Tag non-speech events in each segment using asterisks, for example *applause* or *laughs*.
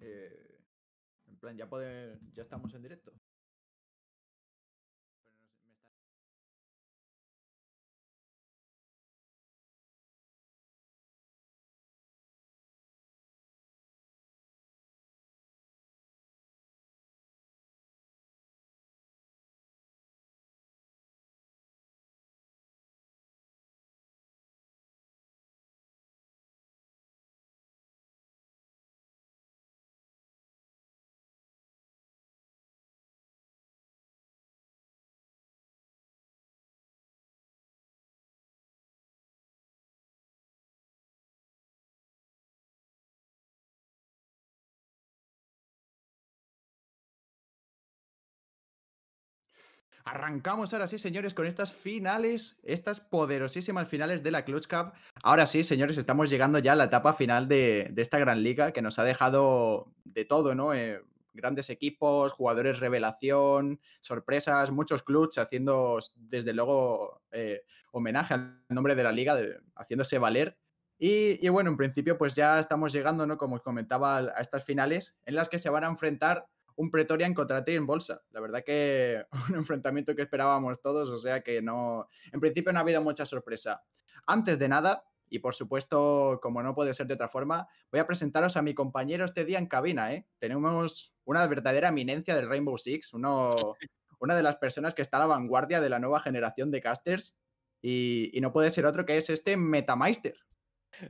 Eh, en plan, ya, ya estamos en directo. Arrancamos ahora sí, señores, con estas finales, estas poderosísimas finales de la Clutch Cup. Ahora sí, señores, estamos llegando ya a la etapa final de, esta gran liga que nos ha dejado de todo, ¿no? Eh, grandes equipos, jugadores revelación, sorpresas, muchos clubs haciendo, desde luego, eh, homenaje al nombre de la liga, haciéndose valer. Y, y, bueno, en principio, pues ya estamos llegando, ¿no? Como os comentaba, a estas finales en las que se van a enfrentar un Pretorian contra en bolsa. La verdad que *laughs* un enfrentamiento que esperábamos todos, o sea que no, en principio no ha habido mucha sorpresa. Antes de nada, y por supuesto, como no puede ser de otra forma, voy a presentaros a mi compañero este día en cabina. ¿eh? Tenemos una verdadera eminencia del Rainbow Six, uno, una de las personas que está a la vanguardia de la nueva generación de casters y, y no puede ser otro que es este Metameister.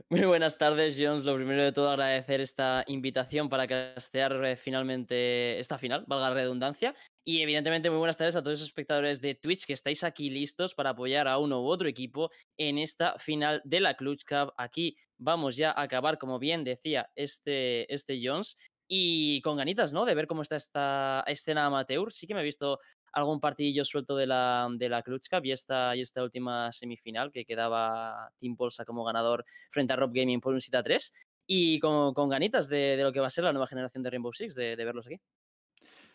Muy buenas tardes, Jones. Lo primero de todo, agradecer esta invitación para castear eh, finalmente esta final, valga la redundancia. Y evidentemente, muy buenas tardes a todos los espectadores de Twitch que estáis aquí listos para apoyar a uno u otro equipo en esta final de la Clutch Cup. Aquí vamos ya a acabar, como bien decía este, este Jones, y con ganitas, ¿no? De ver cómo está esta escena amateur. Sí que me he visto algún partidillo suelto de la, de y esta, esta última semifinal que quedaba Team Bolsa como ganador frente a Rob Gaming por un cita 3 y con, con ganitas de, lo que va a ser la nueva generación de Rainbow Six, de verlos aquí.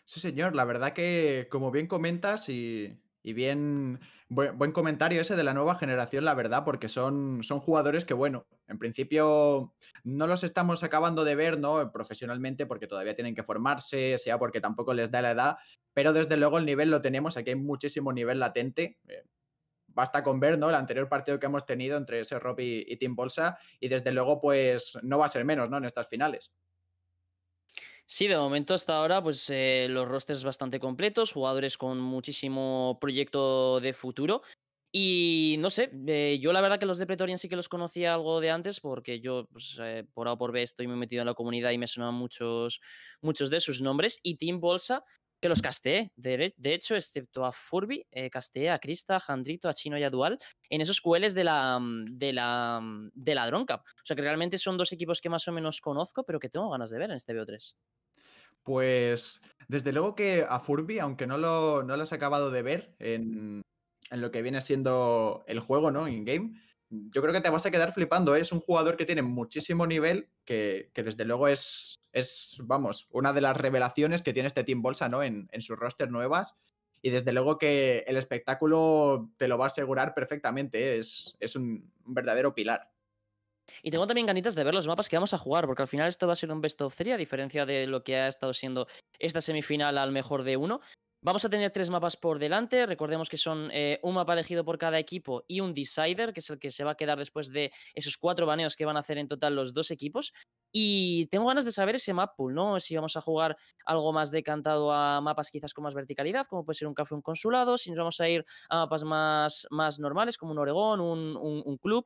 Sí, señor, la verdad que como bien comentas y y bien, buen, comentario ese de la nueva generación, la verdad, porque son, son jugadores que, bueno, en principio no los estamos acabando de ver, ¿no? Profesionalmente, porque todavía tienen que formarse, sea porque tampoco les da la edad, pero desde luego el nivel lo tenemos, aquí hay muchísimo nivel latente. Eh, basta con ver, ¿no? El anterior partido que hemos tenido entre ese Rob y, y Team Bolsa, y desde luego, pues no va a ser menos, ¿no? En estas finales. Sí, de momento hasta ahora, pues eh, los rosters bastante completos, jugadores con muchísimo proyecto de futuro. Y no sé, eh, yo la verdad que los de Pretorian sí que los conocía algo de antes, porque yo pues, eh, por A por B estoy muy metido en la comunidad y me sonaban muchos, muchos de sus nombres. Y Team Bolsa, que los casteé. De, hecho, excepto a Furby, eh, a Krista, a Jandrito, a Chino y a Dual en esos cueles de la, mm, de la, mm, de la Dronca. O sea que realmente son dos equipos que más o menos conozco, pero que tengo ganas de ver en este BO3. Pues desde luego que a Furby, aunque no lo, no lo has acabado de ver en, en lo que viene siendo el juego, ¿no? In-game, yo creo que te vas a quedar flipando. ¿eh? Es un jugador que tiene muchísimo nivel, que, desde luego es, es, vamos, una de las revelaciones que tiene este Team Bolsa ¿no? en, en sus roster nuevas. Y desde luego que el espectáculo te lo va a asegurar perfectamente. ¿eh? Es, es un, verdadero pilar. Y tengo también ganitas de ver los mapas que vamos a jugar, porque al final esto va a ser un best of three, a diferencia de lo que ha estado siendo esta semifinal al mejor de uno. Vamos a tener tres mapas por delante. Recordemos que son eh, un mapa elegido por cada equipo y un decider, que es el que se va a quedar después de esos cuatro baneos que van a hacer en total los dos equipos. Y tengo ganas de saber ese map pool, ¿no? Si vamos a jugar algo más decantado a mapas quizás con más verticalidad, como puede ser un café, un consulado, si nos vamos a ir a mapas más, más normales, como un Oregón, un, un, un club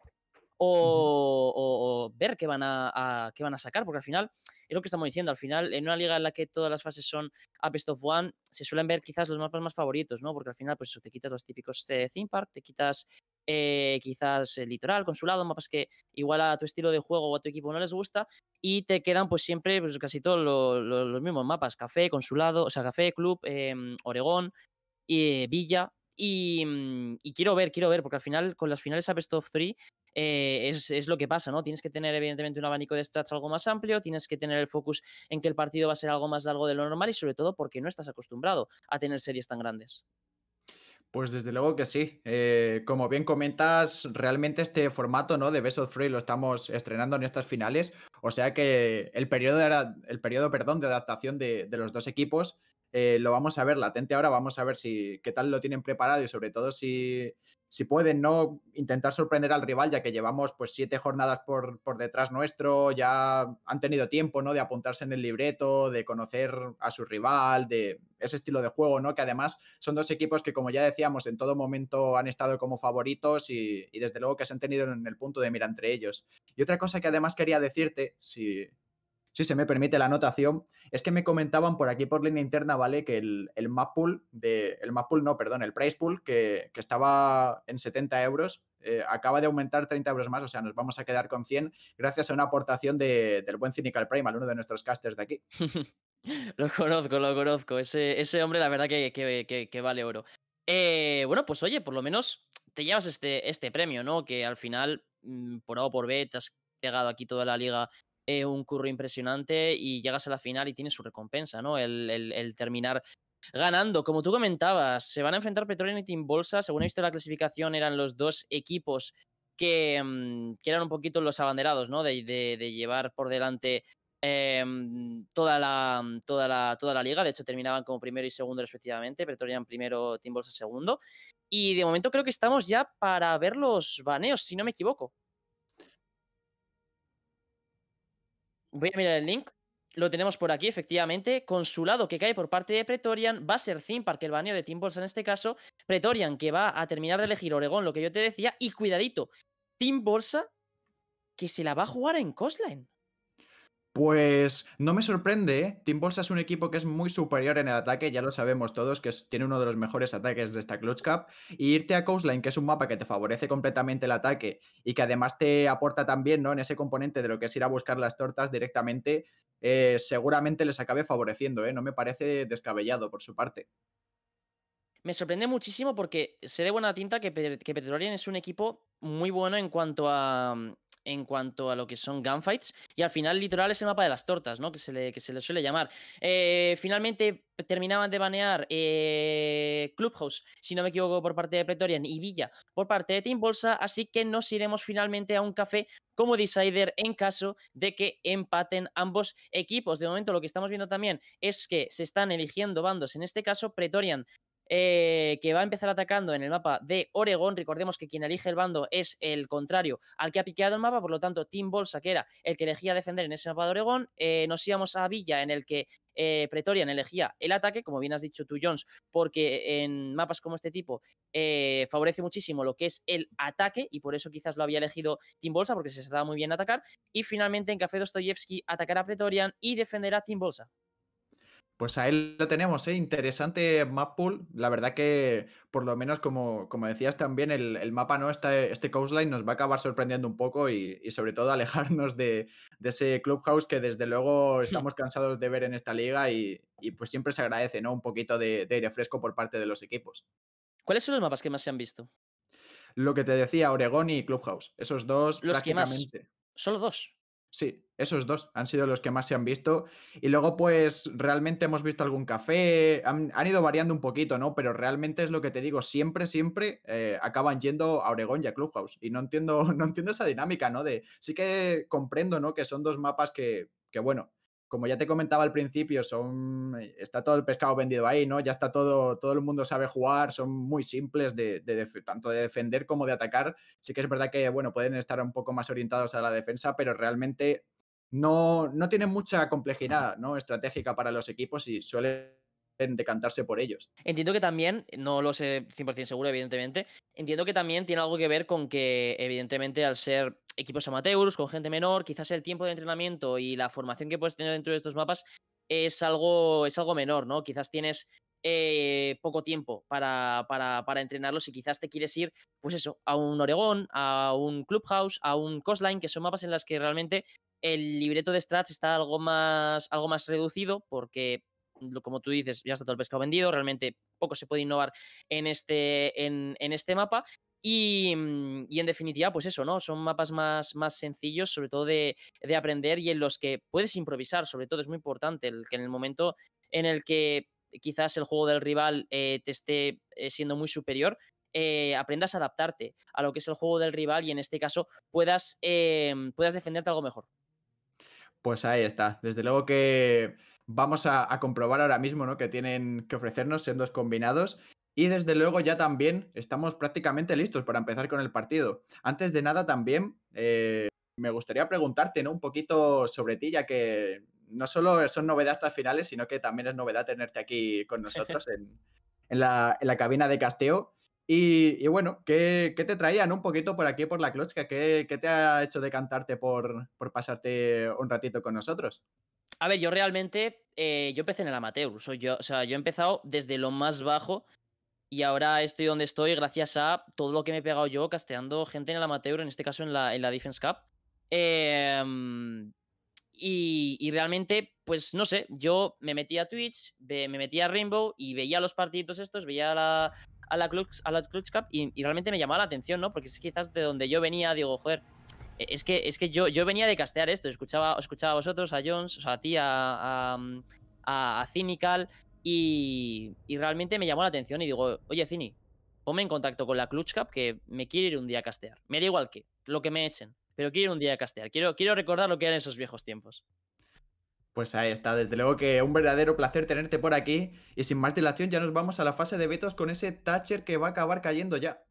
o, ver qué van a, qué van a sacar, porque al final es lo que estamos diciendo, al final en una liga en la que todas las fases son a best of one, se suelen ver quizás los mapas más favoritos, ¿no? Porque al final, pues eso, te quitas los típicos de theme park, te quitas eh, quizás el litoral, consulado, mapas que igual a tu estilo de juego o a tu equipo no les gusta, y te quedan pues siempre pues, casi todos los mismos mapas, café, consulado, o sea, café, club, em, Oregón, y eh, villa, Mm, y, quiero ver, quiero ver, porque al final con las finales a Best of Three, eh, es, lo que pasa, ¿no? Tienes que tener evidentemente un abanico de strats algo más amplio, tienes que tener el focus en que el partido va a ser algo más largo de lo normal y sobre todo porque no estás acostumbrado a tener series tan grandes. Pues desde luego que sí. Eh, como bien comentas, realmente este formato ¿no? de Best of Three lo estamos estrenando en estas finales. O sea que el periodo de, el periodo, perdón, de adaptación de, de los dos equipos eh, lo vamos a ver latente ahora, vamos a ver si qué tal lo tienen preparado y sobre todo si, si pueden no intentar sorprender al rival, ya que llevamos pues siete jornadas por, detrás nuestro, ya han tenido tiempo ¿no? de apuntarse en el libreto, de conocer a su rival, de ese estilo de juego, ¿no? Que además son dos equipos que, como ya decíamos, en todo momento han estado como favoritos y, y desde luego que se han tenido en el punto de mira entre ellos. Y otra cosa que además quería decirte, si, si se me permite la anotación, es que me comentaban por aquí por línea interna, ¿vale? Que el, el map pool El map pool, no, perdón, el price pool que, estaba en 70 euros. Eh, acaba de aumentar 30 euros más, o sea, nos vamos a quedar con 100 gracias a una aportación del buen Cynical Primal, uno de nuestros casters de aquí. *laughs* lo conozco, lo conozco. Ese, ese hombre, la verdad, que, que, que vale oro. Eh, bueno, pues oye, por lo menos te llevas este, este premio, ¿no? Que al final, mm, por A o por B, te has pegado aquí toda la liga eh, un curro impresionante y llegas a la final y tienes su recompensa, ¿no? El, terminar ganando. Como tú comentabas, se van a enfrentar Petróleo y Team Bolsa. Según he visto la clasificación, eran los dos equipos mm, que, eran un poquito los abanderados, ¿no? De, de, llevar por delante em, toda, la, mm, toda, la, toda la liga. De hecho, terminaban como primero y segundo respectivamente. en primero, Team Bolsa segundo. Y de momento creo que estamos ya para ver los baneos, si no me equivoco. Voy a mirar el link. Lo tenemos por aquí, efectivamente. Consulado que cae por parte de Pretorian. Va a ser que el baño de Team Bolsa en este caso. Pretorian que va a terminar de elegir Oregón, lo que yo te decía. Y cuidadito, Team Bolsa que se la va a jugar en Coastline pues no me sorprende, Team Bolsa es un equipo que es muy superior en el ataque, ya lo sabemos todos, que tiene uno de los mejores ataques de esta Clutch Cup. Y irte a Coastline, que es un mapa que te favorece completamente el ataque y que además te aporta también, ¿no? En ese componente de lo que es ir a buscar las tortas directamente, eh, seguramente les acabe favoreciendo, ¿eh? No me parece descabellado por su parte. Me sorprende muchísimo porque sé de buena tinta que, que es un equipo muy bueno en cuanto a, en cuanto a lo que son gunfights. Y al final, litoral es el mapa de las tortas, ¿no? Que se le, que se le suele llamar. Eh, finalmente terminaban de banear eh, Clubhouse, si no me equivoco, por parte de Pretorian y Villa por parte de Team Bolsa. Así que nos iremos finalmente a un café como decider en caso de que empaten ambos equipos. De momento, lo que estamos viendo también es que se están eligiendo bandos. En este caso, Pretorian eh, que va a empezar atacando en el mapa de Oregón. Recordemos que quien elige el bando es el contrario al que ha piqueado el mapa, por lo tanto, Team Bolsa, que era el que elegía defender en ese mapa de Oregón. Eh, nos íbamos a Villa, en el que eh, Pretorian elegía el ataque, como bien has dicho tú, Jones, porque en mapas como este tipo favorece muchísimo lo que es el ataque y por eso quizás lo había elegido Team Bolsa, porque se está muy bien atacar. Y finalmente en Café Dostoyevsky atacará a Pretorian y defenderá a Team Bolsa. Pues ahí lo tenemos, ¿eh? interesante map pool. La verdad que, por lo menos, como, como decías también, el, mapa no está, este coastline nos va a acabar sorprendiendo un poco y, sobre todo *laughs* alejarnos de, ese clubhouse que desde luego estamos cansados de ver en esta liga y, pues siempre se agradece, ¿no? Un poquito de, aire fresco por parte de los equipos. ¿Cuáles son los mapas que más se han visto? Lo que te decía, Oregón y Clubhouse. Esos dos. Los que más. Solo dos. Sí, esos dos han sido los que más se han visto. Y luego, pues, realmente hemos visto algún café, han, ido variando un poquito, ¿no? Pero realmente es lo que te digo, siempre, siempre eh, acaban yendo a Oregón y a Clubhouse. Y no entiendo, *laughs* no entiendo esa dinámica, ¿no? De sí que comprendo, ¿no? Que son dos mapas que, que bueno, como ya te comentaba al principio, son, eh, está todo el pescado vendido ahí, ¿no? Ya está todo, todo el mundo sabe jugar, son muy simples de, tanto de defender como de atacar. Sí que es verdad que, bueno, pueden estar un poco más orientados a la defensa, pero realmente no, no tienen mucha complejidad, ¿no? Estratégica para los equipos y suele en decantarse por ellos. Entiendo que también, no lo sé 100% seguro, evidentemente, entiendo que también tiene algo que ver con que, evidentemente, al ser equipos amateurs, con gente menor, quizás el tiempo de entrenamiento y la formación que puedes tener dentro de estos mapas es algo, es algo menor, ¿no? Quizás tienes eh, poco tiempo para, para, para, entrenarlos y quizás te quieres ir, pues eso, a un Oregón, a un Clubhouse, a un Coastline, que son mapas en las que realmente el libreto de strats está algo más, algo más reducido porque como tú dices, ya está todo el pescado vendido, realmente poco se puede innovar en este, en, este mapa. Mm, y, en definitiva, pues eso, ¿no? Son mapas más, más sencillos, sobre todo de, aprender y en los que puedes improvisar, sobre todo es muy importante, el, que en el momento en el que quizás el juego del rival eh, te esté eh, siendo muy superior, eh, aprendas a adaptarte a lo que es el juego del rival y en este caso puedas, puedas defenderte algo mejor. Pues ahí está. Desde luego que vamos a, comprobar ahora mismo ¿no? que tienen que ofrecernos sendos combinados. Y desde luego ya también estamos prácticamente listos para empezar con el partido. Antes de nada también eh, me gustaría preguntarte un poquito sobre ti, ya que no solo son novedades estas finales, sino que también es novedad tenerte aquí con *laughs* nosotros en, la, en la cabina de casteo. Y, bueno, ¿qué, te traían un poquito por aquí, por la Klochka? ¿Qué, te ha hecho decantarte por, por pasarte un ratito con nosotros? A ver, yo realmente, eh, yo empecé en el amateur, yo, o sea, yo he empezado desde lo más bajo y ahora estoy donde estoy gracias a todo lo que me he pegado yo casteando gente en el amateur, en este caso en la, en la Defense Cup. Em, y, y, realmente, pues no sé, yo me metí a Twitch, me metí a Rainbow y veía los partidos estos, veía la, a la Clutch, a la Cup y, realmente me llamó la atención, ¿no? Porque es quizás de donde yo venía, digo, joder, e, es que, es que yo, yo venía de castear esto, escuchaba, escuchaba a vosotros, a Jones, a ti, a, a, Cynical, y, realmente me llamó la atención y digo, oye, Cini, ponme en contacto con la Clutch Cup que me quiere ir un día a castear. Me da igual que, lo que me echen, pero quiero ir un día a castear. Quiero, quiero recordar lo que eran esos viejos tiempos. Pues ahí está, desde luego que un verdadero placer tenerte por aquí y sin más dilación ya nos vamos a la fase de vetos con ese Thatcher que va a acabar cayendo ya.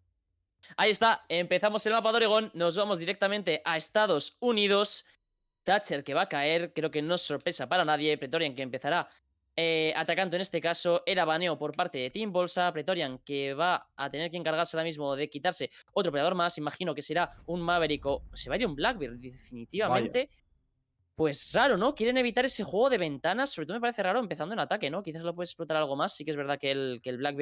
Ahí está, empezamos el mapa de Oregón, nos vamos directamente a Estados Unidos. Thatcher que va a caer, creo que no es sorpresa para nadie. Pretorian que empezará eh, atacando en este caso. Era baneo por parte de Team Bolsa. Pretorian que va a tener que encargarse ahora mismo de quitarse otro operador más. Imagino que será un Maverick se va a ir un Blackbeard definitivamente. Pues raro, ¿no? Quieren evitar ese juego de ventanas, sobre todo me parece raro empezando en ataque, ¿no? Quizás lo puedes explotar algo más. Sí que es verdad que el, que el Black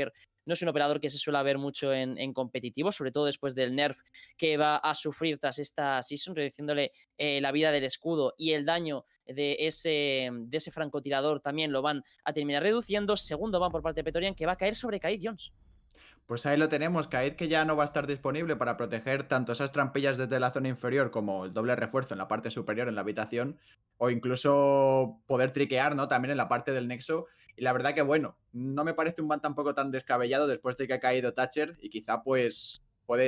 no es un operador que se suele ver mucho en, competitivo, sobre todo después del nerf que va a sufrir tras esta season, reduciéndole eh, la vida del escudo y el daño de ese, de ese francotirador también lo van a terminar reduciendo. Segundo van por parte de Petorian, que va a caer sobre Kaid Jones. Pues ahí lo tenemos, caer que ya no va a estar disponible para proteger tanto esas trampillas desde la zona inferior como el doble refuerzo en la parte superior en la habitación o incluso poder triquear, ¿no? También en la parte del nexo. Y la verdad que bueno, no me parece un ban tampoco tan descabellado después de que ha caído Thatcher y quizá pues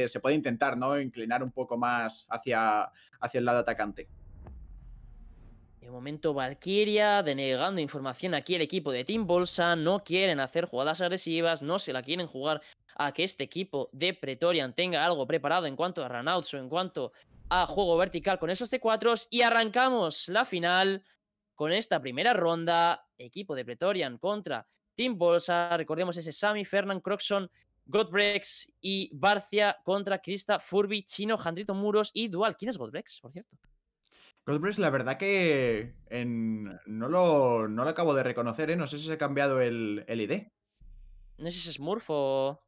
se puede intentar, ¿no? Inclinar un poco más hacia, hacia el lado atacante. De momento Valkyria denegando información aquí el equipo de Team Bolsa, no quieren hacer jugadas agresivas, no se la quieren jugar a que este equipo de Pretorian tenga algo preparado en cuanto a runouts o en cuanto a juego vertical con esos T4 s y arrancamos la final con esta primera ronda, equipo de Pretorian contra Team Bolsa, recordemos ese Sammy, Fernand, Croxon, Godbrex y Barcia contra Krista, Furby, Chino, Jandrito Muros y Dual. ¿Quién es Godbrex, por cierto? la verdad que no, lo, lo, acabo de reconocer, ¿eh? No sé si se ha cambiado el, el ID. No sé si es Smurf o...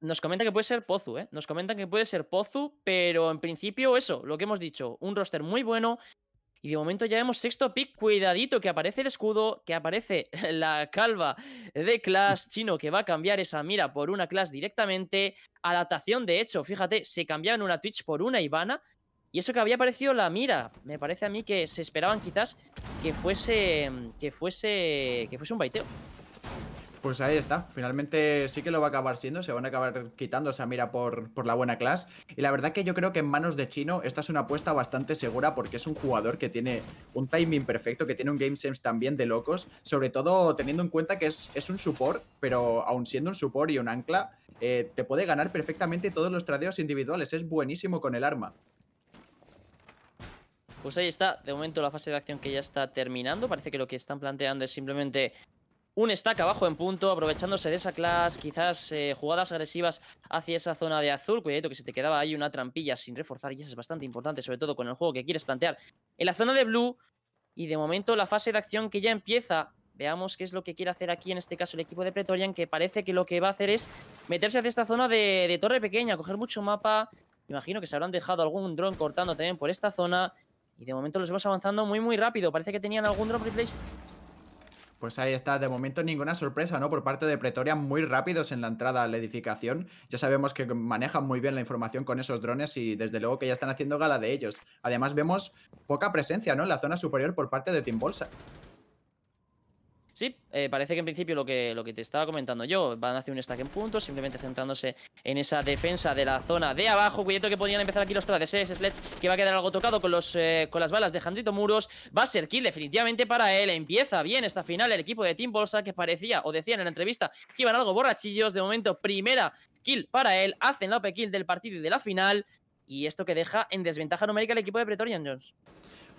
Nos comenta que puede ser Pozu, ¿eh? Nos comentan que puede ser Pozu, pero en principio eso, lo que hemos dicho, un roster muy bueno. Y de momento ya vemos sexto pick, cuidadito, que aparece el escudo, que aparece *laughs* la calva de Clash chino, que va a cambiar esa mira por una clase directamente. Adaptación, de hecho, fíjate, se cambiaron una Twitch por una Ivana, y eso que había aparecido la mira. Me parece a mí que se esperaban quizás que fuese. Que fuese. Que fuese un baiteo. Pues ahí está. Finalmente sí que lo va a acabar siendo. Se van a acabar quitando esa mira por, la buena clase. Y la verdad que yo creo que en manos de Chino esta es una apuesta bastante segura porque es un jugador que tiene un timing perfecto, que tiene un game sense también de locos. Sobre todo teniendo en cuenta que es, un support, pero aún siendo un support y un ancla, eh, te puede ganar perfectamente todos los tradeos individuales. Es buenísimo con el arma. Pues ahí está, de momento la fase de acción que ya está terminando. Parece que lo que están planteando es simplemente un stack abajo en punto, aprovechándose de esa clase, quizás eh, jugadas agresivas hacia esa zona de azul. Cuidado que se te quedaba ahí una trampilla sin reforzar y eso es bastante importante, sobre todo con el juego que quieres plantear. En la zona de blue, y de momento la fase de acción que ya empieza. Veamos qué es lo que quiere hacer aquí, en este caso, el equipo de Pretorian, que parece que lo que va a hacer es meterse hacia esta zona de, de torre pequeña, coger mucho mapa. Imagino que se habrán dejado algún dron cortando también por esta zona. Y de momento los vemos avanzando muy, muy rápido. Parece que tenían algún drop replace. Pues ahí está, de momento ninguna sorpresa, ¿no? Por parte de Pretoria, muy rápidos en la entrada a la edificación. Ya sabemos que manejan muy bien la información con esos drones y desde luego que ya están haciendo gala de ellos. Además vemos poca presencia, ¿no? En la zona superior por parte de Team Bolsa. Sí, eh, parece que en principio lo que, lo que te estaba comentando yo, van a hacer un stack en puntos, simplemente centrándose en esa defensa de la zona de abajo. Cuidado que podrían empezar aquí los trades, eh, ese Sledge que va a quedar algo tocado con, los, eh, con las balas de Jandrito Muros. Va a ser kill definitivamente para él, empieza bien esta final el equipo de Team Bolsa que parecía o decía en la entrevista que iban algo borrachillos. De momento, primera kill para él, hacen la OP kill del partido y de la final. Y esto que deja en desventaja numérica el equipo de Pretorian Jones.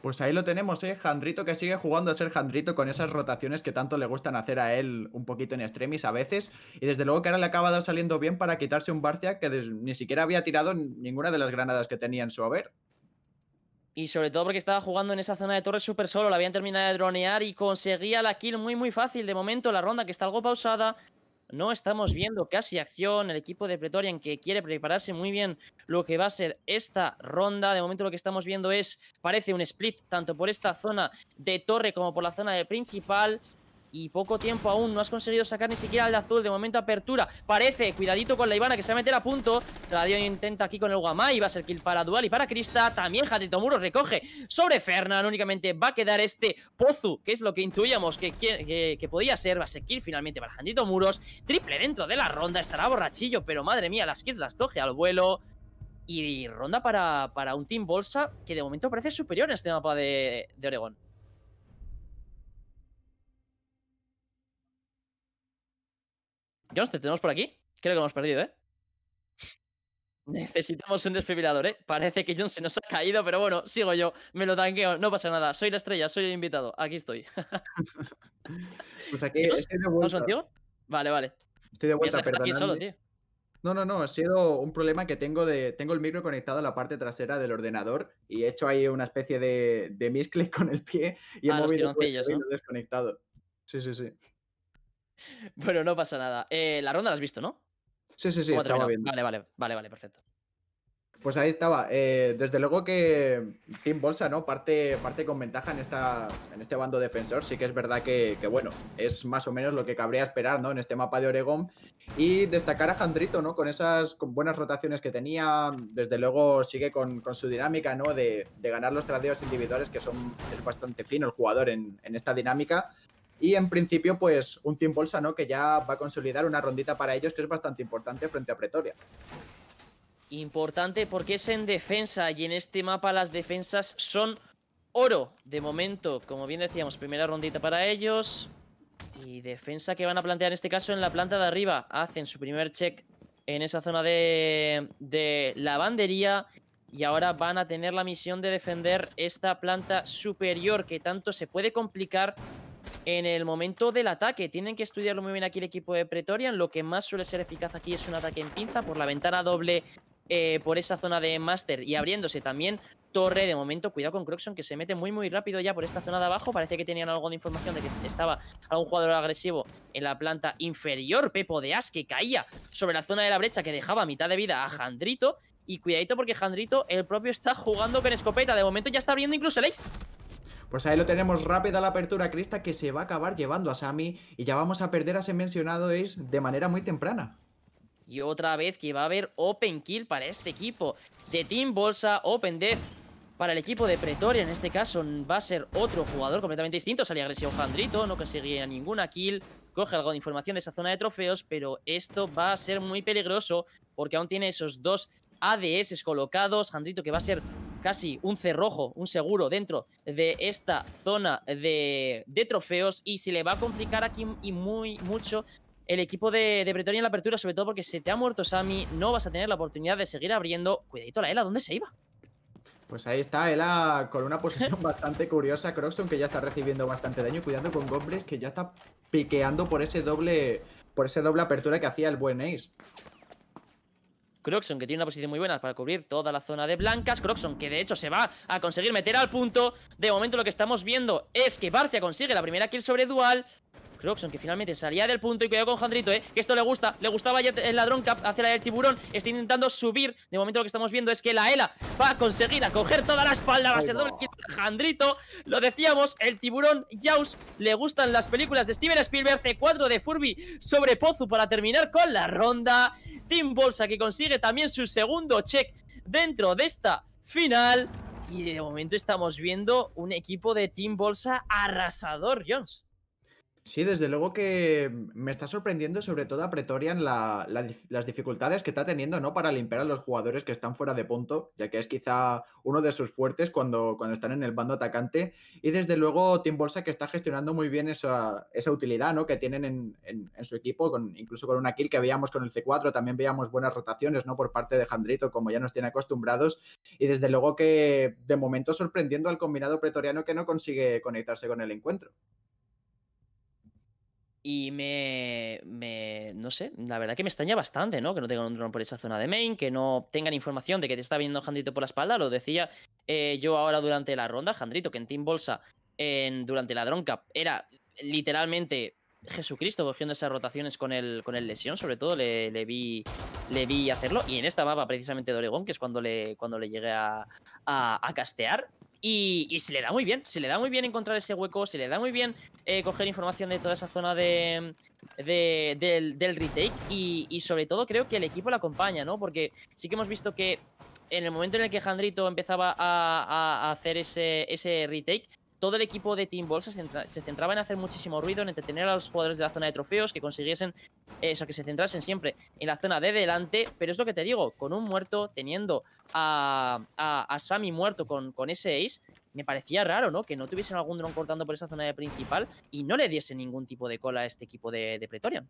Pues ahí lo tenemos, ¿eh? Jandrito que sigue jugando a ser Jandrito con esas rotaciones que tanto le gustan hacer a él un poquito en extremis a veces. Y desde luego que ahora le acaba acabado saliendo bien para quitarse un Barcia que ni siquiera había tirado ninguna de las granadas que tenía en su haber. Y sobre todo porque estaba jugando en esa zona de torres súper solo, la habían terminado de dronear y conseguía la kill muy muy fácil. De momento la ronda que está algo pausada, no estamos viendo casi acción. El equipo de Pretorian que quiere prepararse muy bien lo que va a ser esta ronda. De momento lo que estamos viendo es, parece un split, tanto por esta zona de torre como por la zona de principal y poco tiempo aún. No has conseguido sacar ni siquiera el de azul. De momento, apertura. Parece. Cuidadito con la Ivana que se va a meter a punto. dio intenta aquí con el y Va a ser kill para Dual y para Krista. También Jandito Muros recoge sobre Fernan. Únicamente va a quedar este Pozu, que es lo que intuíamos que, que, podía ser. Va a ser kill finalmente para Jandito Muros. Triple dentro de la ronda. Estará borrachillo, pero madre mía, las kills las coge al vuelo. Y ronda para, para un team bolsa que de momento parece superior en este mapa de, de Oregón. Jones, ¿te tenemos por aquí? Creo que lo hemos perdido, ¿eh? Necesitamos un desfibrilador, ¿eh? Parece que John se nos ha caído, pero bueno, sigo yo. Me lo tanqueo, no pasa nada. Soy la estrella, soy el invitado. Aquí estoy. *laughs* pues aquí estoy de vuelta. Vale, vale. Estoy de vuelta, perdón. No, no, no, ha sido un problema que tengo de. Tengo el micro conectado a la parte trasera del ordenador y he hecho ahí una especie de, de miscle *laughs* con el pie y ah, el desconectado. Sí, sí, sí. *laughs* bueno, no pasa nada. Eh, la ronda la has visto, ¿no? Sí, sí, sí, estaba viendo. Vale, vale, vale, vale, perfecto. Pues ahí estaba. Eh, desde luego que Team Bolsa, ¿no? Parte, parte con ventaja en, esta, en este bando defensor. Sí que es verdad que, bueno, es más o menos lo que cabría esperar, ¿no? En este mapa de Oregón. Y destacar a Jandrito, ¿no? Con esas buenas rotaciones que tenía. Desde luego sigue con, su dinámica, ¿no? De, ganar los tradeos individuales, que son, es bastante fino el jugador en esta dinámica. Y en principio, pues un Team Bolsa, ¿no? Que ya va a consolidar una rondita para ellos que es bastante importante frente a Pretoria. Importante porque es en defensa y en este mapa las defensas son oro de momento. Como bien decíamos, primera rondita para ellos. Y defensa que van a plantear en este caso en la planta de arriba. Hacen su primer check en esa zona de, de lavandería. Y ahora van a tener la misión de defender esta planta superior que tanto se puede complicar en el momento del ataque. Tienen que estudiarlo muy bien aquí el equipo de Pretorian. Lo que más suele ser eficaz aquí es un ataque en pinza por la ventana doble eh, por esa zona de Master y abriéndose también Torre. De momento, cuidado con Croxon que se mete muy muy rápido ya por esta zona de abajo. Parece que tenían algo de información de que estaba algún jugador agresivo en la planta inferior. Pepo de As que caía sobre la zona de la brecha que dejaba mitad de vida a Jandrito. Y cuidadito porque Jandrito el propio está jugando con escopeta. De momento ya está abriendo incluso el Ace. Pues ahí lo tenemos rápida la apertura Crista que se va a acabar llevando a Sami y ya vamos a perder a ese mencionado es de manera muy temprana. Y otra vez que va a haber Open Kill para este equipo de Team Bolsa, Open Death para el equipo de Pretoria. En este caso va a ser otro jugador completamente distinto. Salía agresión Jandrito, no conseguía ninguna kill. Coge algo de información de esa zona de trofeos, pero esto va a ser muy peligroso porque aún tiene esos dos ADS colocados. Jandrito que va a ser casi un cerrojo, un seguro dentro de esta zona de, trofeos y se le va a complicar aquí y muy mucho el equipo de, de, en la apertura, sobre todo porque se te ha muerto Sami, no vas a tener la oportunidad de seguir abriendo. Cuidadito la Ela, ¿dónde se iba? Pues ahí está, Ela con una posición *laughs* bastante curiosa, Croxon que ya está recibiendo bastante daño, cuidando con Goblins que ya está piqueando por ese doble por ese doble apertura que hacía el buen Ace. Croxon, que tiene una posición muy buena para cubrir toda la zona de blancas. Croxon, que de hecho se va a conseguir meter al punto. De momento lo que estamos viendo es que Barcia consigue la primera kill sobre Dual. Croxon, que finalmente salía del punto. Y cuidado con Jandrito, eh, que esto le gusta. Le gustaba ya el ladrón cap hacia la tiburón. Está intentando subir. De momento lo que estamos viendo es que la ELA va a conseguir a coger toda la espalda. Va a ser doble Jandrito. Lo decíamos, el tiburón Jaws le gustan las películas de Steven Spielberg. C4 de Furby sobre Pozu para terminar con la ronda. Team Bolsa que consigue también su segundo check dentro de esta final. Y de momento estamos viendo un equipo de Team Bolsa arrasador, Jones. Sí, desde luego que me está sorprendiendo sobre todo a Pretorian las dificultades que está teniendo ¿no? para limpiar a los jugadores que están fuera de punto, ya que es quizá uno de sus fuertes cuando, cuando están en el bando atacante. Y desde luego Team Bolsa que está gestionando muy bien esa, esa utilidad ¿no? que tienen en, su equipo, con, incluso con una kill que veíamos con el C4, también veíamos buenas rotaciones ¿no? por parte de Jandrito, como ya nos tiene acostumbrados. Y desde luego que de momento sorprendiendo al combinado pretoriano que no consigue conectarse con el encuentro. Y me, No sé, la verdad que me extraña bastante, ¿no? Que no tengan un dron por esa zona de main, que no tengan información de que te está viniendo Jandrito por la espalda. Lo decía eh, yo ahora durante la ronda, Jandrito, que en Team Bolsa, en, durante la Drone Cup, era literalmente Jesucristo cogiendo esas rotaciones con el, con el lesión, sobre todo le, vi, le vi hacerlo. Y en esta mapa, precisamente de Oregón, que es cuando le, cuando le llegué a castear, y, se le da muy bien, se le da muy bien encontrar ese hueco, se le da muy bien eh, coger información de toda esa zona de, del, del, retake y, sobre todo creo que el equipo la acompaña, ¿no? Porque sí que hemos visto que en el momento en el que Jandrito empezaba a, hacer ese retake, todo el equipo de Team Ball se, centraba en hacer muchísimo ruido, en entretener a los jugadores de la zona de trofeos, que consiguiesen, eso, eh, que se centrasen siempre en la zona de delante, pero es lo que te digo, con un muerto, teniendo a, a, Sammy muerto con, con ese ace, me parecía raro, ¿no? Que no tuviesen algún dron cortando por esa zona de principal y no le diesen ningún tipo de cola a este equipo de, de Pretorian.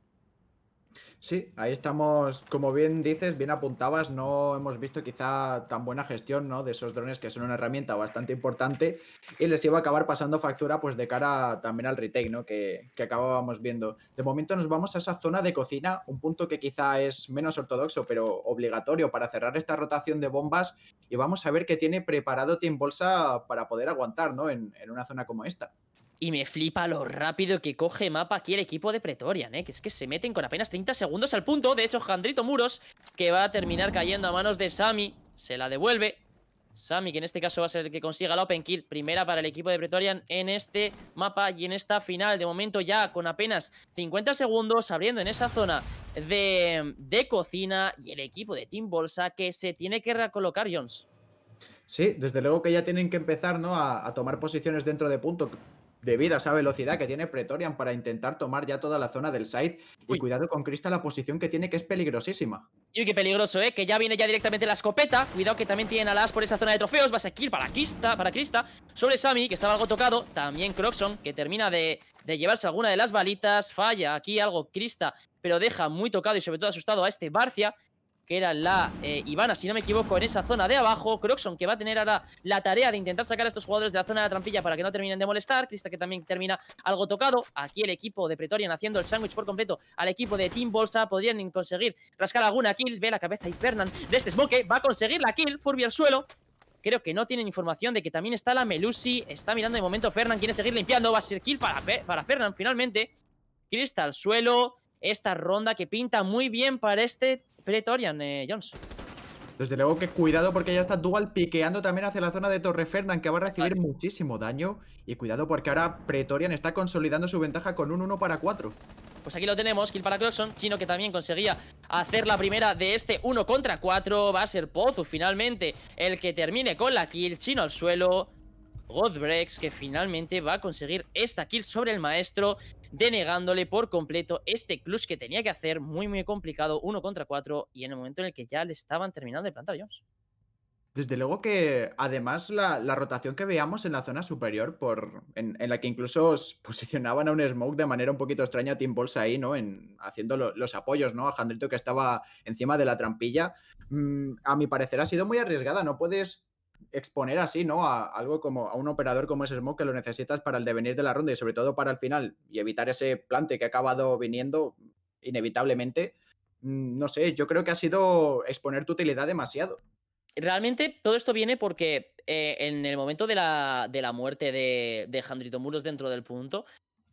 Sí, ahí estamos, como bien dices, bien apuntabas, no hemos visto quizá tan buena gestión ¿no? de esos drones que son una herramienta bastante importante y les iba a acabar pasando factura pues de cara también al retail ¿no? que, acabábamos viendo. De momento nos vamos a esa zona de cocina, un punto que quizá es menos ortodoxo pero obligatorio para cerrar esta rotación de bombas y vamos a ver qué tiene preparado Team Bolsa para poder aguantar ¿no? en, en una zona como esta. Y me flipa lo rápido que coge mapa aquí el equipo de Pretorian, ¿eh? Que es que se meten con apenas 30 segundos al punto. De hecho, Jandrito Muros, que va a terminar cayendo a manos de Sami, se la devuelve. Sami, que en este caso va a ser el que consiga la Open Kill, primera para el equipo de Pretorian en este mapa y en esta final. De momento ya con apenas 50 segundos, abriendo en esa zona de, cocina y el equipo de Team Bolsa que se tiene que recolocar, Jones. Sí, desde luego que ya tienen que empezar ¿no? a, a tomar posiciones dentro de punto debido a esa velocidad que tiene Pretorian para intentar tomar ya toda la zona del site. Y cuidado con Crista la posición que tiene, que es peligrosísima. Y qué peligroso, ¿eh? Que ya viene ya directamente la escopeta. Cuidado que también tienen alas por esa zona de trofeos. Va a seguir para Krista. para Sobre Sami, que estaba algo tocado. También Croxon, que termina de, de llevarse alguna de las balitas. Falla aquí algo Crista, pero deja muy tocado y sobre todo asustado a este Barcia que era la eh, Ivana, si no me equivoco, en esa zona de abajo. Croxon, que va a tener ahora la tarea de intentar sacar a estos jugadores de la zona de la trampilla para que no terminen de molestar. Crista, que también termina algo tocado. Aquí el equipo de Pretorian haciendo el sándwich por completo al equipo de Team Bolsa. Podrían conseguir rascar alguna kill. Ve la cabeza y Fernan de este smoke. Va a conseguir la kill. Furby al suelo. Creo que no tienen información de que también está la Melusi. Está mirando de momento Fernan. Quiere seguir limpiando. Va a ser kill para, para Fernan finalmente. Crista al suelo esta ronda que pinta muy bien para este Pretorian, eh, Jones. Desde luego que cuidado porque ya está Dual piqueando también hacia la zona de Torre Fernand, que va a recibir muchísimo daño. Y cuidado porque ahora Pretorian está consolidando su ventaja con un 1 para 4. Pues aquí lo tenemos, kill para Crosson, Chino que también conseguía hacer la primera de este 1 contra 4. Va a ser Pozu finalmente el que termine con la kill, Chino al suelo. Godbrex, que finalmente va a conseguir esta kill sobre el maestro, denegándole por completo este clutch que tenía que hacer, muy muy complicado, uno contra cuatro, y en el momento en el que ya le estaban terminando de plantar Jones. Desde luego que además la, rotación que veíamos en la zona superior, por, en, la que incluso posicionaban a un Smoke de manera un poquito extraña a Team Bolsa ahí, ¿no? En, haciendo los apoyos, ¿no? A Jandrito que estaba encima de la trampilla, mm, a mi parecer ha sido muy arriesgada. No puedes exponer así, ¿no? A algo como a un operador como ese Smoke que lo necesitas para el devenir de la ronda y sobre todo para el final y evitar ese plante que ha acabado viniendo inevitablemente. Mm, no sé, yo creo que ha sido exponer tu utilidad demasiado. Realmente todo esto viene porque eh, en el momento de la, de la muerte de, de Jandrito Muros dentro del punto,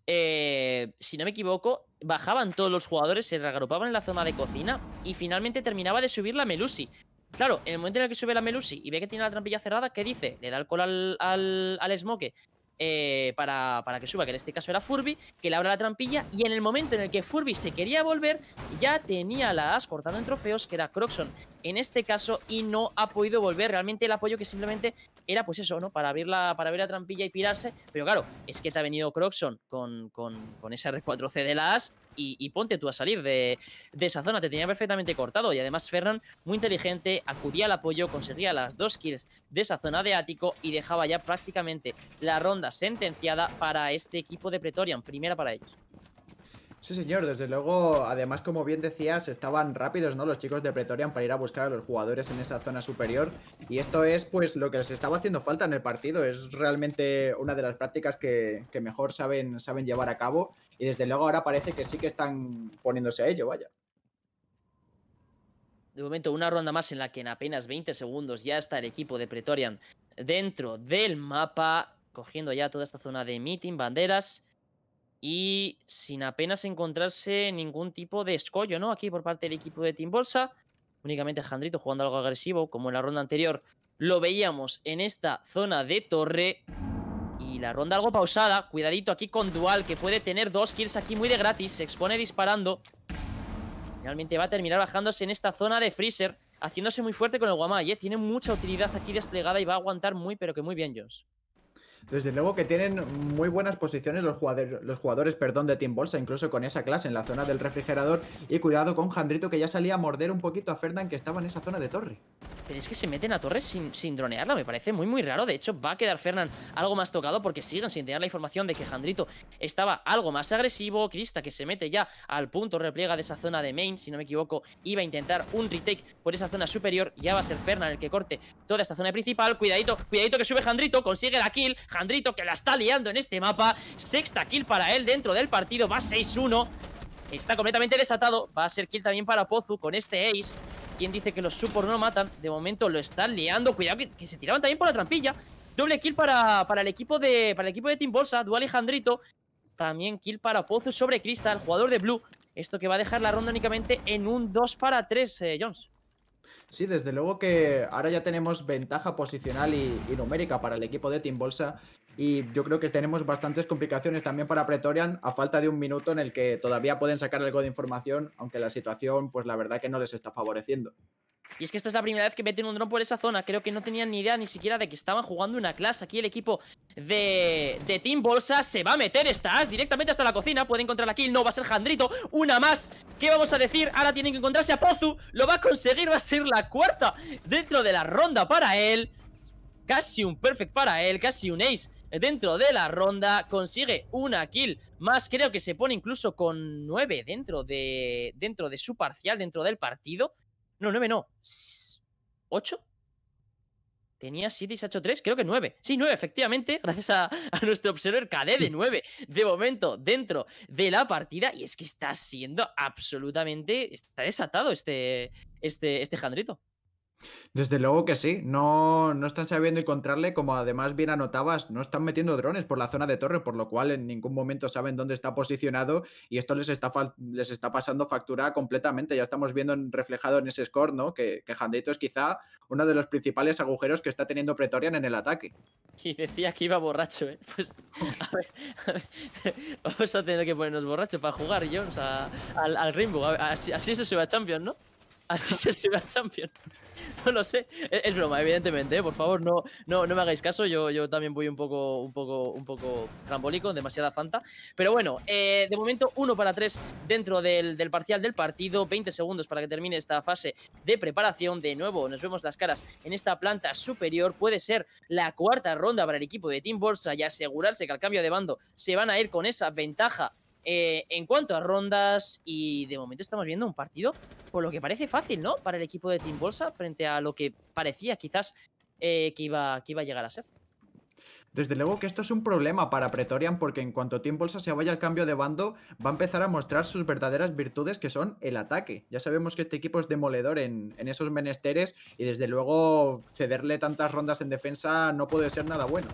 eh, si no me equivoco, bajaban todos los jugadores, se reagrupaban en la zona de cocina y finalmente terminaba de subir la Melusi. Claro, en el momento en el que sube la Melusi y ve que tiene la trampilla cerrada, ¿qué dice? Le da el al, al, Smoke eh, para, que suba, que en este caso era Furby, que le abra la trampilla y en el momento en el que Furby se quería volver, ya tenía la as cortando en trofeos, que era Croxon en este caso, y no ha podido volver. Realmente el apoyo que simplemente era pues eso, ¿no? Para abrir la, para abrir la trampilla y pirarse. Pero claro, es que te ha venido Croxon con, con ese R4C de la as y, ponte tú a salir de, de esa zona. Te tenía perfectamente cortado. Y además, Ferran, muy inteligente, acudía al apoyo, conseguía las dos kills de esa zona de ático y dejaba ya prácticamente la ronda sentenciada para este equipo de Pretorian. Primera para ellos. Sí, señor, desde luego, además, como bien decías, estaban rápidos, ¿no? Los chicos de Pretorian para ir a buscar a los jugadores en esa zona superior. Y esto es, pues, lo que les estaba haciendo falta en el partido. Es realmente una de las prácticas que, mejor saben, saben llevar a cabo. Y desde luego ahora parece que sí que están poniéndose a ello, vaya. De momento, una ronda más en la que en apenas 20 segundos ya está el equipo de Pretorian dentro del mapa, cogiendo ya toda esta zona de meeting, banderas y sin apenas encontrarse ningún tipo de escollo, ¿no? Aquí por parte del equipo de Team Bolsa, únicamente Jandrito jugando algo agresivo, como en la ronda anterior lo veíamos en esta zona de torre. Y la ronda algo pausada, cuidadito aquí con Dual, que puede tener dos kills aquí muy de gratis, se expone disparando. Finalmente va a terminar bajándose en esta zona de Freezer, haciéndose muy fuerte con el Guamay, ¿eh? tiene mucha utilidad aquí desplegada y va a aguantar muy pero que muy bien Jones. Desde luego que tienen muy buenas posiciones los jugadores, perdón, de Team Bolsa, incluso con esa clase en la zona del refrigerador. Y cuidado con Jandrito que ya salía a morder un poquito a Ferdan que estaba en esa zona de torre. Pero es que se meten a torres sin, sin dronearla, me parece muy, muy raro. De hecho, va a quedar Fernan algo más tocado porque siguen sin tener la información de que Jandrito estaba algo más agresivo. Krista, que se mete ya al punto repliega de esa zona de main, si no me equivoco, iba a intentar un retake por esa zona superior. Ya va a ser Fernan el que corte toda esta zona principal. Cuidadito, cuidadito que sube Jandrito, consigue la kill. Jandrito que la está liando en este mapa. Sexta kill para él dentro del partido, va 6-1. Está completamente desatado. Va a ser kill también para Pozu con este Ace. Quien dice que los support no matan. De momento lo están liando. Cuidado que, se tiraban también por la trampilla. Doble kill para, para, el, equipo de, para el equipo de Team Bolsa. Dual Alejandrito. También kill para Pozu sobre Crystal, jugador de Blue. Esto que va a dejar la ronda únicamente en un 2 para 3, eh, Jones. Sí, desde luego que ahora ya tenemos ventaja posicional y, y, numérica para el equipo de Team Bolsa y yo creo que tenemos bastantes complicaciones también para Pretorian a falta de un minuto en el que todavía pueden sacar algo de información, aunque la situación, pues la verdad que no les está favoreciendo. Y es que esta es la primera vez que meten un dron por esa zona. Creo que no tenían ni idea ni siquiera de que estaban jugando una clase. Aquí el equipo de, de Team Bolsa se va a meter Estás directamente hasta la cocina. Puede encontrar aquí kill. No, va a ser Jandrito. Una más. ¿Qué vamos a decir? Ahora tienen que encontrarse a Pozu. Lo va a conseguir. Va a ser la cuarta dentro de la ronda para él. Casi un perfect para él. Casi un ace dentro de la ronda, consigue una kill más, creo que se pone incluso con 9 dentro de, dentro de su parcial, dentro del partido. No, 9 no, 8. Tenía 7 y se ha hecho 3, creo que 9. Sí, 9, efectivamente, *laughs* gracias a, nuestro observer KD de 9 de momento dentro de la partida. Y es que está siendo absolutamente. Está desatado este, este, este Jandrito. Desde luego que sí, no, no están sabiendo encontrarle, como además bien anotabas, no están metiendo drones por la zona de torre, por lo cual en ningún momento saben dónde está posicionado y esto les está, les está pasando factura completamente. Ya estamos viendo reflejado en ese score, ¿no? Que, que es quizá uno de los principales agujeros que está teniendo Pretorian en el ataque. Y decía que iba borracho, ¿eh? Pues *laughs* vamos a tener que ponernos borrachos para jugar, Jones, al, al Rainbow. así, se va a Champions, ¿no? Así se sube al champion. *laughs* No lo sé. Es, broma, evidentemente, ¿eh? por favor, no, no, no me hagáis caso. Yo, yo también voy un poco, un poco, un poco trambólico, demasiada fanta. Pero bueno, eh, de momento, 1 para 3 dentro del, del, parcial del partido. 20 segundos para que termine esta fase de preparación. De nuevo, nos vemos las caras en esta planta superior. Puede ser la cuarta ronda para el equipo de Team Bolsa y asegurarse que al cambio de bando se van a ir con esa ventaja eh, en cuanto a rondas, y de momento estamos viendo un partido, por lo que parece fácil, ¿no? Para el equipo de Team Bolsa, frente a lo que parecía quizás eh, que, iba, que iba a llegar a ser. Desde luego que esto es un problema para Pretorian porque en cuanto Team Bolsa se vaya al cambio de bando va a empezar a mostrar sus verdaderas virtudes que son el ataque. Ya sabemos que este equipo es demoledor en, en esos menesteres y desde luego cederle tantas rondas en defensa no puede ser nada bueno.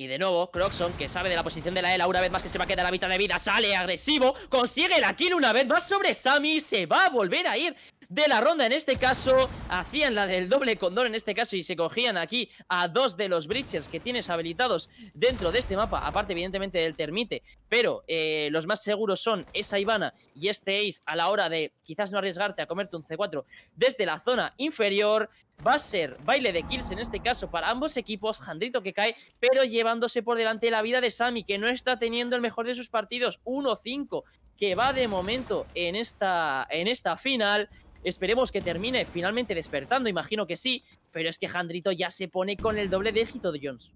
Y de nuevo, Croxon, que sabe de la posición de la ELA una vez más que se va a quedar la mitad de vida, sale agresivo, consigue la kill una vez más sobre Sami, se va a volver a ir de la ronda en este caso, hacían la del doble condor en este caso y se cogían aquí a dos de los breachers que tienes habilitados dentro de este mapa, aparte evidentemente del termite, pero eh, los más seguros son esa Ivana y este Ace a la hora de quizás no arriesgarte a comerte un C4 desde la zona inferior, Va a ser baile de kills en este caso para ambos equipos, Jandrito que cae, pero llevándose por delante la vida de Sami, que no está teniendo el mejor de sus partidos, 1-5, que va de momento en esta, en esta final. Esperemos que termine finalmente despertando, imagino que sí, pero es que Jandrito ya se pone con el doble de éxito de Jones.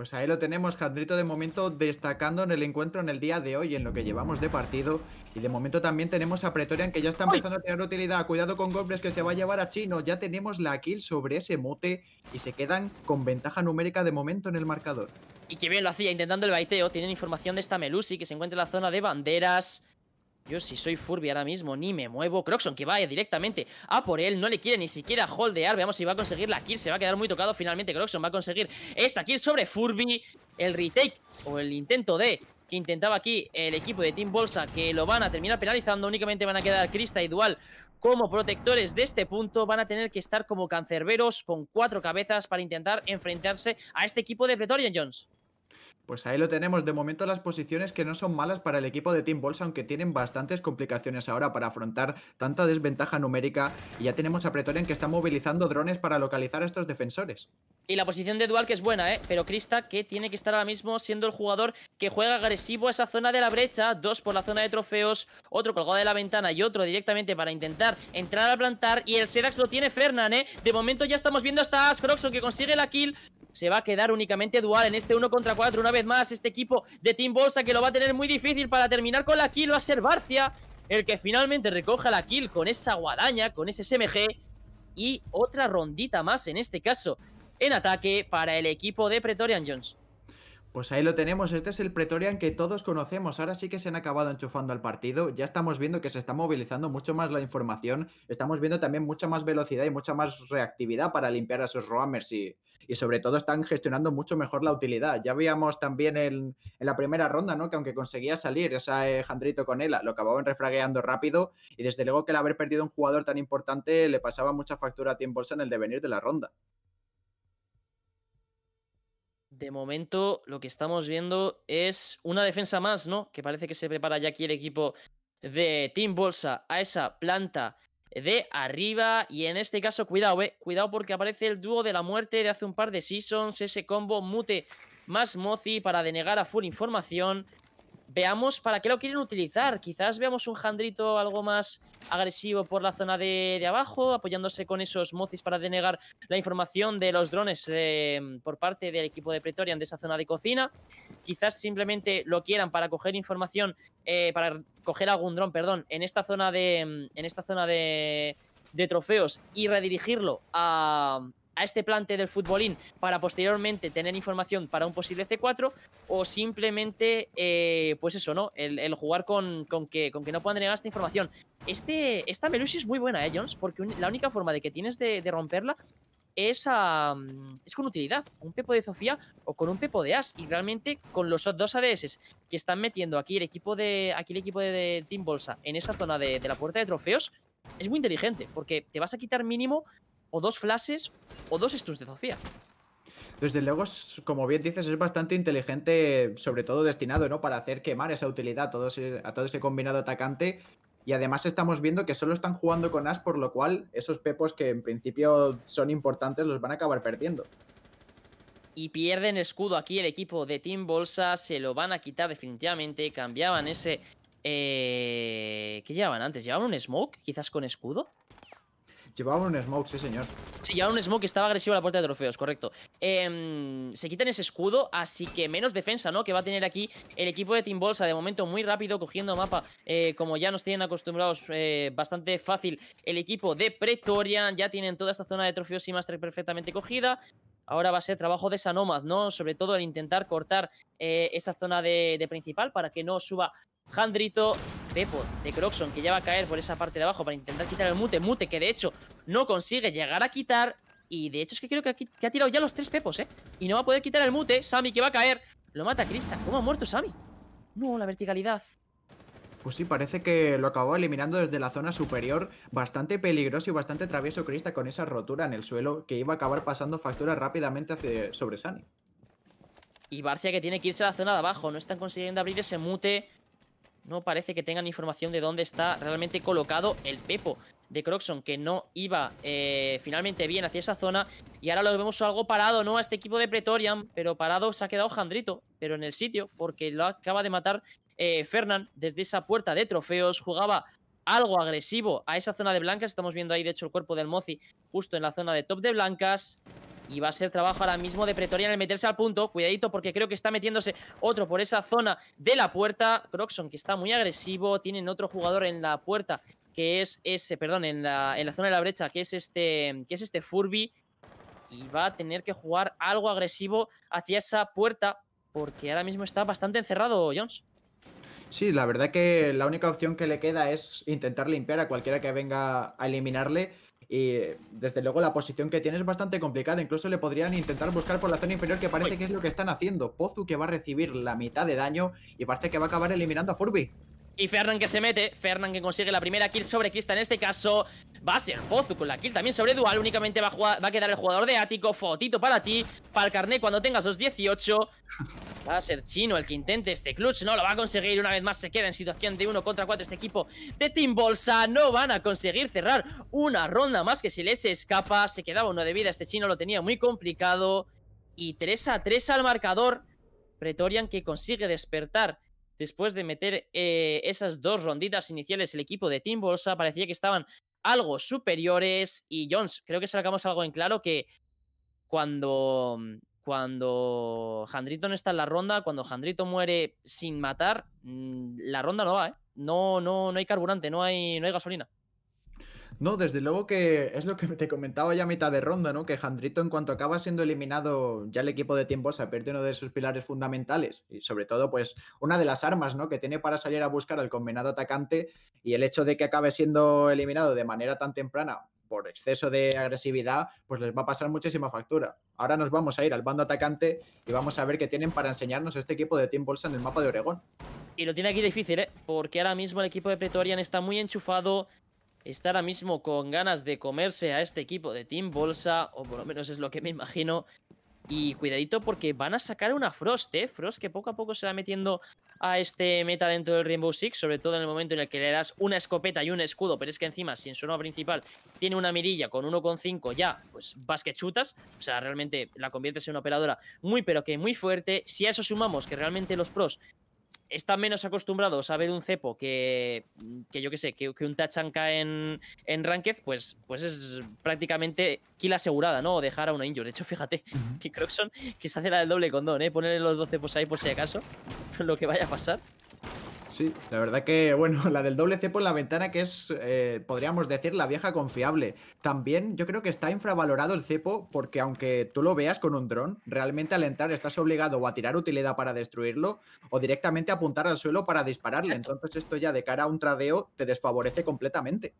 Pues ahí lo tenemos, Jandrito de momento destacando en el encuentro en el día de hoy, en lo que llevamos de partido. Y de momento también tenemos a Pretorian que ya está empezando a tener utilidad. Cuidado con Gobles que se va a llevar a Chino. Ya tenemos la kill sobre ese mote y se quedan con ventaja numérica de momento en el marcador. Y que bien lo hacía intentando el baiteo. Tienen información de esta Melusi que se encuentra en la zona de banderas. Yo si soy Furby ahora mismo ni me muevo. Croxon que vaya directamente a por él. No le quiere ni siquiera holdear. Veamos si va a conseguir la kill. Se va a quedar muy tocado. Finalmente Croxon va a conseguir esta kill sobre Furby. El retake o el intento de que intentaba aquí el equipo de Team Bolsa que lo van a terminar penalizando. Únicamente van a quedar Krista y Dual como protectores de este punto. Van a tener que estar como cancerberos con cuatro cabezas para intentar enfrentarse a este equipo de Pretorian Jones. Pues ahí lo tenemos. De momento las posiciones que no son malas para el equipo de Team Bolsa, aunque tienen bastantes complicaciones ahora para afrontar tanta desventaja numérica. Y ya tenemos a Pretorian que está movilizando drones para localizar a estos defensores. Y la posición de Dual que es buena, ¿eh? Pero Krista que tiene que estar ahora mismo siendo el jugador que juega agresivo a esa zona de la brecha. Dos por la zona de trofeos, otro colgado de la ventana y otro directamente para intentar entrar a plantar. Y el Serax lo tiene Fernan, ¿eh? De momento ya estamos viendo hasta Ascroxo que consigue la kill se va a quedar únicamente dual en este 1 contra 4. Una vez más, este equipo de Team Bolsa que lo va a tener muy difícil para terminar con la kill va a ser Barcia, el que finalmente recoja la kill con esa guadaña, con ese SMG. Y otra rondita más en este caso en ataque para el equipo de Pretorian Jones. Pues ahí lo tenemos, este es el Pretorian que todos conocemos, ahora sí que se han acabado enchufando al partido, ya estamos viendo que se está movilizando mucho más la información, estamos viendo también mucha más velocidad y mucha más reactividad para limpiar a esos roamers y, y sobre todo están gestionando mucho mejor la utilidad. Ya veíamos también en, la primera ronda, ¿no? Que aunque conseguía salir esa eh, con Ela, lo acababan refragueando rápido y desde luego que el haber perdido un jugador tan importante le pasaba mucha factura a tiempo Bolsa en el devenir de la ronda de momento lo que estamos viendo es una defensa más, ¿no? Que parece que se prepara ya aquí el equipo de Team Bolsa a esa planta de arriba. Y en este caso, cuidado, eh. Cuidado porque aparece el dúo de la muerte de hace un par de seasons. Ese combo mute más mozi para denegar a full información veamos para qué lo quieren utilizar. Quizás veamos un Jandrito algo más agresivo por la zona de, abajo, apoyándose con esos mocis para denegar la información de los drones eh, por parte del equipo de Pretorian de esa zona de cocina. Quizás simplemente lo quieran para coger información, eh, para coger algún dron, perdón, en esta zona de, en esta zona de, de trofeos y redirigirlo a, a este plante del futbolín para posteriormente tener información para un posible C4 o simplemente, eh, pues eso, ¿no? El, jugar con, con, que, con que no puedan negar esta información. Este, esta Melusi es muy buena, ¿eh, Jones? Porque la única forma de que tienes de, romperla es, a, es con utilidad, un Pepo de Sofía o con un Pepo de As. Y realmente con los dos ADS que están metiendo aquí el equipo de aquí el equipo de, Team Bolsa en esa zona de, la puerta de trofeos, es muy inteligente, porque te vas a quitar mínimo o dos flashes o dos estus de Zocía. Desde luego, como bien dices, es bastante inteligente, sobre todo destinado, ¿no? Para hacer quemar esa utilidad a todo ese, combinado atacante. Y además estamos viendo que solo están jugando con As, por lo cual esos pepos que en principio son importantes los van a acabar perdiendo. Y pierden escudo aquí el equipo de Team Bolsa, se lo van a quitar definitivamente. Cambiaban ese... Eh, ¿Qué llevaban antes? ¿Llevaban un smoke? Quizás con escudo. Llevaba un smoke, sí, señor. Sí, llevaba un smoke estaba agresivo a la puerta de trofeos, correcto. Em, se quitan ese escudo, así que menos defensa, ¿no? Que va a tener aquí el equipo de Team Bolsa. De momento, muy rápido, cogiendo mapa, eh, como ya nos tienen acostumbrados, eh, bastante fácil. El equipo de Pretorian ya tienen toda esta zona de trofeos y Master perfectamente cogida. Ahora va a ser trabajo de esa ¿no? Sobre todo el intentar cortar eh, esa zona de, principal para que no suba Handrito pepo de Croxon, que ya va a caer por esa parte de abajo para intentar quitar el mute. Mute que de hecho no consigue llegar a quitar. Y de hecho es que creo que ha, tirado ya los tres pepos, ¿eh? Y no va a poder quitar el mute. Sami que va a caer. Lo mata Krista. ¿Cómo ha muerto Sami? No, la verticalidad. Pues sí, parece que lo acabó eliminando desde la zona superior. Bastante peligroso y bastante travieso Krista con esa rotura en el suelo que iba a acabar pasando factura rápidamente sobre Sami. Y Barcia que tiene que irse a la zona de abajo. No están consiguiendo abrir ese mute. No parece que tengan información de dónde está realmente colocado el Pepo de Croxon que no iba eh, finalmente bien hacia esa zona. Y ahora lo vemos algo parado, ¿no? A este equipo de Pretorian, pero parado se ha quedado Jandrito, pero en el sitio, porque lo acaba de matar eh, desde esa puerta de trofeos. Jugaba algo agresivo a esa zona de blancas. Estamos viendo ahí, de hecho, el cuerpo del Mozi justo en la zona de top de blancas. Y va a ser trabajo ahora mismo de Pretorian el meterse al punto. Cuidadito porque creo que está metiéndose otro por esa zona de la puerta. Croxon que está muy agresivo. Tienen otro jugador en la puerta que es ese, perdón, en la, en la zona de la brecha, que es este, que es este Furby, y va a tener que jugar algo agresivo hacia esa puerta, porque ahora mismo está bastante encerrado, Jones. Sí, la verdad que la única opción que le queda es intentar limpiar a cualquiera que venga a eliminarle. Y desde luego la posición que tiene es bastante complicada. Incluso le podrían intentar buscar por la zona inferior, que parece que es lo que están haciendo. Pozu que va a recibir la mitad de daño y parece que va a acabar eliminando a Furby. Y Fernan que se mete, Fernan que consigue la primera kill sobre Kista en este caso. Va a ser Pozu con la kill también sobre Dual, únicamente va a, quedar el jugador de Ático. Fotito para ti, para el carnet cuando tengas los 18. Va a ser Chino el que intente este clutch, no lo va a conseguir. Una vez más se queda en situación de 1 contra 4 este equipo de Team Bolsa. No van a conseguir cerrar una ronda más que si les escapa. Se quedaba uno de vida, este Chino lo tenía muy complicado. Y 3 a 3 al marcador. Pretorian que consigue despertar después de meter eh, esas dos ronditas iniciales, el equipo de Team Bolsa parecía que estaban algo superiores. Y Jones, creo que sacamos algo en claro que cuando, mm, cuando no está en la ronda, cuando Jandrito muere sin matar, mm, la ronda no va, ¿eh? No, no, no hay carburante, no hay, no hay gasolina. No, desde luego que es lo que te comentaba ya a mitad de ronda, ¿no? Que Jandrito, en cuanto acaba siendo eliminado ya el equipo de Team se pierde uno de sus pilares fundamentales y sobre todo, pues, una de las armas, ¿no? Que tiene para salir a buscar al combinado atacante y el hecho de que acabe siendo eliminado de manera tan temprana por exceso de agresividad, pues les va a pasar muchísima factura. Ahora nos vamos a ir al bando atacante y vamos a ver qué tienen para enseñarnos este equipo de Team en el mapa de Oregón. Y lo tiene aquí difícil, ¿eh? Porque ahora mismo el equipo de Pretorian está muy enchufado, está ahora mismo con ganas de comerse a este equipo de Team Bolsa, o por lo menos es lo que me imagino. Y cuidadito porque van a sacar una Frost, ¿eh? Frost que poco a poco se va metiendo a este meta dentro del Rainbow Six, sobre todo en el momento en el que le das una escopeta y un escudo, pero es que encima, si en su nueva principal tiene una mirilla con 1,5 ya, pues vas que chutas, o sea, realmente la conviertes en una operadora muy pero que muy fuerte. Si a eso sumamos que realmente los pros están menos acostumbrados a ver un cepo que, que yo qué sé, que, un tachanca en, en Ranked, pues, pues es prácticamente kill asegurada, ¿no? O dejar a una injure. De hecho, fíjate que Croxon que se hace la del doble condón, ¿eh? Ponerle los 12 cepos pues ahí por si acaso, *laughs* lo que vaya a pasar. Sí, la verdad que, bueno, *laughs* la del doble cepo en la ventana que es, eh, podríamos decir, la vieja confiable. También yo creo que está infravalorado el cepo porque aunque tú lo veas con un dron, realmente al entrar estás obligado o a tirar utilidad para destruirlo o directamente apuntar al suelo para dispararle. Entonces esto ya de cara a un tradeo te desfavorece completamente.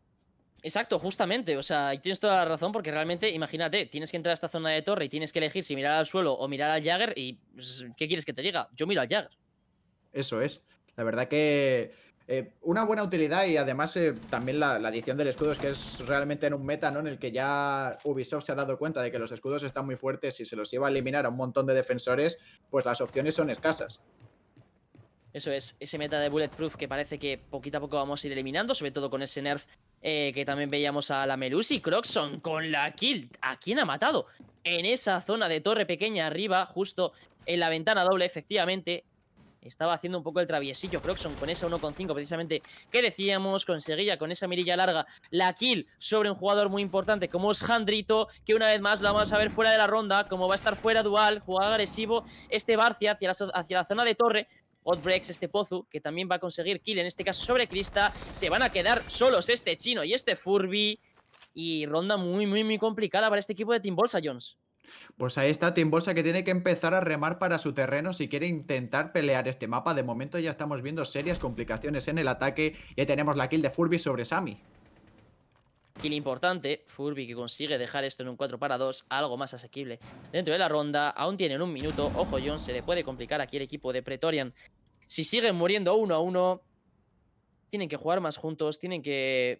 Exacto, justamente. O sea, tienes toda la razón porque realmente, imagínate, tienes que entrar a esta zona de torre y tienes que elegir si mirar al suelo o mirar al Jagger y pues, ¿qué quieres que te diga? Yo miro al Jagger. Eso es. La verdad que eh, una buena utilidad y además eh, también la, adición del escudo es que es realmente en un meta ¿no? en el que ya Ubisoft se ha dado cuenta de que los escudos están muy fuertes y se los lleva a eliminar a un montón de defensores, pues las opciones son escasas. Eso es, ese meta de Bulletproof que parece que poquito a poco vamos a ir eliminando, sobre todo con ese nerf eh, que también veíamos a la Melusi Croxon con la kill. ¿A quién ha matado? En esa zona de torre pequeña arriba, justo en la ventana doble, efectivamente, estaba haciendo un poco el traviesillo Croxon con esa 1.5 precisamente que decíamos, conseguía con esa mirilla larga la kill sobre un jugador muy importante como es Jandrito, que una vez más lo vamos a ver fuera de la ronda, como va a estar fuera dual, jugador agresivo, este Barcia hacia la, zona de torre, Breaks este Pozu, que también va a conseguir kill, en este caso sobre Crista Se van a quedar solos este Chino y este Furby. Y ronda muy, muy, muy complicada para este equipo de Team Bolsa, Jones. Pues ahí está Team que tiene que empezar a remar para su terreno si quiere intentar pelear este mapa. De momento ya estamos viendo serias complicaciones en el ataque y tenemos la kill de Furby sobre Sami. Kill importante, Furby que consigue dejar esto en un 4 para 2, algo más asequible. Dentro de la ronda, aún tienen un minuto, ojo John, se le puede complicar aquí el equipo de Pretorian. Si siguen muriendo uno a uno, tienen que jugar más juntos, tienen que,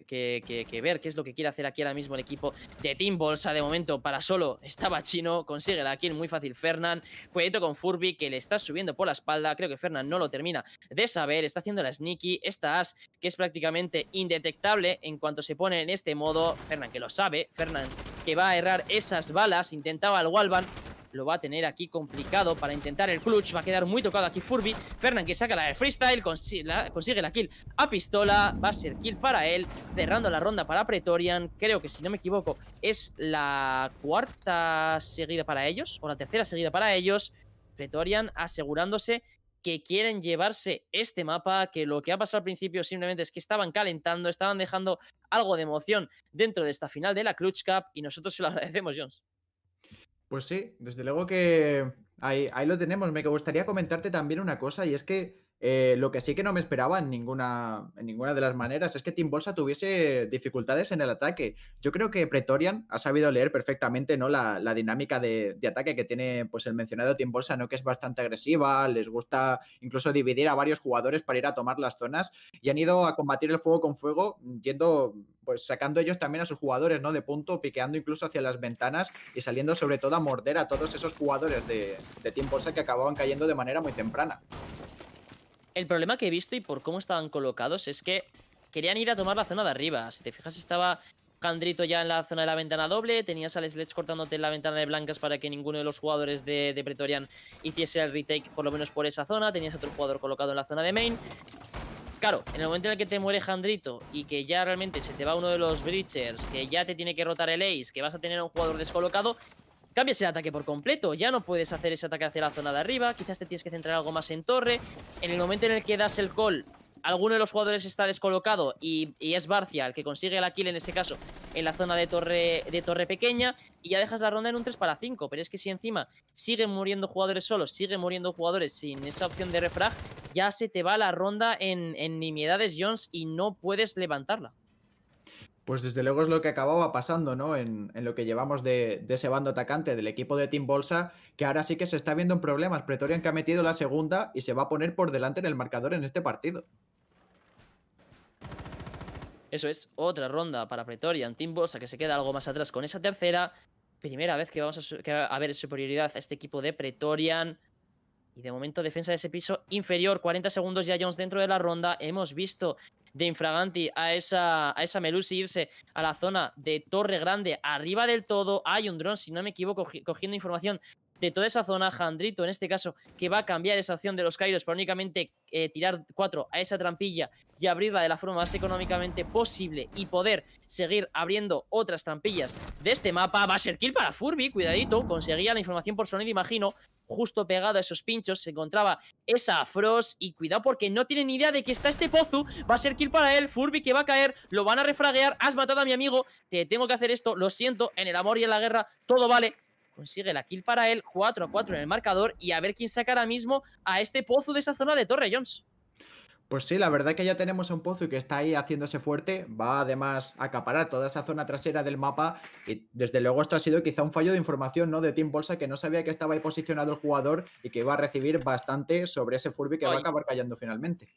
ver qué es lo que quiere hacer aquí ahora mismo el equipo de Team Bolsa. De momento, para solo estaba Chino, consigue la kill muy fácil Fernan. Cuidado con Furby, que le está subiendo por la espalda. Creo que Fernan no lo termina de saber, está haciendo la sneaky. Esta as que es prácticamente indetectable en cuanto se pone en este modo. Fernan que lo sabe, Fernand que va a errar esas balas, intentaba el Walvan, lo va a tener aquí complicado para intentar el clutch. Va a quedar muy tocado aquí Furby. Fernan que saca la de freestyle, consigue la, consigue la kill a pistola. Va a ser kill para él, cerrando la ronda para Pretorian. Creo que, si no me equivoco, es la cuarta seguida para ellos, o la tercera seguida para ellos. Pretorian asegurándose que quieren llevarse este mapa, que lo que ha pasado al principio simplemente es que estaban calentando, estaban dejando algo de emoción dentro de esta final de la Clutch Cup y nosotros se lo *laughs* agradecemos, Jones. Pues sí, desde luego que ahí, ahí lo tenemos. Me gustaría comentarte también una cosa y es que eh, lo que sí que no me esperaba en ninguna, en ninguna de las maneras es que Team Bolsa tuviese dificultades en el ataque. Yo creo que Pretorian ha sabido leer perfectamente ¿no? la, dinámica de, ataque que tiene pues, el mencionado Team Bolsa, ¿no? que es bastante agresiva, les gusta incluso dividir a varios jugadores para ir a tomar las zonas y han ido a combatir el fuego con fuego yendo pues sacando ellos también a sus jugadores, ¿no? De punto, piqueando incluso hacia las ventanas y saliendo sobre todo a morder a todos esos jugadores de, de Team Bolsa que acababan cayendo de manera muy temprana. El problema que he visto y por cómo estaban colocados es que querían ir a tomar la zona de arriba. Si te fijas, estaba Jandrito ya en la zona de la ventana doble. Tenías al Sledge cortándote en la ventana de blancas para que ninguno de los jugadores de, de, Pretorian hiciese el retake, por lo menos por esa zona. Tenías otro jugador colocado en la zona de main. Claro, en el momento en el que te muere Jandrito y que ya realmente se te va uno de los Breachers, que ya te tiene que rotar el Ace, que vas a tener a un jugador descolocado, cambias el ataque por completo. Ya no puedes hacer ese ataque hacia la zona de arriba. Quizás te tienes que centrar algo más en torre. En el momento en el que das el call, alguno de los jugadores está descolocado y, es Barcia el que consigue el kill en ese caso en la zona de torre, de torre pequeña y ya dejas la ronda en un 3 para 5. Pero es que si encima siguen muriendo jugadores solos, siguen muriendo jugadores sin esa opción de refrag, ya se te va la ronda en, en nimiedades Jones y no puedes levantarla. Pues desde luego es lo que acababa pasando, ¿no? En, lo que llevamos de, ese bando atacante del equipo de Team Bolsa, que ahora sí que se está viendo en problemas. Pretorian que ha metido la segunda y se va a poner por delante en el marcador en este partido. Eso es, otra ronda para Pretorian. Team Bolsa que se queda algo más atrás con esa tercera. Primera vez que vamos a, a ver superioridad a este equipo de Pretorian. Y de momento defensa de ese piso inferior. 40 segundos ya Jones dentro de la ronda. Hemos visto de infraganti a esa, a esa Melusi irse a la zona de Torre Grande. Arriba del todo hay un dron, si no me equivoco, cogiendo información de toda esa zona, Jandrito en este caso, que va a cambiar esa acción de los Kairos para únicamente eh, tirar cuatro a esa trampilla y abrirla de la forma más económicamente posible y poder seguir abriendo otras trampillas de este mapa. Va a ser kill para Furby, cuidadito, conseguía la información por sonido, imagino, justo pegado a esos pinchos se encontraba esa Frost y cuidado porque no tiene ni idea de que está este Pozu, va a ser kill para él, Furby que va a caer, lo van a refraguear, has matado a mi amigo, te tengo que hacer esto, lo siento, en el amor y en la guerra todo vale, consigue la kill para él, 4 a 4 en el marcador y a ver quién saca ahora mismo a este Pozo de esa zona de Torre Jones. Pues sí, la verdad que ya tenemos a un Pozo y que está ahí haciéndose fuerte, va además a acaparar toda esa zona trasera del mapa y desde luego esto ha sido quizá un fallo de información ¿no? de Team Bolsa que no sabía que estaba ahí posicionado el jugador y que iba a recibir bastante sobre ese Furby que va a acabar cayendo finalmente.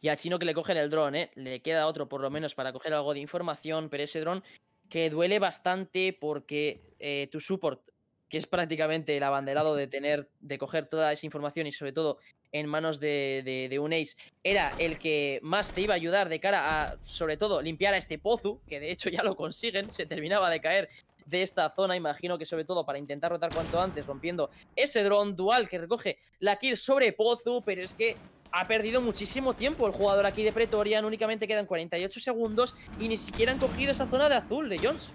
Y a Chino que le cogen el dron, ¿eh? le queda otro por lo menos para coger algo de información, pero ese dron que duele bastante porque eh, tu support que es prácticamente el abanderado de tener, de coger toda esa información y sobre todo en manos de, de, un ace, era el que más te iba a ayudar de cara a, sobre todo, limpiar a este Pozu, que de hecho ya lo consiguen, se terminaba de caer de esta zona, imagino que sobre todo para intentar rotar cuanto antes, rompiendo ese dron dual que recoge la kill sobre Pozu, pero es que ha perdido muchísimo tiempo el jugador aquí de Pretorian, únicamente quedan 48 segundos y ni siquiera han cogido esa zona de azul de Jones.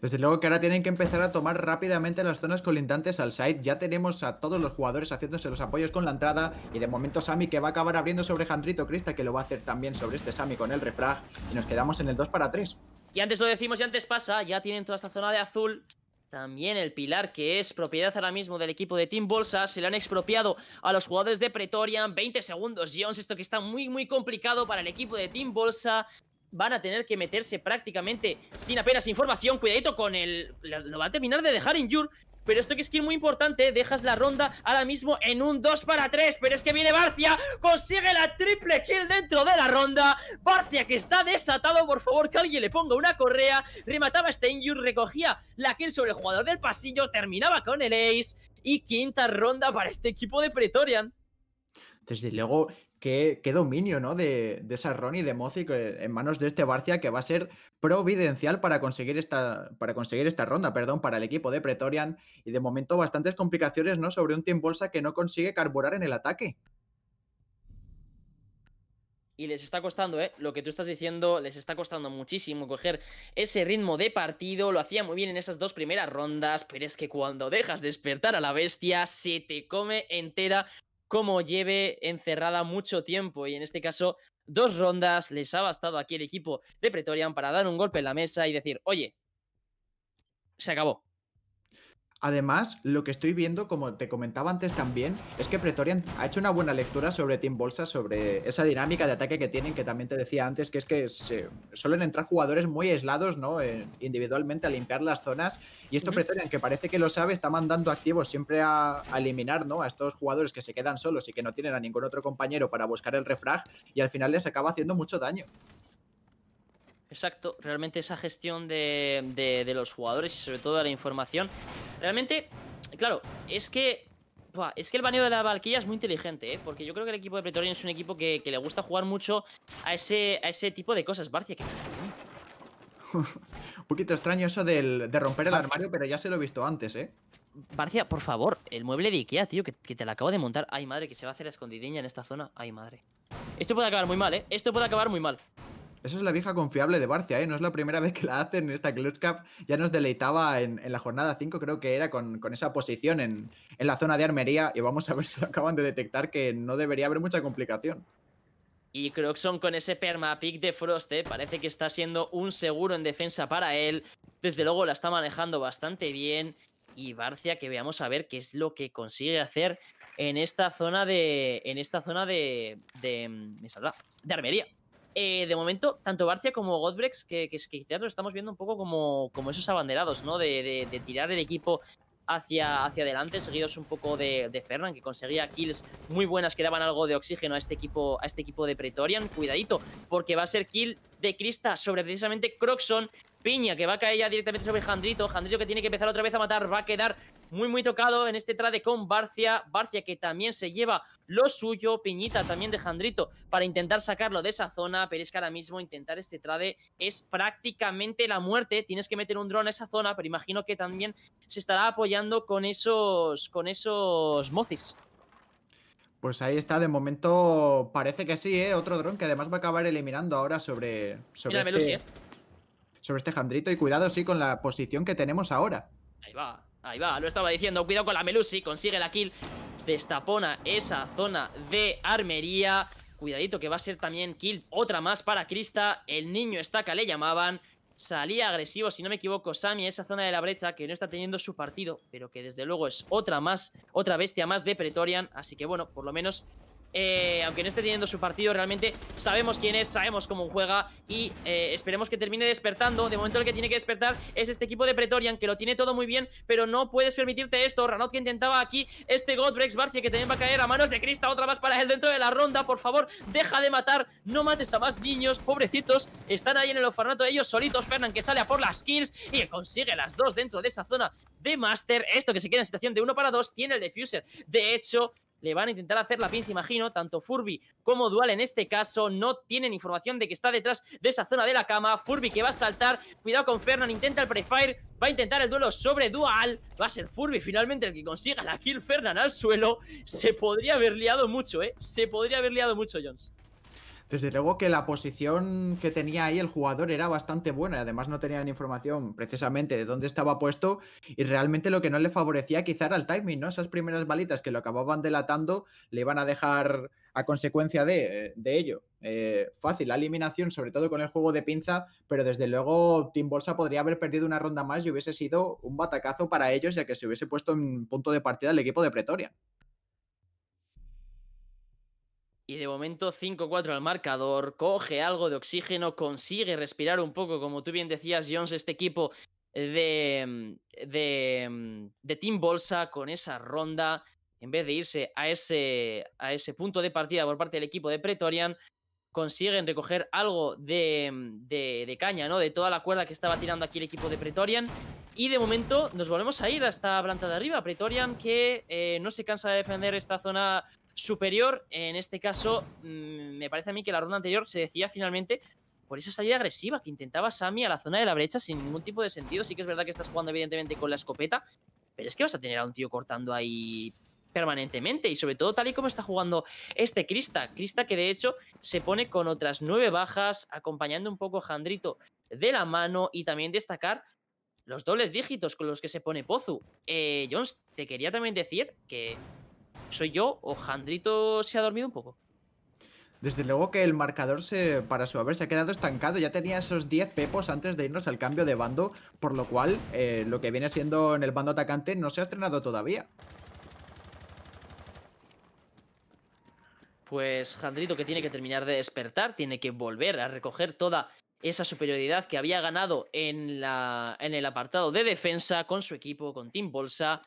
Desde luego que ahora tienen que empezar a tomar rápidamente las zonas colindantes al side, Ya tenemos a todos los jugadores haciéndose los apoyos con la entrada. Y de momento Sami que va a acabar abriendo sobre Jandrito Crista, que lo va a hacer también sobre este Sami con el refrag. Y nos quedamos en el 2 para 3. Y antes lo decimos y antes pasa, ya tienen toda esta zona de azul. También el pilar que es propiedad ahora mismo del equipo de Team Bolsa. Se lo han expropiado a los jugadores de Pretorian, 20 segundos, Jones. Esto que está muy, muy complicado para el equipo de Team Bolsa van a tener que meterse prácticamente sin apenas información. Cuidadito con el... Lo va a terminar de dejar Injur. Pero esto que es que muy importante, dejas la ronda ahora mismo en un 2 para 3. Pero es que viene Barcia, consigue la triple kill dentro de la ronda. Barcia que está desatado, por favor que alguien le ponga una correa. Remataba a este Injur. recogía la kill sobre el jugador del pasillo, terminaba con el ace. Y quinta ronda para este equipo de Pretorian. Desde luego, Qué, dominio, ¿no? De, de esa Ronnie de Mozic en manos de este Barcia que va a ser providencial para conseguir esta, para conseguir esta ronda, perdón, para el equipo de Pretorian. Y de momento bastantes complicaciones, ¿no? Sobre un Team Bolsa que no consigue carburar en el ataque. Y les está costando, ¿eh? Lo que tú estás diciendo, les está costando muchísimo coger ese ritmo de partido. Lo hacía muy bien en esas dos primeras rondas, pero es que cuando dejas despertar a la bestia, se te come entera como lleve encerrada mucho tiempo y en este caso dos rondas les ha bastado aquí el equipo de Pretorian para dar un golpe en la mesa y decir, oye, se acabó, Además, lo que estoy viendo, como te comentaba antes también, es que Pretorian ha hecho una buena lectura sobre Team Bolsa, sobre esa dinámica de ataque que tienen, que también te decía antes, que es que suelen entrar jugadores muy aislados, ¿no? Eh, individualmente a limpiar las zonas. Y esto Pretorian, que parece que lo sabe, está mandando activos siempre a, eliminar, ¿no? A estos jugadores que se quedan solos y que no tienen a ningún otro compañero para buscar el refrag. Y al final les acaba haciendo mucho daño. Exacto, realmente esa gestión de, los jugadores y sobre todo de la información. Realmente, claro, es que es que el baneo de la valquilla es muy inteligente, ¿eh? porque yo creo que el equipo de Pretorian es un equipo que, le gusta jugar mucho a ese, a ese tipo de cosas. Barcia, ¿qué pasa? *laughs* un poquito extraño eso de romper el armario, pero ya se lo he visto antes, ¿eh? Barcia, por favor, el mueble de Ikea, tío, que, te la acabo de montar. Ay, madre, que se va a hacer la en esta zona. Ay, madre. Esto puede acabar muy mal, ¿eh? Esto puede acabar muy mal. Esa es la vieja confiable de Barcia, ¿eh? No es la primera vez que la hacen en esta Clutch Ya nos deleitaba en, la jornada 5, creo que era, con, esa posición en, la zona de armería. Y vamos a ver si lo acaban de detectar, que no debería haber mucha complicación. Y Croxon con ese permapick de Frost, ¿eh? Parece que está siendo un seguro en defensa para él. Desde luego la está manejando bastante bien. Y Barcia, que veamos a ver qué es lo que consigue hacer en esta zona de... En esta zona de... de mm, me saldrá. De armería. Eh, de momento, tanto Barcia como Godbrex, que, que, que, quizás lo estamos viendo un poco como, como esos abanderados, ¿no? De, de, tirar el equipo hacia, hacia adelante, seguidos un poco de, de Fernan, que conseguía kills muy buenas que daban algo de oxígeno a este equipo, a este equipo de Pretorian. Cuidadito, porque va a ser kill de Crista sobre precisamente Croxon. Piña, que va a caer ya directamente sobre Jandrito. Jandrito que tiene que empezar otra vez a matar. Va a quedar muy, muy tocado en este trade con Barcia. Barcia que también se lleva lo suyo. Piñita también de Jandrito para intentar sacarlo de esa zona. Pero es que ahora mismo intentar este trade es prácticamente la muerte. Tienes que meter un dron a esa zona, pero imagino que también se estará apoyando con esos, con esos mozis. Pues ahí está, de momento parece que sí, ¿eh? Otro dron que además va a acabar eliminando ahora sobre, sobre, este, ¿eh? sobre este Jandrito. Y cuidado, sí, con la posición que tenemos ahora. Ahí va. Ahí va, lo estaba diciendo, cuidado con la Melusi, consigue la kill, destapona esa zona de armería. Cuidadito que va a ser también kill, otra más para Krista, el niño estaca le llamaban. Salía agresivo, si no me equivoco, Sami, esa zona de la brecha que no está teniendo su partido, pero que desde luego es otra más, otra bestia más de Pretorian. Así que bueno, por lo menos eh, aunque no esté teniendo su partido, realmente sabemos quién es, sabemos cómo juega y eh, esperemos que termine despertando. De momento el que tiene que despertar es este equipo de Pretorian, que lo tiene todo muy bien, pero no puedes permitirte esto. Ranot que intentaba aquí este Godbrex Barcia, que también va a caer a manos de Krista, otra más para él dentro de la ronda. Por favor, deja de matar, no mates a más niños, pobrecitos. Están ahí en el de ellos solitos. Fernan que sale a por las kills y consigue las dos dentro de esa zona de Master. Esto que se queda en situación de uno para dos, tiene el Defuser. De hecho, le van a intentar hacer la pinza, imagino. Tanto Furby como Dual en este caso no tienen información de que está detrás de esa zona de la cama. Furby que va a saltar. Cuidado con Fernan, intenta el prefire. Va a intentar el duelo sobre Dual. Va a ser Furby finalmente el que consiga la kill Fernan al suelo. Se podría haber liado mucho, ¿eh? Se podría haber liado mucho, Jones. Desde luego que la posición que tenía ahí el jugador era bastante buena y además no tenían información precisamente de dónde estaba puesto y realmente lo que no le favorecía quizá era el timing, ¿no? Esas primeras balitas que lo acababan delatando le iban a dejar a consecuencia de, eh, ello. Eh, fácil la eliminación, sobre todo con el juego de pinza, pero desde luego Team Bolsa podría haber perdido una ronda más y hubiese sido un batacazo para ellos ya que se hubiese puesto en punto de partida el equipo de Pretoria. Y de momento 5-4 al marcador, coge algo de oxígeno, consigue respirar un poco, como tú bien decías, Jones, este equipo de, mm, de, mm, de Team Bolsa con esa ronda, en vez de irse a ese, a ese punto de partida por parte del equipo de Pretorian, consiguen recoger algo de, mm, de, caña, ¿no? De toda la cuerda que estaba tirando aquí el equipo de Pretorian. Y de momento nos volvemos a ir a esta planta de arriba. Pretorian que eh, no se cansa de defender esta zona superior. En este caso, mm, me parece a mí que la ronda anterior se decía finalmente por esa salida agresiva que intentaba Sami a la zona de la brecha sin ningún tipo de sentido. Sí que es verdad que estás jugando evidentemente con la escopeta, pero es que vas a tener a un tío cortando ahí permanentemente y sobre todo tal y como está jugando este Krista. Krista que de hecho se pone con otras nueve bajas, acompañando un poco a Jandrito de la mano y también destacar los dobles dígitos con los que se pone Pozu. Eh, Jones, te quería también decir que ¿Soy yo o Jandrito se ha dormido un poco? Desde luego que el marcador se, para su haber se ha quedado estancado. Ya tenía esos 10 pepos antes de irnos al cambio de bando, por lo cual eh, lo que viene siendo en el bando atacante no se ha estrenado todavía. Pues Jandrito que tiene que terminar de despertar, tiene que volver a recoger toda esa superioridad que había ganado en, la, en el apartado de defensa con su equipo, con Team Bolsa,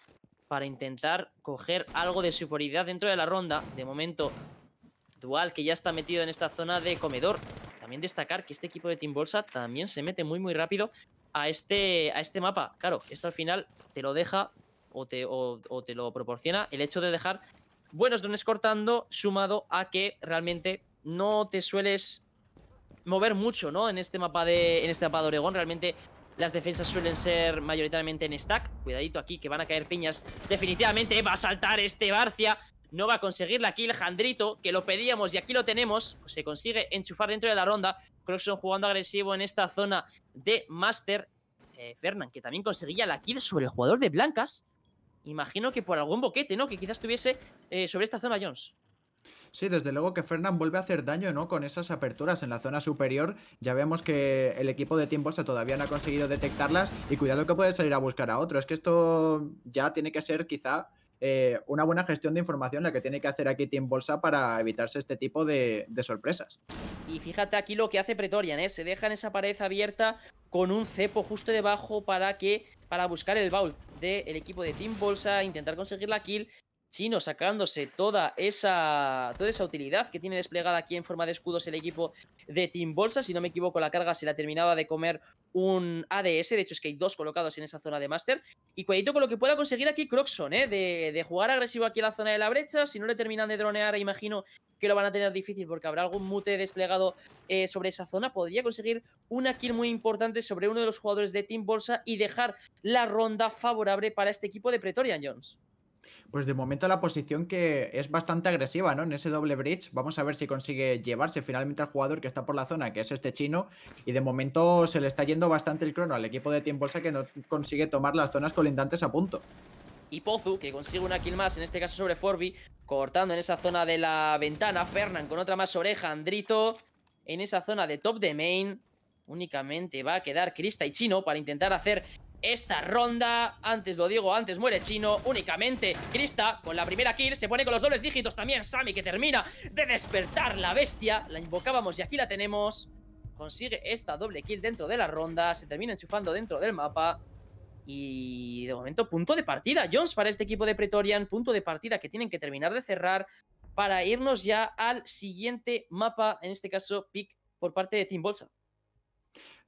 para intentar coger algo de superioridad dentro de la ronda. De momento, Dual, que ya está metido en esta zona de comedor. También destacar que este equipo de Team Bolsa también se mete muy, muy rápido a este, a este mapa. Claro, esto al final te lo deja o te, te lo proporciona el hecho de dejar buenos drones cortando, sumado a que realmente no te sueles mover mucho, ¿no? En este mapa de, en este mapa de Oregón, realmente las defensas suelen ser mayoritariamente en stack. Cuidadito aquí, que van a caer piñas. Definitivamente va a saltar este Barcia. No va a conseguir la kill Jandrito, que lo pedíamos y aquí lo tenemos. Se consigue enchufar dentro de la ronda. Croxon jugando agresivo en esta zona de Master. Eh, Fernan, que también conseguía la kill sobre el jugador de blancas. Imagino que por algún boquete, ¿no? Que quizás estuviese eh, sobre esta zona Jones. Sí, desde luego que Fernán vuelve a hacer daño ¿no? con esas aperturas en la zona superior. Ya vemos que el equipo de Team Bolsa todavía no ha conseguido detectarlas y cuidado que puede salir a buscar a otro. Es que esto ya tiene que ser quizá eh, una buena gestión de información la que tiene que hacer aquí Team Bolsa para evitarse este tipo de, sorpresas. Y fíjate aquí lo que hace Pretorian, ¿eh? se deja en esa pared abierta con un cepo justo debajo para que para buscar el vault del equipo de Team Bolsa, intentar conseguir la kill Chino sacándose toda esa, toda esa utilidad que tiene desplegada aquí en forma de escudos el equipo de Team Bolsa. Si no me equivoco, la carga se la terminaba de comer un ADS. De hecho, es que hay dos colocados en esa zona de Master. Y cuidadito con lo que pueda conseguir aquí Croxon, ¿eh? de, jugar agresivo aquí en la zona de la brecha. Si no le terminan de dronear, imagino que lo van a tener difícil porque habrá algún mute desplegado eh, sobre esa zona. Podría conseguir una kill muy importante sobre uno de los jugadores de Team Bolsa y dejar la ronda favorable para este equipo de Pretorian Jones. Pues de momento la posición que es bastante agresiva, ¿no? En ese doble bridge. Vamos a ver si consigue llevarse finalmente al jugador que está por la zona, que es este chino. Y de momento se le está yendo bastante el crono al equipo de Team Bolsa que no consigue tomar las zonas colindantes a punto. Y Pozu, que consigue una kill más, en este caso sobre Forby, cortando en esa zona de la ventana. Fernan con otra más oreja, Andrito En esa zona de top de main. Únicamente va a quedar Krista y Chino para intentar hacer esta ronda. Antes lo digo, antes muere Chino. Únicamente Krista con la primera kill. Se pone con los dobles dígitos también Sami que termina de despertar la bestia. La invocábamos y aquí la tenemos. Consigue esta doble kill dentro de la ronda. Se termina enchufando dentro del mapa. Y de momento punto de partida, Jones, para este equipo de Pretorian. Punto de partida que tienen que terminar de cerrar para irnos ya al siguiente mapa. En este caso, pick por parte de Team Bolsa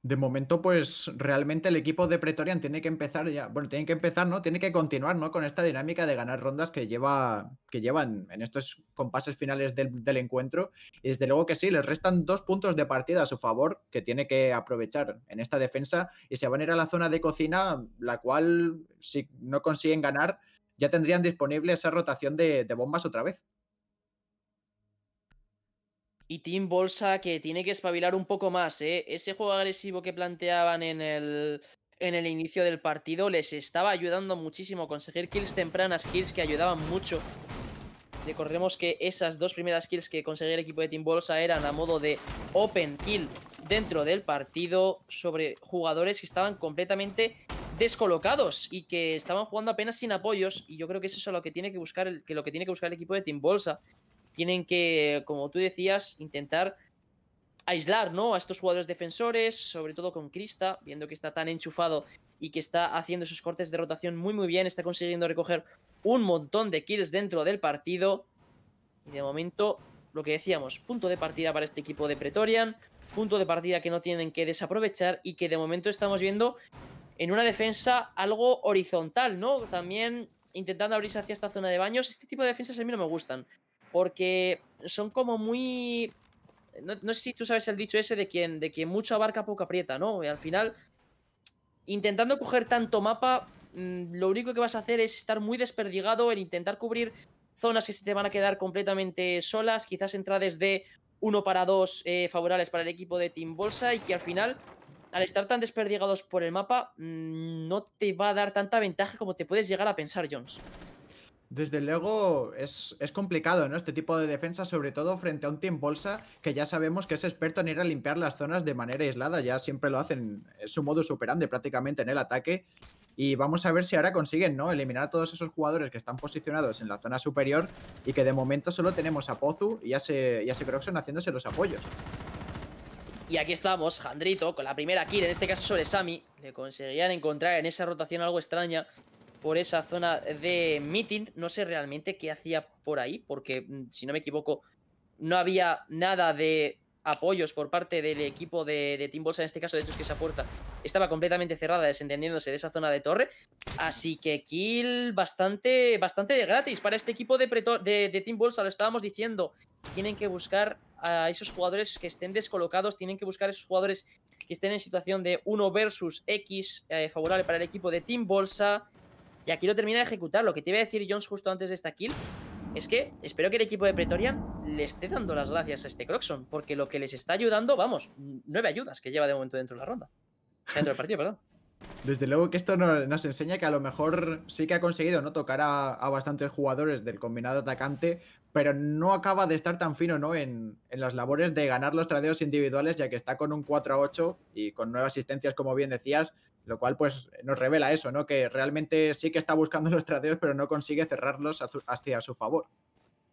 de momento, pues realmente el equipo de Pretorian tiene que empezar ya, bueno, tiene que empezar, ¿no? Tiene que continuar, ¿no? Con esta dinámica de ganar rondas que lleva, que llevan en estos compases finales del, encuentro. Y desde luego que sí, les restan dos puntos de partida a su favor que tiene que aprovechar en esta defensa y se van a ir a la zona de cocina, la cual si no consiguen ganar, ya tendrían disponible esa rotación de bombas otra vez. Y Team Bolsa que tiene que espabilar un poco más, ¿eh? Ese juego agresivo que planteaban en el, en el inicio del partido les estaba ayudando muchísimo a conseguir kills tempranas, kills que ayudaban mucho. Recordemos que esas dos primeras kills que conseguía el equipo de Team Bolsa eran a modo de open kill dentro del partido sobre jugadores que estaban completamente descolocados y que estaban jugando apenas sin apoyos y yo creo que es eso lo que tiene que buscar que lo que tiene que buscar el equipo de Team Bolsa tienen que, como tú decías, intentar aislar ¿no? a estos jugadores defensores, sobre todo con Krista, viendo que está tan enchufado y que está haciendo sus cortes de rotación muy muy bien, está consiguiendo recoger un montón de kills dentro del partido. Y de momento, lo que decíamos, punto de partida para este equipo de Pretorian, punto de partida que no tienen que desaprovechar y que de momento estamos viendo en una defensa algo horizontal, ¿no? También intentando abrirse hacia esta zona de baños. Este tipo de defensas a mí no me gustan porque son como muy... No, sé si tú sabes el dicho ese de quien, de quien mucho abarca poco aprieta, ¿no? Y al final, intentando coger tanto mapa, mm, lo único que vas a hacer es estar muy desperdigado en intentar cubrir zonas que se te van a quedar completamente solas, quizás entradas de uno para dos eh, favorables para el equipo de Team Bolsa y que al final, al estar tan desperdigados por el mapa, mm, no te va a dar tanta ventaja como te puedes llegar a pensar, Jones. Desde luego es, complicado, ¿no? Este tipo de defensa, sobre todo frente a un team bolsa que ya sabemos que es experto en ir a limpiar las zonas de manera aislada, ya siempre lo hacen, es su modo superante prácticamente en el ataque. Y vamos a ver si ahora consiguen, ¿no? Eliminar a todos esos jugadores que están posicionados en la zona superior y que de momento solo tenemos a Pozu y a, se, haciéndose los apoyos. Y aquí estamos, Jandrito, con la primera kill, en este caso sobre Sami. Le conseguían encontrar en esa rotación algo extraña por esa zona de meeting. No sé realmente qué hacía por ahí, porque mm, si no me equivoco, no había nada de apoyos por parte del equipo de, de Team Bolsa, en este caso, de hecho es que esa puerta estaba completamente cerrada, desentendiéndose de esa zona de torre, así que kill bastante, bastante de gratis para este equipo de, de, Team Bolsa, lo estábamos diciendo, tienen que buscar a esos jugadores que estén descolocados, tienen que buscar a esos jugadores que estén en situación de 1 versus X eh, favorable para el equipo de Team Bolsa, y aquí lo termina de ejecutar. Lo que te iba a decir Jones justo antes de esta kill es que espero que el equipo de Pretorian le esté dando las gracias a este Croxon, porque lo que les está ayudando, vamos, nueve ayudas que lleva de momento dentro de la ronda. Dentro del partido, perdón. Desde luego que esto nos enseña que a lo mejor sí que ha conseguido no tocar a, bastantes jugadores del combinado atacante, pero no acaba de estar tan fino ¿no? En, en, las labores de ganar los tradeos individuales, ya que está con un 4 a 8 y con nueve asistencias, como bien decías, lo cual pues nos revela eso, ¿no? Que realmente sí que está buscando los *laughs* tradeos, pero no consigue cerrarlos hacia su favor.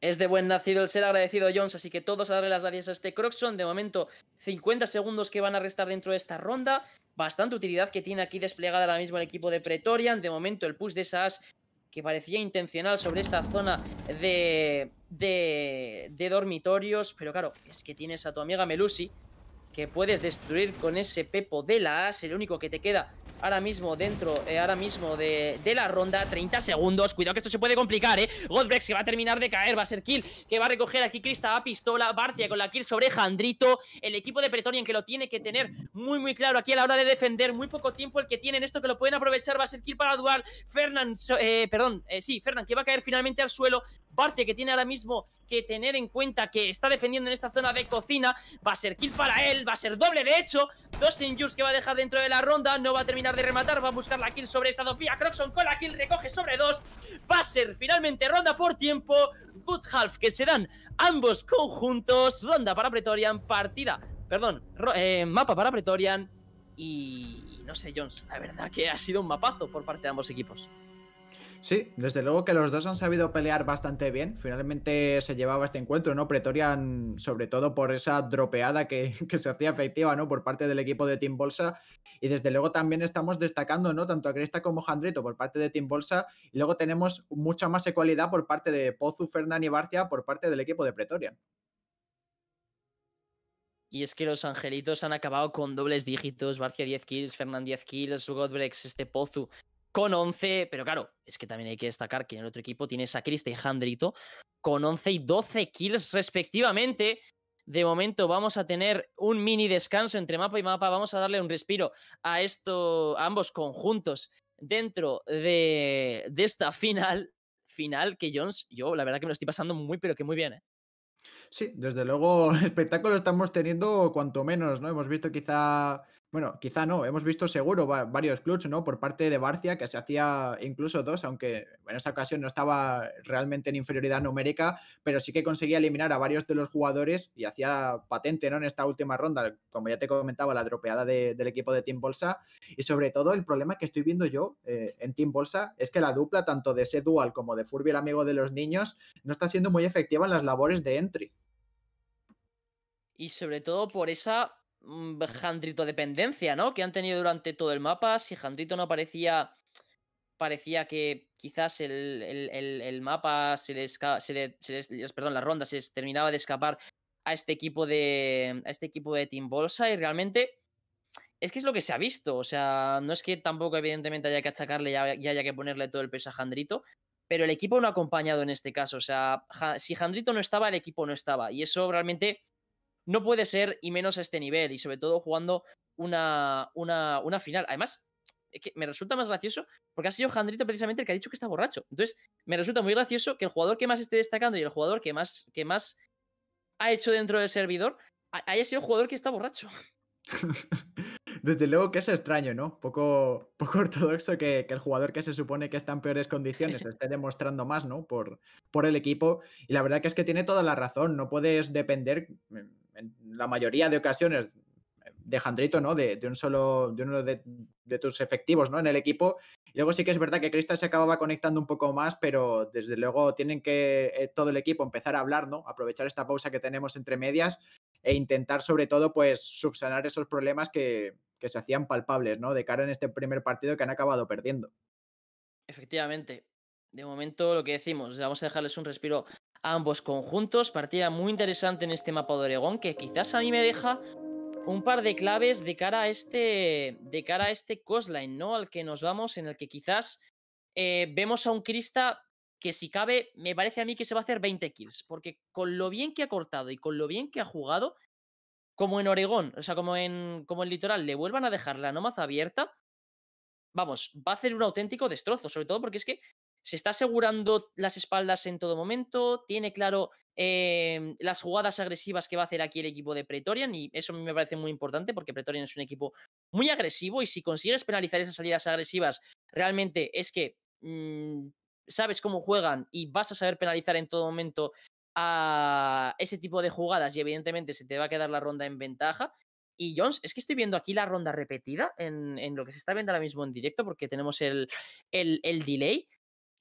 Es de buen nacido el ser agradecido Jones, así que todos a darle las gracias a este Croxon. De momento, 50 segundos que van a restar dentro de esta ronda. Bastante utilidad que tiene aquí desplegada ahora mismo el equipo de Pretorian. De momento, el push de esa Ash que parecía intencional sobre esta zona de, de, de dormitorios. Pero claro, es que tienes a tu amiga Melusi, que puedes destruir con ese Pepo de la As. El único que te queda ahora mismo dentro, eh, ahora mismo de, la ronda. 30 segundos. Cuidado que esto se puede complicar, ¿eh? Godbrex que va a terminar de caer. Va a ser kill. Que va a recoger aquí Crista a pistola. Barcia con la kill sobre Jandrito. El equipo de Pretorian que lo tiene que tener muy, muy claro aquí a la hora de defender. Muy poco tiempo el que tienen. Esto que lo pueden aprovechar va a ser kill para Dual. Fernand, eh, perdón, eh, sí, Fernand que va a caer finalmente al suelo. Barcia que tiene ahora mismo que tener en cuenta que está defendiendo en esta zona de cocina. Va a ser kill para él, va a ser doble de hecho. Dos injures que va a dejar dentro de la ronda, no va a terminar de rematar, va a buscar la kill sobre esta dofía. Croxon con la kill, recoge sobre dos. Va a ser finalmente ronda por tiempo. Good half que serán ambos conjuntos. Ronda para Pretorian, partida, perdón, eh, mapa para Pretorian. Y no sé, Jones, la verdad que ha sido un mapazo por parte de ambos equipos. Sí, desde luego que los dos han sabido pelear bastante bien. Finalmente se llevaba este encuentro, ¿no? Pretorian, sobre todo por esa dropeada *laughs* que, se hacía efectiva, ¿no? Por parte del equipo de Team Bolsa. Y desde luego también estamos destacando, ¿no? Tanto a Cresta como a Jandrito por parte de Team Bolsa. Y luego tenemos mucha más ecualidad por parte de Pozu, Fernán y Barcia por parte del equipo de Pretorian. Y es que los angelitos han acabado con dobles dígitos. Barcia 10 kills, Fernán 10 kills, Godbrex, este Pozu con 11, pero claro, es que también hay que destacar que en el otro equipo tiene a y Handrito con 11 y 12 kills respectivamente. De momento vamos a tener un mini descanso entre mapa y mapa, vamos a darle un respiro a esto, ambos conjuntos dentro de, esta final, final que Jones, yo la verdad que me lo estoy pasando muy pero que muy bien. ¿eh? Sí, desde luego *laughs* espectáculo estamos teniendo cuanto menos, ¿no? Hemos visto quizá bueno, quizá no, hemos visto seguro varios clutch, ¿no? Por parte de Barcia, que se hacía incluso dos, aunque en esa ocasión no estaba realmente en inferioridad numérica, pero sí que conseguía eliminar a varios de los jugadores y hacía patente, ¿no? En esta última ronda, como ya te comentaba, la dropeada del equipo de Team Bolsa. Y sobre todo, el problema que estoy viendo yo eh, en Team Bolsa es que la dupla, tanto de ese dual como de Furby, el amigo de los niños, no está siendo muy efectiva en las labores de entry. Y sobre todo por esa Mm, Jandrito dependencia, ¿no? Que han tenido durante todo el mapa. Si Jandrito no aparecía, parecía que quizás el, mapa se les, Perdón, la ronda se les terminaba de escapar a este equipo de. a este equipo de Team Bolsa. Y realmente. Es que es lo que se ha visto. O sea, no es que tampoco, evidentemente, haya que achacarle y haya que ponerle todo el peso a Jandrito Pero el equipo no ha acompañado en este caso. O sea, si Jandrito no estaba, el equipo no estaba. Y eso realmente no puede ser y menos a este nivel, y sobre todo jugando una, una, una final. Además, que me resulta más gracioso porque ha sido Jandrito precisamente el que ha dicho que está borracho. Entonces, me resulta muy gracioso que el jugador que más esté destacando y el jugador que más, que más ha hecho dentro del servidor haya sido el jugador que está borracho. *laughs* Desde luego que es extraño, ¿no? Poco, *laughs* poco ortodoxo que, que, el jugador que se supone que está en peores condiciones *laughs* esté demostrando más, ¿no? Por, por el equipo. Y la verdad que es que tiene toda la razón. No puedes depender mm, en la mayoría de ocasiones eh, de ¿no? De, un solo, de uno de, tus efectivos, ¿no? En el equipo. Y luego sí que es verdad que cristal se acababa conectando un poco más, pero desde luego tienen que eh, todo el equipo empezar a hablar, ¿no? Aprovechar esta pausa que tenemos entre medias e intentar sobre todo, pues, subsanar esos problemas que, que se hacían palpables, ¿no? De cara en este primer partido que han acabado perdiendo. Efectivamente. De momento, lo que decimos, vamos a dejarles un respiro ambos conjuntos. Partida muy interesante en este mapa de Oregón que quizás a mí me deja un par de claves de cara a este, de cara a este Coastline, ¿no? Al que nos vamos, en el que quizás eh, vemos a un Crista que si cabe, me parece a mí que se va a hacer 20 kills, porque con lo bien que ha cortado y con lo bien que ha jugado, como en Oregón, o sea, como en, como en Litoral, le vuelvan a dejar la nómada abierta, vamos, va a hacer un auténtico destrozo, sobre todo porque es que se está asegurando las espaldas en todo momento, tiene claro em, las jugadas agresivas que va a hacer aquí el equipo de Pretorian y eso me parece muy importante porque Pretorian es un equipo muy agresivo y si consigues penalizar esas salidas agresivas, realmente es que mm, sabes cómo juegan y vas a saber penalizar en todo momento a ese tipo de jugadas y evidentemente se te va a quedar la ronda en ventaja. Y Jones, es que estoy viendo aquí la ronda repetida en, lo que se está viendo ahora mismo en directo porque tenemos el, el delay.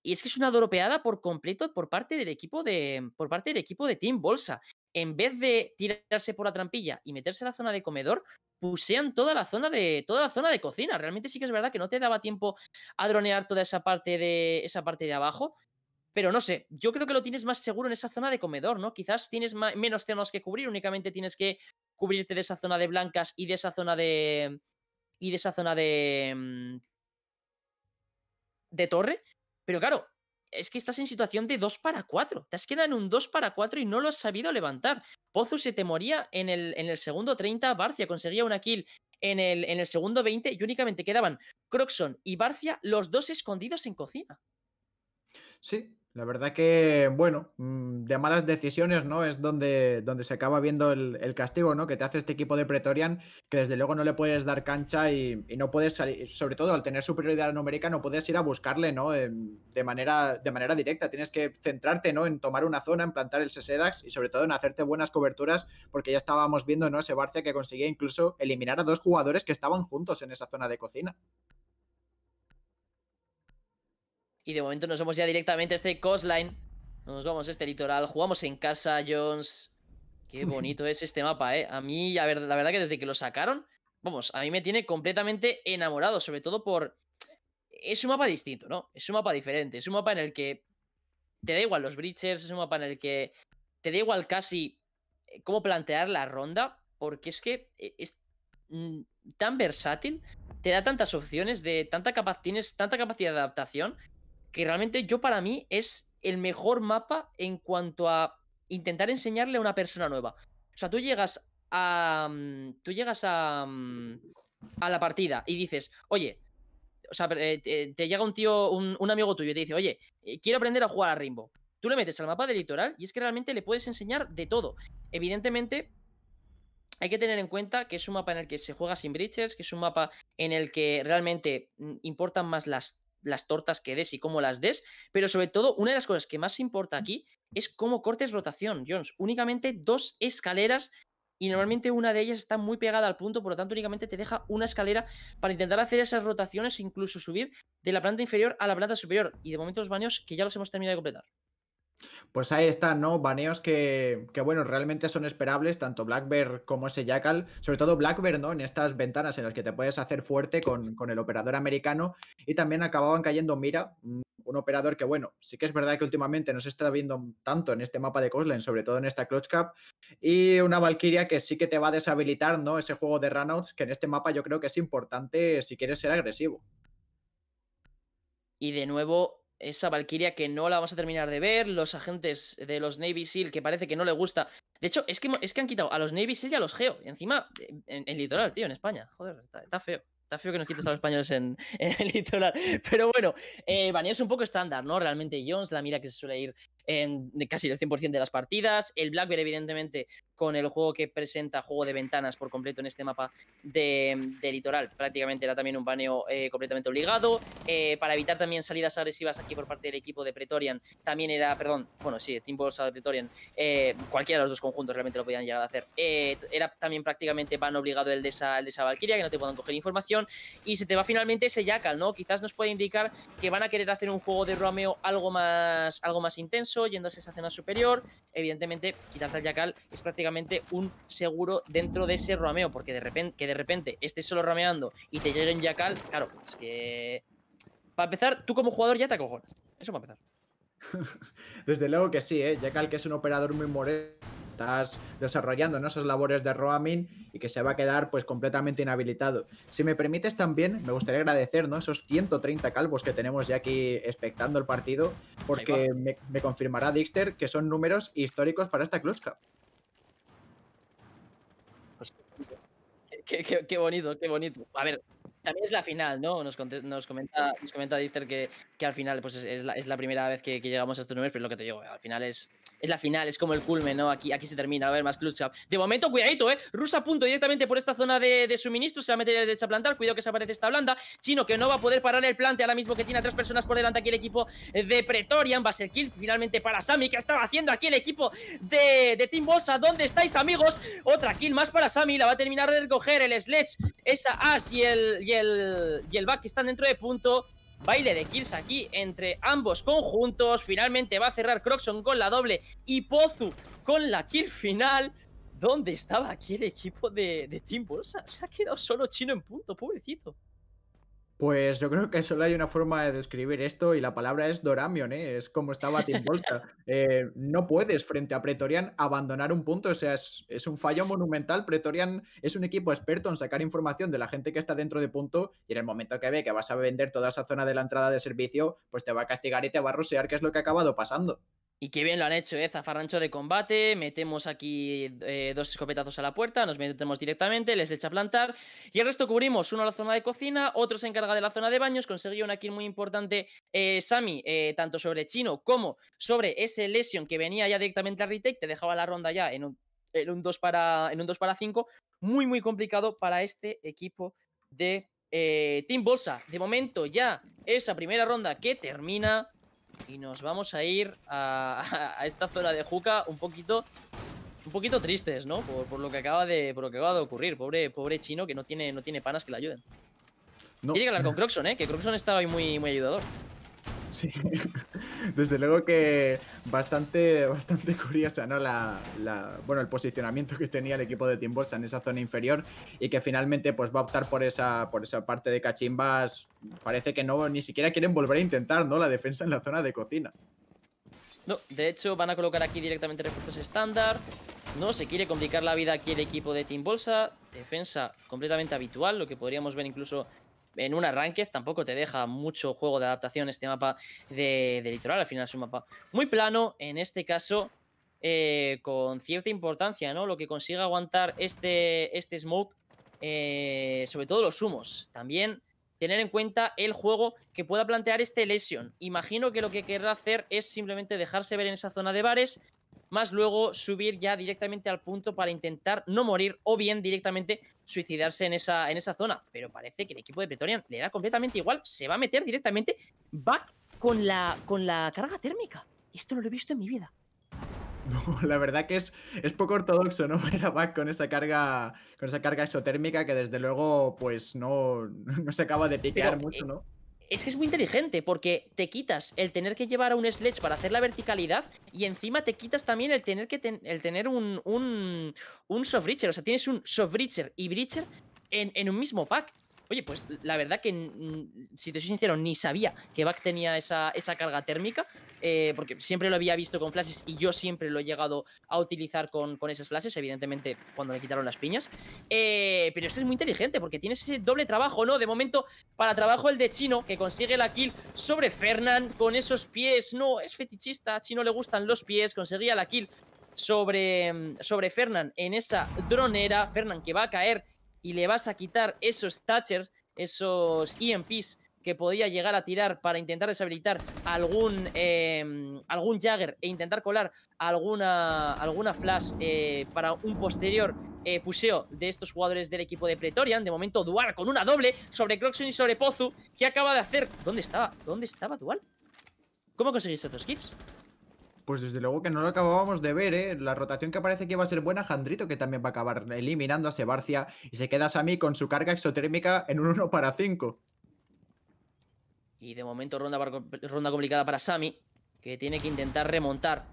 Y es que es una dropeada por completo por parte del equipo de, por parte del equipo de Team Bolsa. En vez de tirarse por la trampilla y meterse a la zona de comedor, pusean toda la zona de toda la zona de cocina. Realmente sí que es verdad que no te daba tiempo a dronear toda esa parte de esa parte de abajo, pero no sé, yo creo que lo tienes más seguro en esa zona de comedor, ¿no? Quizás tienes menos zonas que cubrir, únicamente tienes que cubrirte de esa zona de blancas y de esa zona de y de esa zona de mm, de torre pero claro, es que estás en situación de 2 para 4. Te has quedado en un 2 para 4 y no lo has sabido levantar. Pozu se te moría en el, en el segundo 30, Barcia conseguía una kill en el, en el segundo 20 y únicamente quedaban Croxon y Barcia, los dos escondidos en cocina. Sí, la verdad que, bueno, mm, de malas decisiones, ¿no? Es donde, donde se acaba viendo el, castigo, ¿no? Que te hace este equipo de Pretorian, que desde luego no le puedes dar cancha y, no puedes salir, sobre todo al tener superioridad numérica, no puedes ir a buscarle, ¿no? Em, de manera, de manera directa. Tienes que centrarte, ¿no? En tomar una zona, en plantar el Sesedax y sobre todo en hacerte buenas coberturas, porque ya estábamos viendo, ¿no? Ese Barcia que conseguía incluso eliminar a dos jugadores que estaban juntos en esa zona de cocina. Y de momento nos vamos ya directamente a este coastline. Nos vamos a este litoral. Jugamos en casa, Jones. Qué *laughs* bonito es este mapa, ¿eh? A mí, la verdad, la verdad que desde que lo sacaron, vamos, a mí me tiene completamente enamorado, sobre todo por... Es un mapa distinto, ¿no? Es un mapa diferente. Es un mapa en el que te da igual los breachers, es un mapa en el que te da igual casi eh, cómo plantear la ronda, porque es que eh, es mm, tan versátil, te da tantas opciones, de tanta, tienes tanta capacidad de adaptación, que realmente yo para mí es el mejor mapa en cuanto a intentar enseñarle a una persona nueva. O sea, tú llegas a. Mm, tú llegas a. Mm, a la partida y dices, oye, o sea, eh, te, llega un tío, un, amigo tuyo y te dice, oye, eh, quiero aprender a jugar a Rainbow. Tú le metes al mapa del litoral y es que realmente le puedes enseñar de todo. Evidentemente, hay que tener en cuenta que es un mapa en el que se juega sin bridges, que es un mapa en el que realmente mm, importan más las las tortas que des y cómo las des, pero sobre todo una de las cosas que más importa aquí es cómo cortes rotación, Jones. Únicamente dos escaleras y normalmente una de ellas está muy pegada al punto, por lo tanto únicamente te deja una escalera para intentar hacer esas rotaciones e incluso subir de la planta inferior a la planta superior. Y de momento los baños que ya los hemos terminado de completar. Pues ahí están, ¿no? Baneos que, bueno, realmente son esperables, tanto Blackbear como ese Jackal, sobre todo Blackbear, ¿no? En estas ventanas en las que te puedes hacer fuerte con, el operador americano y también acababan cayendo Mira, un operador que, bueno, sí que es verdad que últimamente no se está viendo tanto en este mapa de Coslen, sobre todo en esta Clutch Cup, y una Valkyria que sí que te va a deshabilitar, ¿no? Ese juego de runouts que en este mapa yo creo que es importante si quieres ser agresivo. Y de nuevo, esa Valkyria que no la vamos a terminar de ver, los agentes de los Navy SEAL que parece que no le gusta. De hecho, es que, es que han quitado a los Navy SEAL y a los Geo. Y encima, eh, en, el litoral, tío, en España. Joder, está, feo. Está feo que nos quites a los españoles *laughs* en, el litoral. Pero bueno, eh, es un poco estándar, ¿no? Realmente Jones, la mira que se suele ir en casi el 100% de las partidas. El Blackbird, evidentemente, con el juego que presenta juego de ventanas por completo en este mapa de, litoral. Prácticamente era también un baneo eh, completamente obligado. Eh, para evitar también salidas agresivas aquí por parte del equipo de Pretorian, también era, perdón, bueno, sí, Team Bolsa de Pretorian, eh, cualquiera de los dos conjuntos realmente lo podían llegar a hacer. era también prácticamente van obligado el de esa, el de esa Valkyria, que no te puedan coger información. Y se te va finalmente ese Jackal, ¿no? Quizás nos puede indicar que van a querer hacer un juego de Romeo algo más, algo más intenso, yéndose a esa zona superior. Evidentemente, quizás el Jackal es prácticamente un seguro dentro de ese rameo, porque de repente, que de repente estés solo rameando y te lleguen Jackal, claro, es que... Para empezar, tú como jugador ya te acojonas. Eso para empezar. *laughs* Desde luego que sí, ¿eh? Jackal, que es un operador muy moreno, estás desarrollando ¿no? esas labores de roaming y que se va a quedar pues completamente inhabilitado. Si me permites también, me gustaría agradecer ¿no? esos 130 calvos que tenemos ya aquí expectando el partido, porque me, confirmará Dixter que son números históricos para esta Clutch Qué, bonito, qué bonito. A ver, también es la final, ¿no? Nos, nos comenta, nos comenta Dister que, que, al final pues es, la, primera vez que, llegamos a estos números, pero lo que te digo, al final es, es la final, es como el culmen, ¿no? Aquí, aquí se termina, a ver, más clutch De momento, cuidadito, ¿eh? Rusa punto directamente por esta zona de, suministro, se va a meter derecha a plantar, cuidado que se aparece esta blanda. Chino que no va a poder parar el plante ahora mismo que tiene a tres personas por delante aquí el equipo de Pretorian. Va a ser kill finalmente para Sami, que estaba haciendo aquí el equipo de, de Team Bossa. ¿Dónde estáis, amigos? Otra kill más para Sami, la va a terminar de recoger el Sledge, esa As y el y el, y el back están dentro de punto. Baile de kills aquí entre ambos conjuntos. Finalmente va a cerrar Croxon con la doble y Pozu con la kill final. ¿Dónde estaba aquí el equipo de, de Team Bolsa? Se ha quedado solo chino en punto, pobrecito. Pues yo creo que solo hay una forma de describir esto y la palabra es Doramion, ¿eh? es como estaba Tim Bolsa. *laughs* Eh, no puedes frente a Pretorian abandonar un punto, o sea, es, un fallo monumental. Pretorian es un equipo experto en sacar información de la gente que está dentro de punto y en el momento que ve que vas a vender toda esa zona de la entrada de servicio, pues te va a castigar y te va a rosear, que es lo que ha acabado pasando. Y qué bien lo han hecho, ¿eh? Zafarrancho de combate, metemos aquí eh, dos escopetazos a la puerta, nos metemos directamente, les echa a plantar. Y el resto cubrimos, uno a la zona de cocina, otro se encarga de la zona de baños, consiguió una kill muy importante eh, Sami, eh, tanto sobre Chino como sobre ese Lesion que venía ya directamente a Retake, te dejaba la ronda ya en para en un 2 para 5, muy muy complicado para este equipo de Team Bolsa. De momento ya esa primera ronda que termina y nos vamos a ir a, esta zona de Juca un poquito un poquito tristes, ¿no? Por, lo que acaba de por lo que acaba de ocurrir. Pobre, pobre chino que no tiene, no tiene panas que le ayuden. No. que hablar con Croxon, ¿eh? Que Croxon estaba hoy muy, muy ayudador. Sí, *laughs* desde luego que bastante, bastante *laughs* curiosa, ¿no? La, bueno, el posicionamiento que tenía el equipo de Team Bolsa en esa zona inferior y que finalmente pues va a optar por esa, por esa parte de cachimbas. Parece que no, ni siquiera quieren volver a intentar, ¿no? La defensa en la zona de cocina. No, de hecho van a colocar aquí directamente refuerzos estándar. No se quiere complicar la vida aquí el equipo de Team Bolsa. Defensa completamente habitual, lo que podríamos ver incluso en un arranque tampoco te deja mucho juego de adaptación este mapa de, litoral. Al final es un mapa muy plano, en este caso eh, con cierta importancia, ¿no? Lo que consiga aguantar este, este smoke, eh, sobre todo los humos. También tener en cuenta el juego que pueda plantear este Lesion. Imagino que lo que querrá hacer es simplemente dejarse ver en esa zona de bares más luego subir ya directamente al punto para intentar no morir o bien directamente suicidarse en esa, en esa zona. Pero parece que el equipo de Pretorian le da completamente igual, se va a meter directamente back con la, con la carga térmica. Esto no lo he visto en mi vida. *laughs* No, la verdad que es, es poco ortodoxo, ¿no? *laughs* Ver a Back con esa carga, con esa carga exotérmica que desde luego, pues no, *laughs* no se acaba de piquear mucho, eh, ¿no? es que es muy inteligente porque te quitas el tener que llevar a un sledge para hacer la verticalidad y encima te quitas también el tener que el tener un, un, soft O sea, tienes un soft breacher y breacher en, en, un mismo pack. Oye, pues la verdad que, mm, si te soy sincero, ni sabía que Back tenía esa, carga térmica, eh, porque siempre lo había visto con flashes y yo siempre lo he llegado a utilizar con, con esas flashes, evidentemente cuando le quitaron las piñas. Eh, pero este es muy inteligente porque tiene ese doble trabajo, ¿no? De momento, para trabajo el de Chino, que consigue la kill sobre Fernan con esos pies. No, es fetichista, a Chino le gustan los pies, conseguía la kill sobre, mm, sobre Fernan en esa dronera. Fernan que va a caer y le vas a quitar esos Thatchers, esos EMPs que podía llegar a tirar para intentar deshabilitar algún, em, algún Jagger e intentar colar alguna, alguna flash eh, para un posterior eh, puseo de estos jugadores del equipo de Pretorian. De momento, Dual con una doble sobre Croxon y sobre Pozu, que acaba de hacer... ¿Dónde estaba? ¿Dónde estaba Dual? ¿Cómo conseguís estos skips? Pues desde luego que no lo acabábamos de ver, ¿eh? La rotación que parece que va a ser buena, Jandrito, que también va a acabar eliminando a Sebarcia y se queda Sami con su carga exotérmica en un 1 para 5. Y de momento ronda, ronda complicada para Sami, que tiene que intentar remontar.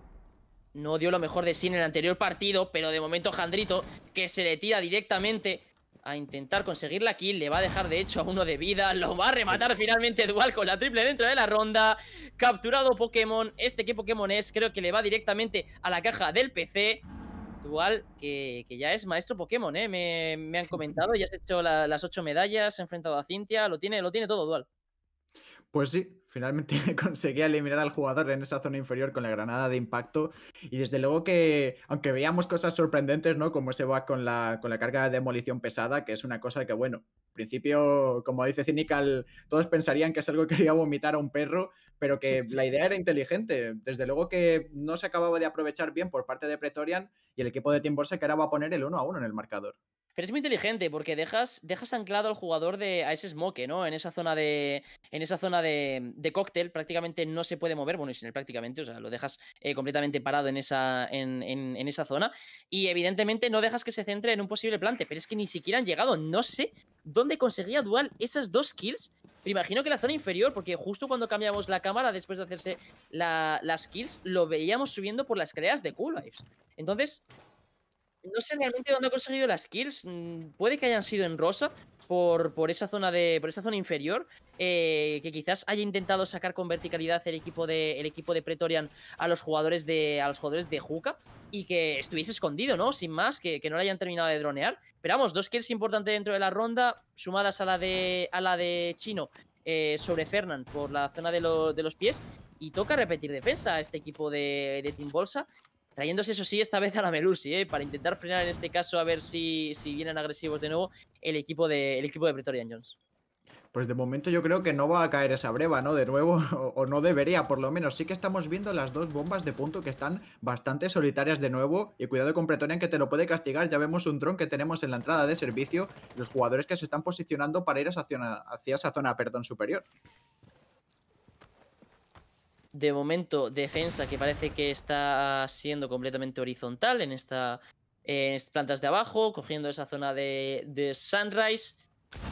No dio lo mejor de sí en el anterior partido, pero de momento Jandrito, que se le tira directamente a intentar conseguir la kill. Le va a dejar de hecho a uno de vida. Lo va a rematar finalmente Dual con la triple dentro de la ronda. Capturado Pokémon. Este que Pokémon es. Creo que le va directamente a la caja del PC. Dual, que, ya es maestro Pokémon, ¿eh? me, han comentado. Ya has hecho las ocho medallas. Se ha enfrentado a Cintia. Lo tiene, lo tiene todo Dual. Pues sí, finalmente *laughs* conseguía eliminar al jugador en esa zona inferior con la granada de impacto. Y desde luego que, aunque veíamos cosas sorprendentes, ¿no? Como se va con la, con la carga de demolición pesada, que es una cosa que, bueno, principio, como dice Cynical, todos pensarían que es algo que quería vomitar a un perro, pero que la idea era inteligente. Desde luego que no se acababa de aprovechar bien por parte de Pretorian y el equipo de Team se que a poner el 1 a 1 en el marcador. Pero es muy inteligente porque dejas, dejas anclado al jugador de, a ese smoke, ¿no? En esa zona de. En esa zona de, de cóctel prácticamente no se puede mover. Bueno, y sin él prácticamente, o sea, lo dejas eh, completamente parado en esa, en, en, esa zona. Y evidentemente no dejas que se centre en un posible plante. Pero es que ni siquiera han llegado. No sé dónde conseguía Dual esas dos kills. Me imagino que la zona inferior, porque justo cuando cambiamos la cámara después de hacerse las kills, lo veíamos subiendo por las creas de Cool Lives. Entonces, no sé realmente dónde ha conseguido las kills. Mm, puede que hayan sido en rosa por, por esa zona de por esa zona inferior eh, que quizás haya intentado sacar con verticalidad el equipo de equipo de Pretorian a los jugadores de a los jugadores de Juca y que estuviese escondido, ¿no? Sin más que, no le hayan terminado de dronear. Pero vamos, dos kills importantes dentro de la ronda sumadas a la de a la de Chino eh, sobre Fernand por la zona de, los pies y toca repetir defensa a este equipo de, de Team Bolsa trayéndose eso sí esta vez a la Melusi, ¿eh? para intentar frenar en este caso a ver si, si vienen agresivos de nuevo el equipo de, el equipo de Pretorian Jones. Pues de momento yo creo que no va a caer esa breva, ¿no? De nuevo, *laughs* o, no debería, por lo menos. Sí que estamos viendo las dos bombas de punto que están bastante solitarias de nuevo. Y cuidado con Pretorian que te lo puede castigar. Ya vemos un dron que tenemos en la entrada de servicio. Los jugadores que se están posicionando para ir hacia, hacia esa zona perdón, superior de momento, defensa que parece que está siendo completamente horizontal en estas plantas de abajo, cogiendo esa zona de, de, Sunrise.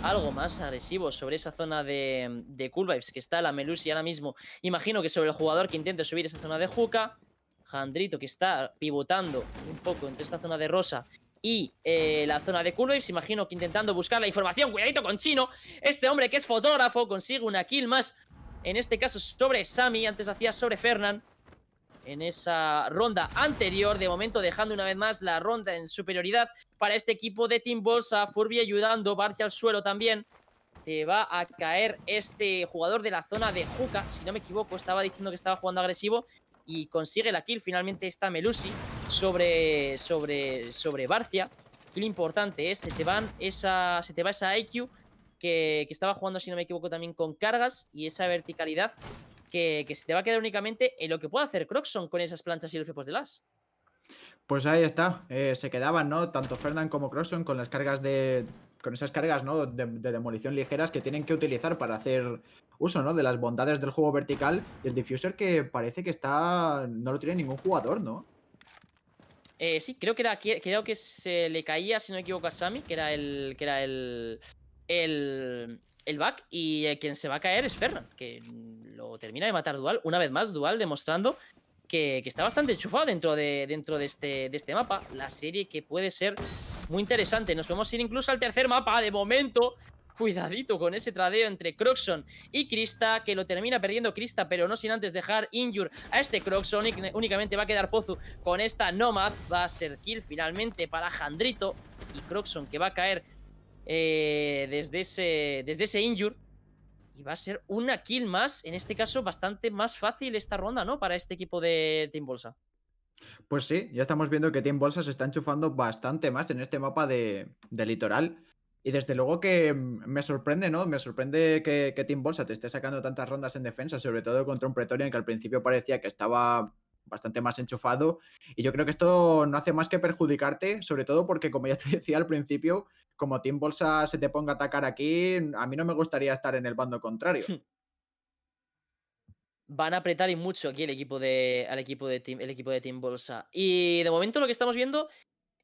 Algo más agresivo sobre esa zona de, de Cool Vibes que está la Melusi ahora mismo. Imagino que sobre el jugador que intente subir esa zona de Juca. Jandrito que está pivotando un poco entre esta zona de Rosa y eh, la zona de Vibes. Imagino que intentando buscar la información. Cuidadito con Chino. Este hombre que es fotógrafo consigue una kill más. En este caso sobre Sami, antes hacía sobre Fernan. En esa ronda anterior, de momento dejando una vez más la ronda en superioridad para este equipo de Team Bolsa. Furby ayudando, Barcia al suelo también. Te va a caer este jugador de la zona de Juca, si no me equivoco, estaba diciendo que estaba jugando agresivo y consigue la kill finalmente está Melusi sobre sobre sobre Barcia. Kill importante, es ¿eh? se te van esa se te va esa IQ que, estaba jugando, si no me equivoco, también con cargas y esa verticalidad que, se te va a quedar únicamente en lo que puede hacer Croxon con esas planchas y los flipos de las. Pues ahí está, eh, se quedaban, ¿no? Tanto Fernand como Croxon con las cargas de. con esas cargas, ¿no? De, demolición ligeras que tienen que utilizar para hacer uso, ¿no? De las bondades del juego vertical el diffuser que parece que está. no lo tiene ningún jugador, ¿no? Eh, sí, creo que era. Creo que se le caía, si no me equivoco, a Sami, que era el. que era el el, back y quien se va a caer es Fernand que lo termina de matar Dual. Una vez más, Dual demostrando que, que está bastante enchufado dentro, de, dentro de, este, de este mapa. La serie que puede ser muy interesante. Nos podemos ir incluso al tercer mapa de momento. Cuidadito con ese tradeo entre Croxon y Krista, que lo termina perdiendo Krista, pero no sin antes dejar injure a este Croxon. Únicamente va a quedar Pozu con esta Nomad. Va a ser kill finalmente para Jandrito y Croxon, que va a caer eh, desde, ese, desde ese injure. Y va a ser una kill más, en este caso bastante más fácil esta ronda, ¿no? Para este equipo de Team Bolsa. Pues sí, ya estamos viendo que Team Bolsa se está enchufando bastante más en este mapa de, litoral. Y desde luego que me sorprende, ¿no? Me sorprende que, Team Bolsa te esté sacando tantas rondas en defensa, sobre todo contra un Pretorian que al principio parecía que estaba bastante más enchufado. Y yo creo que esto no hace más que perjudicarte, sobre todo porque, como ya te *laughs* decía al principio, como Team Bolsa se te ponga a atacar aquí, a mí no me gustaría estar en el bando contrario. Hmm. Van a apretar y mucho aquí el equipo de, al equipo de team, el equipo de Bolsa. Y de momento lo que estamos viendo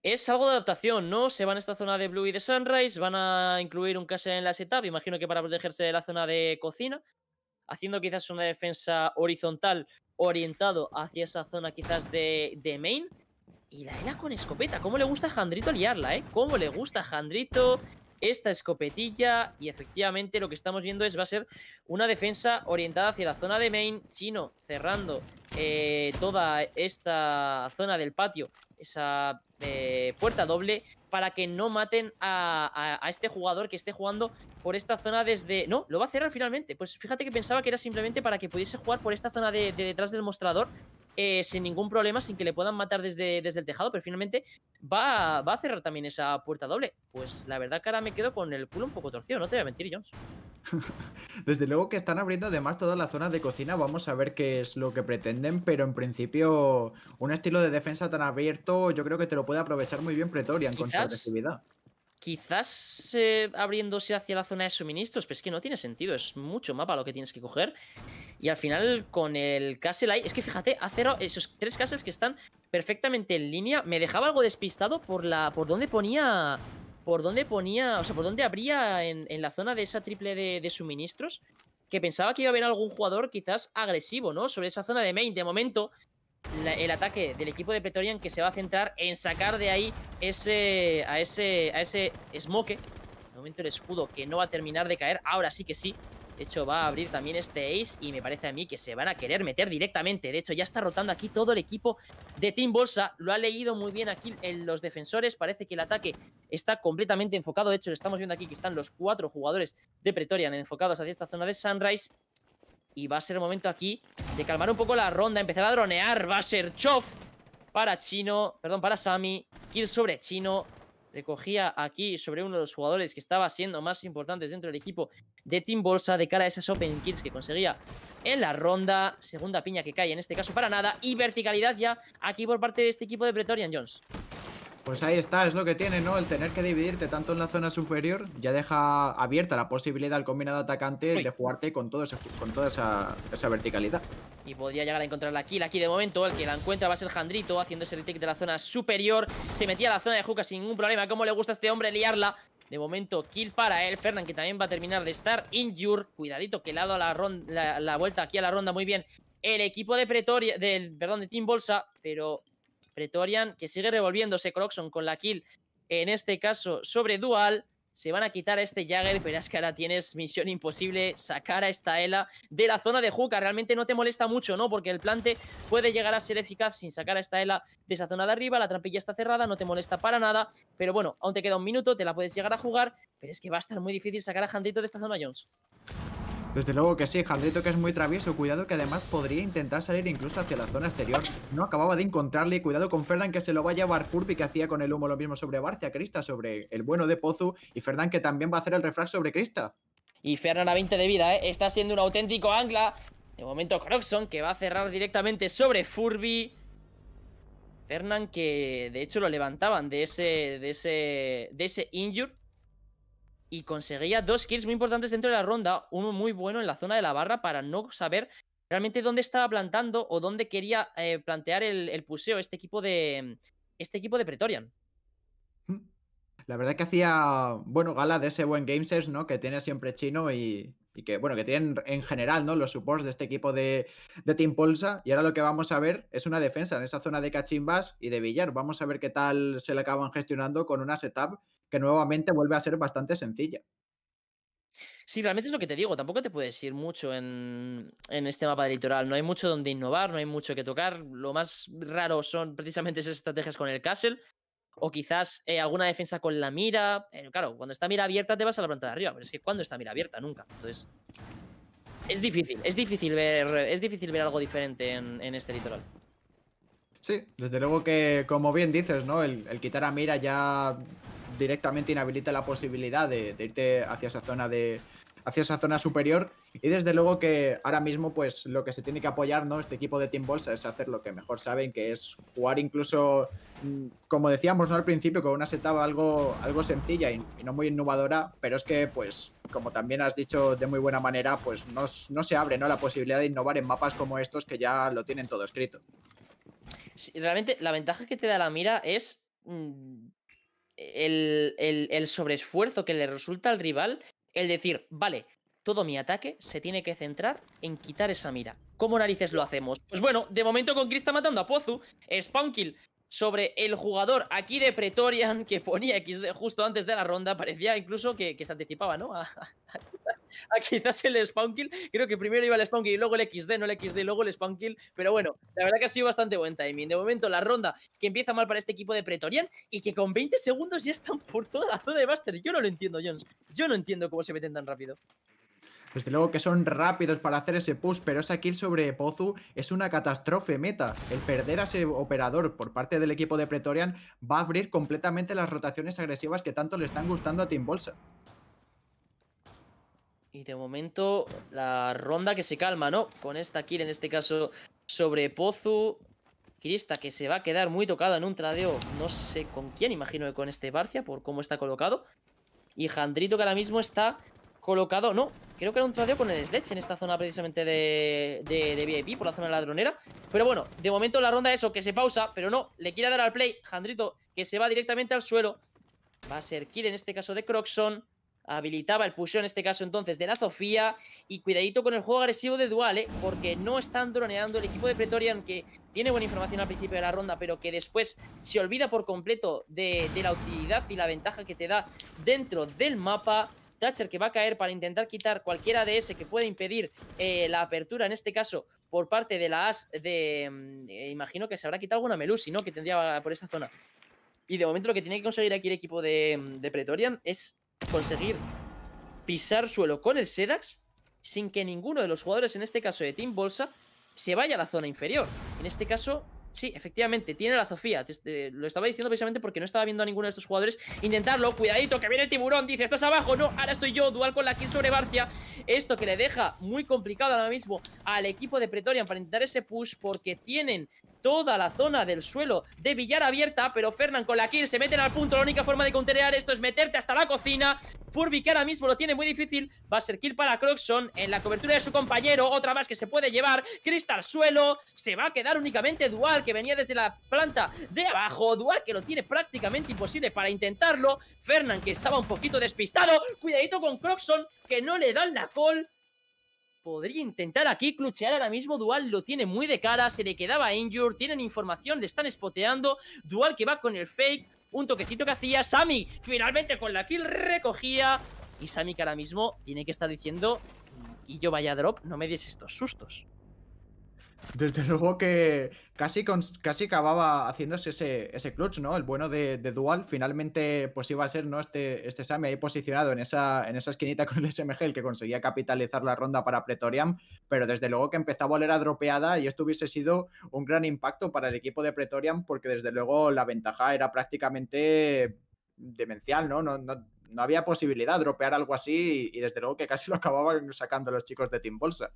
es algo de adaptación, ¿no? Se van a esta zona de Blue y de Sunrise, van a incluir un case en la setup, imagino que para protegerse de la zona de cocina haciendo quizás una defensa horizontal orientado hacia esa zona quizás de, main. Y la era con escopeta. ¿Cómo le gusta a Jandrito liarla, eh? ¿Cómo le gusta a Jandrito esta escopetilla? Y efectivamente lo que estamos viendo es va a ser una defensa orientada hacia la zona de main. Chino cerrando eh, toda esta zona del patio. Esa eh, puerta doble para que no maten a, este jugador que esté jugando por esta zona desde... No, lo va a cerrar finalmente. Pues fíjate que pensaba que era simplemente para que pudiese jugar por esta zona de, detrás del mostrador eh, sin ningún problema, sin que le puedan matar desde, desde el tejado, pero finalmente va va a cerrar también esa puerta doble. Pues la verdad que ahora me quedo con el culo un poco torcido, no te voy a mentir, Jones. *laughs* Desde luego que están abriendo además toda la zona de cocina, vamos a ver qué es lo que pretenden, pero en principio un estilo de defensa tan abierto yo creo que te lo puede aprovechar muy bien Pretorian con su agresividad. Quizás eh, abriéndose hacia la zona de suministros, pero es que no tiene sentido, es mucho mapa lo que tienes que coger. Y al final con el castle ahí, es que fíjate, a cero esos tres castles que están perfectamente en línea. Me dejaba algo despistado por la por dónde ponía por dónde ponía, o sea, por dónde abría en, en la zona de esa triple de, suministros, que pensaba que iba a haber algún jugador quizás agresivo, ¿no? Sobre esa zona de main. De momento, el ataque del equipo de Petorian que se va a centrar en sacar de ahí ese, a ese, a ese smoke. De momento el escudo que no va a terminar de caer, ahora sí que sí. De hecho, va a abrir también este ace y me parece a mí que se van a querer meter directamente. De hecho, ya está rotando aquí todo el equipo de Team Bolsa. Lo ha leído muy bien aquí en los defensores. Parece que el ataque está completamente enfocado. De hecho, estamos viendo aquí que están los cuatro jugadores de Pretorian enfocados hacia esta zona de Sunrise. Y va a ser el momento aquí de calmar un poco la ronda, empezar a dronear. Va a ser Chof para Chino, perdón, para Sami. Kill sobre Chino recogía aquí sobre uno de los jugadores que estaba siendo más importantes dentro del equipo de Team Bolsa de cara a esas Open Kills que conseguía en la ronda. Segunda piña que cae, en este caso para nada. Y verticalidad ya aquí por parte de este equipo de Pretorian Jones. Pues ahí está, es lo que tiene, ¿no? El tener que dividirte tanto en la zona superior ya deja abierta la posibilidad al combinado atacante de jugarte con, toda esa, verticalidad. Y podría llegar a encontrar la kill aquí de momento. El que la encuentra va a ser Jandrito, haciendo ese retake de la zona superior. Se metía a la zona de Juca sin ningún problema. Como le gusta a este hombre liarla? De momento, kill para él. Fernan, que también va a terminar de estar injured. Cuidadito, que le ha dado la, la vuelta aquí a la ronda muy bien. El equipo de Pretoria, del, perdón, de Team Bolsa, pero Pretorian, que sigue revolviéndose Croxon con la kill, en este caso sobre Dual. Se van a quitar a este Jagger, pero es que ahora tienes misión imposible, sacar a esta Ela de la zona de Juca. Realmente no te molesta mucho, ¿no? Porque el plante puede llegar a ser eficaz sin sacar a esta Ela de esa zona de arriba. La trampilla está cerrada, no te molesta para nada. Pero bueno, aún te queda un minuto, te la puedes llegar a jugar. Pero es que va a estar muy difícil sacar a Jandito de esta zona, Jones. Desde luego que sí, jandrito que es muy travieso, cuidado que además podría intentar salir incluso hacia la zona exterior. No acababa de encontrarle, cuidado con Fernán que se lo va a llevar Furby que hacía con el humo lo mismo sobre Barcia, Crista sobre el bueno de Pozu y Fernán que también va a hacer el refrag sobre Crista. Y Fernán a 20 de vida, ¿eh? está siendo un auténtico angla De momento Croxon que va a cerrar directamente sobre Furby. Fernan que de hecho lo levantaban de ese, de ese, de ese y conseguía dos kills muy importantes dentro de la ronda, uno muy bueno en la zona de la barra para no saber realmente dónde estaba plantando o dónde quería eh, plantear el, puseo este equipo de este equipo de Pretorian. La verdad que hacía, bueno, gala de ese buen game ¿no? Que tiene siempre Chino y, y que, bueno, que tienen en general, ¿no? Los supports de este equipo de, de Team Polsa. Y ahora lo que vamos a ver es una defensa en esa zona de Cachimbas y de Villar. Vamos a ver qué tal se le acaban gestionando con una setup que nuevamente vuelve a ser bastante sencilla. Sí, realmente es lo que te digo, tampoco te puedes ir mucho en, en este mapa de litoral, no hay mucho donde innovar, no hay mucho que tocar, lo más raro son precisamente esas estrategias con el castle, o quizás eh, alguna defensa con la mira. Eh, claro, cuando está mira abierta te vas a la planta de arriba, pero es que cuando está mira abierta, nunca. Entonces, es difícil, es difícil ver, es difícil ver algo diferente en, este litoral. Sí, desde luego que, como bien dices, ¿no? El, quitar a mira ya directamente inhabilita la posibilidad de irte hacia esa zona de, hacia esa zona superior. Y desde luego que ahora mismo, pues lo que se tiene que apoyar, ¿no? Este equipo de Team Bolsa es hacer lo que mejor saben, que es jugar incluso, mm, como decíamos ¿no? al principio, con una setup algo, algo sencilla y, no muy innovadora, pero es que, pues, como también has dicho de muy buena manera, pues no, se abre, ¿no? La posibilidad de innovar en mapas como estos que ya lo tienen todo escrito. realmente, la ventaja que te da la mira es. Mm, el, el, el, sobreesfuerzo que le resulta al rival el decir, vale, todo mi ataque se tiene que centrar en quitar esa mira. ¿Cómo narices lo hacemos? Pues bueno, de momento con Krista matando a Pozu. Spawn kill sobre el jugador aquí de Pretorian que ponía X justo antes de la ronda. Parecía incluso que, se anticipaba, ¿no? *laughs* *laughs* quizás el spawn kill. Creo que primero iba el spawn kill y luego el XD, no el XD, luego el spawn kill. Pero bueno, la verdad que ha sido bastante buen timing. De momento, la ronda que empieza mal para este equipo de Pretorian y que con 20 segundos ya están por toda la zona de Master. Yo no lo entiendo, Jones. Yo no entiendo cómo se meten tan rápido. Desde luego que son rápidos para hacer ese push, pero esa kill sobre Pozu es una catástrofe meta. El perder a ese operador por parte del equipo de Pretorian va a abrir completamente las rotaciones agresivas que tanto le están gustando a Team Bolsa. Y de momento la ronda que se calma, ¿no? Con esta kill en este caso sobre Pozu. Krista que se va a quedar muy tocada en un tradeo. No sé con quién, imagino que con este Barcia por cómo está colocado. Y Jandrito que ahora mismo está colocado... No, creo que era un tradeo con el Sledge en esta zona precisamente de, de, de, VIP, por la zona ladronera. Pero bueno, de momento la ronda eso, que se pausa, pero no, le quiere dar al play. Jandrito que se va directamente al suelo. Va a ser kill en este caso de Croxon habilitaba el pusheo en este caso entonces de la Sofía y cuidadito con el juego agresivo de Duale ¿eh? porque no están droneando el equipo de Pretorian que tiene buena información al principio de la ronda pero que después se olvida por completo de, la utilidad y la ventaja que te da dentro del mapa Thatcher que va a caer para intentar quitar cualquier ADS que pueda impedir eh, la apertura, en este caso por parte de la AS de... Mm, eh, imagino que se habrá quitado alguna Melusi, ¿no? Que tendría ah, por esa zona. Y de momento lo que tiene que conseguir aquí el equipo de, mm, de Pretorian es conseguir pisar suelo con el Sedax sin que ninguno de los jugadores, en este caso de Team Bolsa, se vaya a la zona inferior. En este caso, sí, efectivamente, tiene la Sofía. lo estaba diciendo precisamente porque no estaba viendo a ninguno de estos jugadores intentarlo. Cuidadito, que viene el tiburón, dice, Esto es abajo. No, ahora estoy yo, dual con la kill sobre Barcia. Esto que le deja muy complicado ahora mismo al equipo de Pretorian para intentar ese push porque tienen toda la zona del suelo de billar abierta, pero Fernan con la kill se meten al punto. La única forma de counterear esto es meterte hasta la cocina. Furby, que ahora mismo lo tiene muy difícil, va a ser kill para Croxon en la cobertura de su compañero. Otra más que se puede llevar. Cristal suelo. Se va a quedar únicamente Dual, que venía desde la planta de abajo. Dual, que lo tiene prácticamente imposible para intentarlo. Fernan que estaba un poquito despistado. Cuidadito con Croxon, que no le dan la call podría intentar aquí cluchear ahora mismo. Dual lo tiene muy de cara, se le quedaba injured, tienen información, le están spoteando, Dual que va con el fake, un toquecito que hacía. Sami finalmente con la kill recogía. Y Sami que ahora mismo tiene que estar diciendo, mm, y yo vaya drop, no me des estos sustos. Desde *laughs* luego que casi, casi acababa haciéndose ese, ese clutch, ¿no? El bueno de, Dual finalmente pues iba a ser, ¿no? Este, este ahí posicionado en esa, en esa esquinita *laughs* con el SMG, el que conseguía capitalizar la ronda para Pretorian, pero desde luego que empezaba a volver a dropeada y esto hubiese sido un gran impacto para el equipo de Pretorian porque desde luego la ventaja era prácticamente demencial, ¿no? No, no, había posibilidad de dropear algo así y, y desde luego que casi *laughs* lo acababan sacando los chicos de Team Bolsa.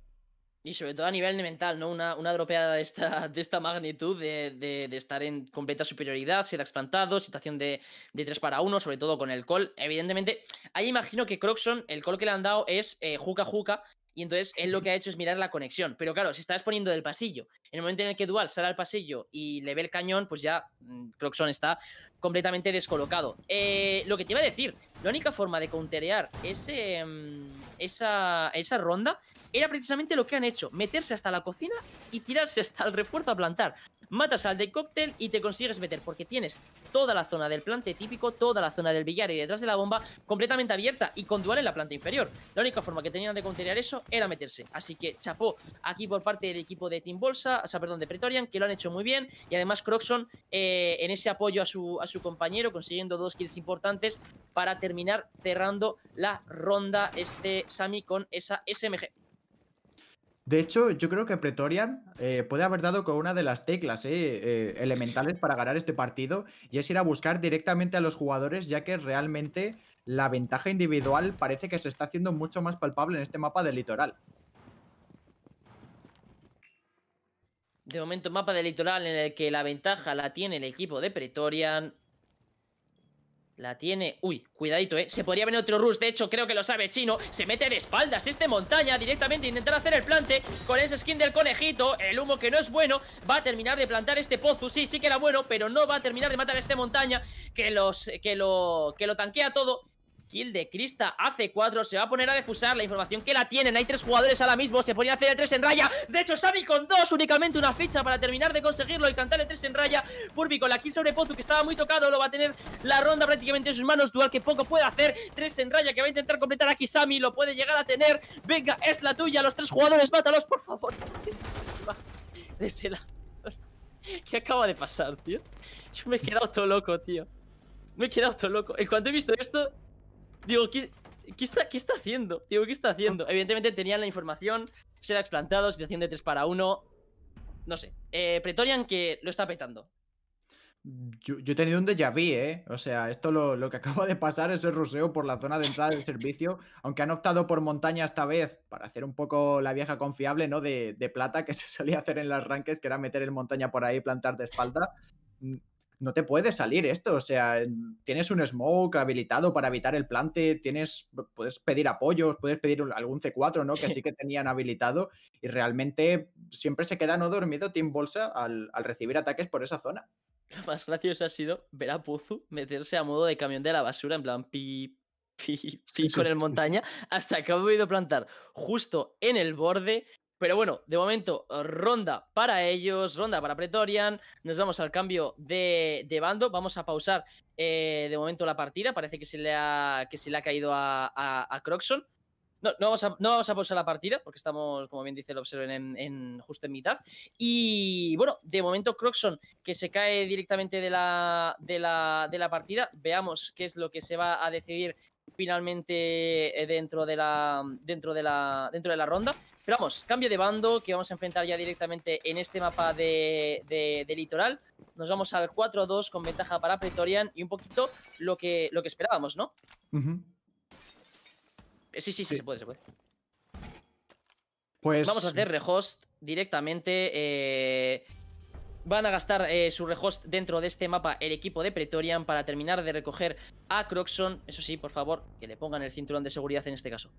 Y sobre todo a nivel mental, ¿no? Una, una dropeada de esta, *laughs* de esta magnitud, de, de, estar en completa superioridad, ser explantado, situación de, de 3 para 1, sobre todo con el call. Evidentemente, ahí imagino que Croxon, el call que le han dado es eh, juca juca, y entonces él lo que ha hecho es mirar la conexión. Pero claro, si está poniendo del pasillo, en el momento en el que Dual sale al pasillo y le ve el cañón, pues ya mm, Croxon está completamente descolocado. Eh, lo que te iba a decir, la única forma de counterear ese, mm, esa, esa ronda era precisamente lo que han hecho, meterse hasta la cocina y tirarse hasta el refuerzo a plantar matas al de cóctel y te consigues meter, porque tienes toda la zona del plante típico, toda la zona del billar y detrás de la bomba completamente abierta y con dual en la planta inferior. La única forma que tenían de contener eso era meterse. Así que chapó aquí por parte del equipo de Team Bolsa, o sea, perdón, de Pretorian, que lo han hecho muy bien. Y además Croxon eh, en ese apoyo a su, a su compañero, consiguiendo dos kills importantes para terminar cerrando la ronda este Sami con esa SMG. De hecho, yo creo que Pretorian eh, puede haber dado con una de las teclas eh, eh, elementales para ganar este partido y es ir a buscar directamente a los jugadores, ya que realmente la ventaja individual parece que se está haciendo mucho más palpable en este mapa del litoral. De momento, mapa del litoral en el que la ventaja la tiene el equipo de Pretorian. La tiene... Uy, cuidadito, ¿eh? Se podría venir otro rush. De hecho, creo que lo sabe Chino. Se mete de espaldas este montaña directamente intentar hacer el plante con ese skin del conejito. El humo que no es bueno. Va a terminar de plantar este pozo, Sí, sí que era bueno, pero no va a terminar de matar este montaña que, los, que, lo, que lo tanquea todo. Kill de Krista hace 4 se va a poner a defusar la información que la tienen. Hay tres jugadores ahora mismo, se ponía a hacer el 3 en raya. De hecho, Sami con dos, únicamente una ficha para terminar de conseguirlo y cantar el 3 en raya. Furby con la kill sobre Pozu, que estaba muy tocado, lo va a tener la ronda prácticamente en sus manos. Dual que poco puede hacer. 3 en raya que va a intentar completar aquí Sami, lo puede llegar a tener. Venga, es la tuya, los tres jugadores, mátalos, por favor. *laughs* Desde *laughs* ¿Qué acaba de pasar, tío? Yo me he quedado todo loco, tío. Me he quedado todo loco. En cuanto he visto esto, Digo, ¿qué, está, ¿qué, está, haciendo? Digo, ¿qué está haciendo? Evidentemente tenían la información, se la ha explantado, situación de 3 para 1. No sé. Eh, Pretorian que lo está petando. Yo, he tenido un déjà vu, ¿eh? O sea, esto lo, que *laughs* acaba de pasar es el ruseo por la zona de entrada del servicio, aunque han optado por montaña esta vez, para hacer un poco la vieja confiable, ¿no? De, plata que *laughs* se solía hacer en las ranques, que era meter el montaña por ahí, plantar de espalda no te puede salir esto. O sea, tienes un smoke habilitado para evitar el plante, tienes, puedes pedir apoyos, puedes pedir algún C4, ¿no? Que *laughs* sí que tenían habilitado. Y realmente siempre se queda no dormido Team Bolsa al, recibir ataques por esa zona. Lo más gracioso ha sido ver a Puzu meterse a modo de camión de la basura, en plan pi, pi, pi con el montaña, hasta que ha podido plantar justo en el borde pero bueno, de momento, ronda para ellos, ronda para Pretorian. Nos vamos al cambio de, bando. Vamos a pausar eh, de momento la partida. Parece que se le ha, que se le ha caído a, a, Croxon. No, no, vamos a, no vamos a pausar la partida porque estamos, como bien dice el Observen, en, justo en mitad. Y bueno, de momento Croxon que se cae directamente de la, de, la, de la partida. Veamos qué es lo que se va a decidir finalmente eh, dentro de la dentro de la dentro de la ronda pero vamos, cambio de bando que vamos a enfrentar ya directamente en este mapa de, litoral. Nos vamos al 4-2 con ventaja para Pretorian y un poquito lo que, lo que esperábamos, ¿no? Eh, sí, sí, sí, se puede, se puede. Pues... Vamos a hacer rehost directamente. Eh, van a gastar eh, su rehost dentro de este mapa el equipo de Pretorian para terminar de recoger a Croxon. Eso sí, por favor, que le pongan el cinturón de seguridad en este caso.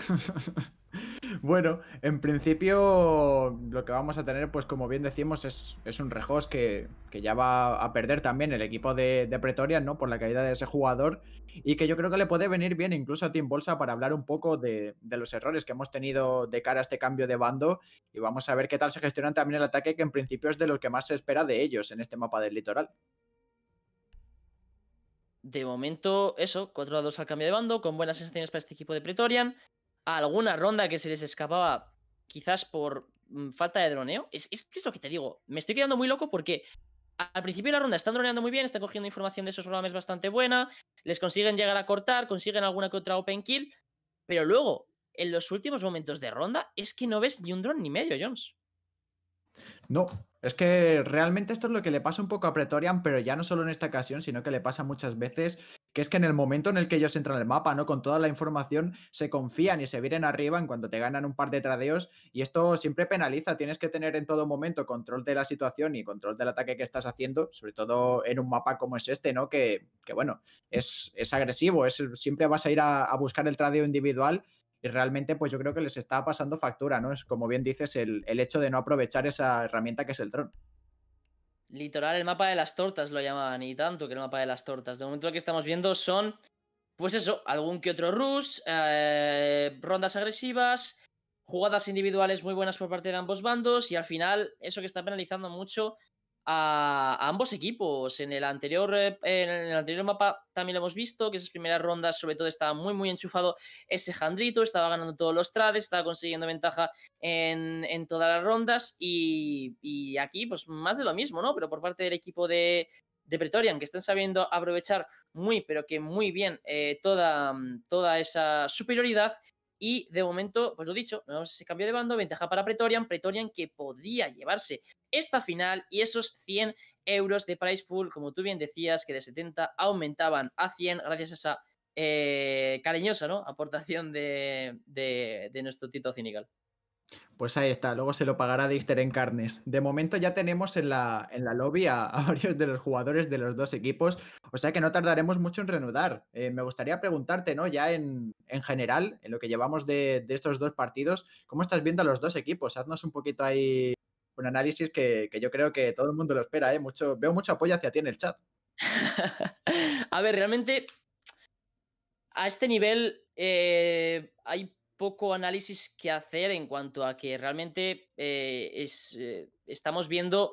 *laughs* bueno, en principio lo que vamos a tener, pues como bien decimos es, un rejos que, ya va a perder también el equipo de, de, Pretoria, ¿no? Por la caída de ese jugador y que yo creo que le puede venir bien incluso a Team Bolsa para hablar un poco de, de los errores que hemos tenido de cara a este cambio de bando y vamos a ver qué tal se gestiona también el ataque que en principio es de lo que más se espera de ellos en este mapa del litoral. De momento, eso, 4 a 2 al cambio de bando, con buenas sensaciones para este equipo de Pretorian alguna ronda que se les escapaba, quizás por mm, falta de droneo. Es, es, es lo que te digo, me estoy quedando muy loco porque al principio de la ronda están droneando muy bien, están cogiendo información de esos programas bastante buena, les consiguen llegar a cortar, consiguen alguna que otra open kill, pero luego, en los últimos momentos de ronda, es que no ves ni un drone ni medio, Jones. No, es que realmente esto es lo que le pasa un poco a Pretorian, pero ya no solo en esta ocasión, sino que le pasa muchas veces que es que en el momento en el que ellos entran al mapa, ¿no? Con toda la información, se confían y se vienen arriba en cuanto te ganan un par de tradeos y esto siempre penaliza, tienes que tener en todo momento control de la situación y control del ataque que estás haciendo, sobre todo en un mapa como es este, ¿no? Que, bueno, es, agresivo, es, siempre vas a ir a, buscar el tradeo individual y realmente pues yo creo que les está pasando factura, ¿no? Es como bien dices, el, el hecho de no aprovechar esa herramienta que es el drone Litoral, el mapa de las tortas lo llamaban, y tanto que el mapa de las tortas. De momento lo que estamos viendo son, pues eso, algún que otro rush, eh, rondas agresivas, jugadas individuales muy buenas por parte de ambos bandos, y al final, eso que está penalizando mucho a, ambos equipos. En el, anterior, eh, en el anterior mapa también lo hemos visto, que esas primeras rondas sobre todo estaba muy muy enchufado ese Jandrito, estaba ganando todos los trades, estaba consiguiendo ventaja en, todas las rondas y, aquí pues más de lo mismo, ¿no? Pero por parte del equipo de, de Pretorian, que están sabiendo aprovechar muy, pero que muy bien eh, toda, toda esa superioridad y de momento, pues lo dicho, no se cambió de bando, ventaja para Pretorian, Pretorian que podía llevarse esta final y esos 100 euros de price pool, como tú bien decías, que de 70 aumentaban a 100 gracias a esa eh, cariñosa aportación de, nuestro Tito Cinigal. Pues ahí está, luego se lo pagará Dexter en carnes. De momento ya tenemos en la, lobby a, *laughs* varios de los jugadores de los dos equipos, o sea que no tardaremos mucho en reanudar. Eh, me gustaría preguntarte, ¿no? Ya en, general, en lo que llevamos de, estos dos partidos, ¿cómo estás viendo a los dos equipos? Haznos un poquito ahí un análisis que, yo creo que todo el mundo lo espera, ¿eh? Mucho, veo mucho apoyo hacia ti en el chat. *laughs* a ver, realmente a este nivel eh, hay poco análisis que hacer en cuanto a que realmente eh, es, eh, estamos viendo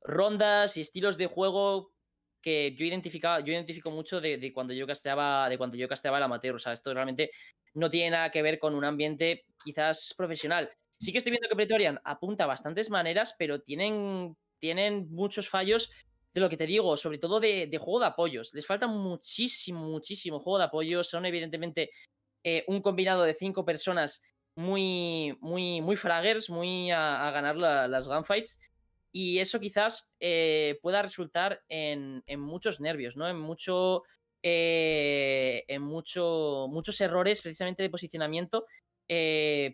rondas y estilos de juego que yo identificaba, yo identifico mucho de, cuando yo casteaba, de cuando yo casteaba el amateur. O sea, esto realmente no tiene nada que ver con un ambiente quizás profesional. Sí que estoy viendo que Pretorian apunta a bastantes maneras, pero tienen, tienen muchos fallos de lo que te digo, sobre todo de, de, juego de apoyos. Les falta muchísimo, muchísimo juego de apoyos. Son evidentemente eh, un combinado de cinco personas muy, muy, muy fraggers, muy a, ganar las gunfights. Y eso quizás eh, pueda resultar en, muchos nervios, ¿no? En mucho. Eh, en mucho, muchos errores precisamente de posicionamiento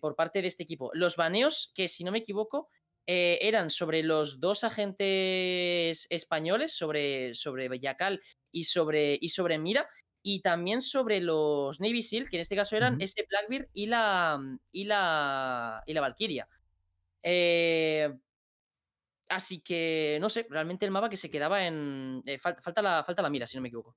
por parte de este equipo. Los baneos, que si no me equivoco, eran sobre los dos agentes españoles, sobre, sobre Bellacal y sobre, y sobre Mira, y también sobre los Navy SEAL, que en este caso eran ese Blackbeard y la, mm, y la, y la Valkyria. Eh, así que, no sé, realmente el mapa que se quedaba en... Eh, falta, la, falta la mira, si no me equivoco.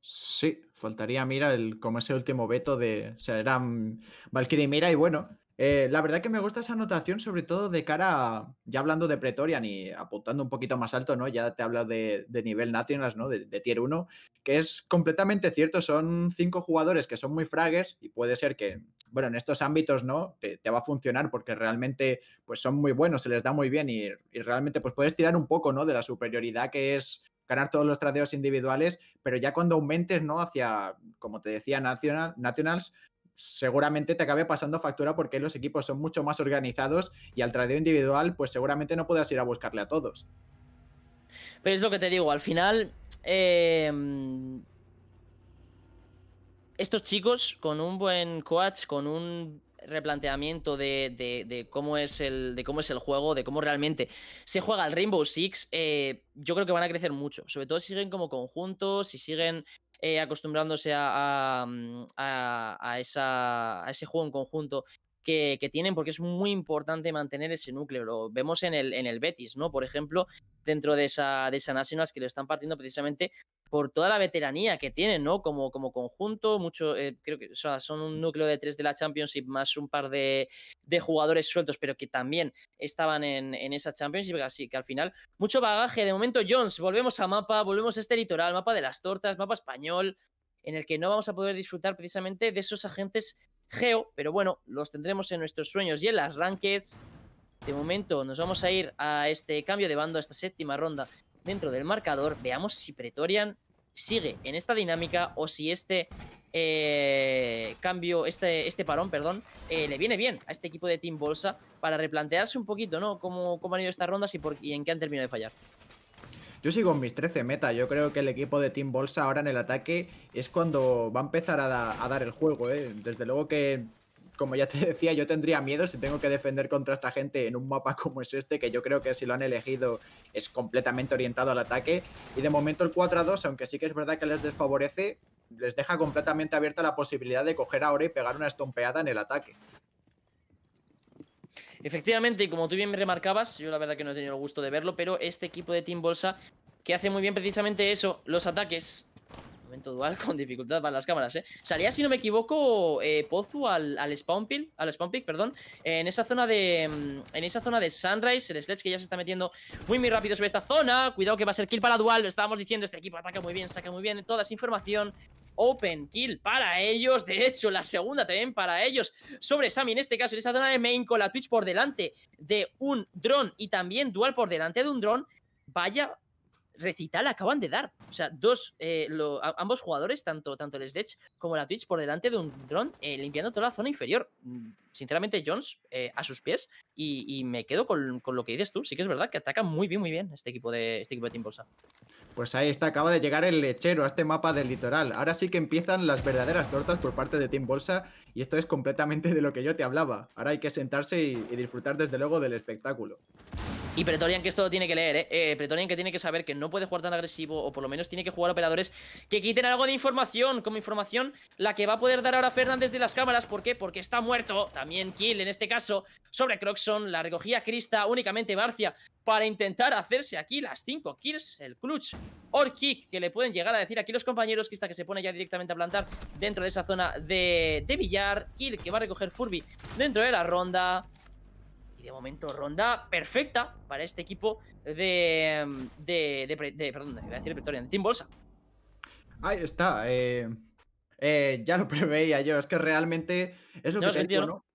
Sí, faltaría mira el, como ese último veto de... O sea, eran Valkyrie y mira y bueno, eh, la verdad que me gusta esa anotación, sobre todo de cara, ya hablando de Pretorian y apuntando un poquito más alto, ¿no? Ya te hablo de, de nivel Nationals, ¿no? De, tier 1, que es completamente cierto, son cinco jugadores que son muy fraggers y puede ser que, bueno, en estos ámbitos, ¿no? Te, va a funcionar porque realmente, pues son muy buenos, se les da muy bien y, realmente, pues puedes tirar un poco, ¿no? De la superioridad que es ganar todos los tradeos individuales, pero ya cuando aumentes, ¿no? Hacia, como te decía, Nationals, seguramente te acabe pasando factura porque los equipos son mucho más organizados y al tradeo individual, pues seguramente no puedas ir a buscarle a todos. Pero es lo que te digo, al final. Em, estos chicos, con un buen coach, con un replanteamiento de, cómo es el, de cómo es el juego, de cómo realmente se juega el Rainbow Six, eh, yo creo que van a crecer mucho. Sobre todo si siguen como conjuntos, si siguen eh, acostumbrándose a, mm, a, a, esa, a, ese juego en conjunto que, tienen, porque es muy importante mantener ese núcleo. Lo vemos en el, en el Betis, ¿no? Por ejemplo, dentro de esa, de esa Nationals que lo están partiendo precisamente por toda la veteranía que tienen, ¿no? Como, como conjunto, mucho, eh, creo que son un núcleo de tres de la Championship más un par de, de jugadores sueltos, pero que también estaban en, en, esa Championship, así que al final mucho bagaje. De momento, Jones, volvemos a mapa, volvemos a este litoral, mapa de las tortas, mapa español, en el que no vamos a poder disfrutar precisamente de esos agentes geo, pero bueno, los tendremos en nuestros sueños y en las rankeds. De momento nos vamos a ir a este cambio de bando, a esta séptima ronda dentro del marcador. Veamos si Pretorian sigue en esta dinámica o si este eh, cambio, este, este parón, perdón, eh, le viene bien a este equipo de Team Bolsa para replantearse un poquito, ¿no? Cómo, cómo han ido estas rondas y, por, y en qué han terminado de fallar. Yo sigo en mis 13 meta. Yo creo que el equipo de Team Bolsa ahora en el ataque es cuando va a empezar a, dar el juego. ¿eh? Desde luego que, como ya te *laughs* decía, yo tendría miedo si tengo que defender contra esta gente en un mapa como es este, que yo creo que si lo han elegido es completamente orientado al ataque. Y de momento el 4 a 2, aunque sí que es verdad que les desfavorece, les deja completamente abierta la posibilidad de coger ahora y pegar una estompeada en el ataque. Efectivamente, y como tú bien me remarcabas, yo la verdad que no he tenido el gusto de verlo, pero este equipo de Team Bolsa que hace muy bien precisamente eso, los ataques, Momento dual *laughs* con dificultad para las cámaras, ¿eh? Salía, si no me equivoco, eh, Pozu al, al spawn pick, al spawn pick, perdón, en esa zona de mm, en esa zona de Sunrise, el Sledge que ya se está metiendo muy muy rápido sobre esta zona. Cuidado que va a ser kill para dual, lo estábamos diciendo, este equipo ataca muy bien, saca muy bien toda esa información. Open kill para ellos, de hecho la segunda también para ellos sobre Sammy, en este caso en esa zona de main con la Twitch por delante de un dron y también dual por delante de un dron. Vaya recital acaban de dar. O sea, dos, eh, ambos jugadores, tanto, tanto el Sledge como la Twitch, por delante de un dron eh, limpiando toda la zona inferior. Mm, sinceramente, Jones eh, a sus pies. Y, me quedo con, lo que dices tú. Sí que es verdad que ataca muy bien, muy bien este, este equipo de, Team Bolsa. Pues ahí está, acaba de llegar el lechero a este mapa del litoral. Ahora sí que empiezan las verdaderas tortas por parte de Team Bolsa. Y esto es completamente de lo que yo te hablaba. Ahora hay que sentarse y disfrutar, desde luego, del espectáculo. Y Pretorian que esto lo tiene que leer, ¿eh? ¿eh? Pretorian que tiene que saber que no puede jugar tan agresivo o por lo menos tiene que jugar operadores que quiten algo de información, como información la que va a poder dar ahora Fernández de las cámaras. ¿Por qué? Porque está muerto, también Kill en este caso, sobre Croxon, la recogía Crista únicamente Barcia, para intentar hacerse aquí las 5 kills, el clutch or kick que le pueden llegar a decir aquí los compañeros, Krista que se pone ya directamente a plantar dentro de esa zona de, de billar, Kill que va a recoger Furby dentro de la ronda de momento, ronda perfecta para este equipo de. de, de, de perdón, iba a decir Pretorian, de Team Bolsa. Ahí está. Eh, eh, ya lo *laughs* preveía yo. Es que realmente. Es lo que ¿no?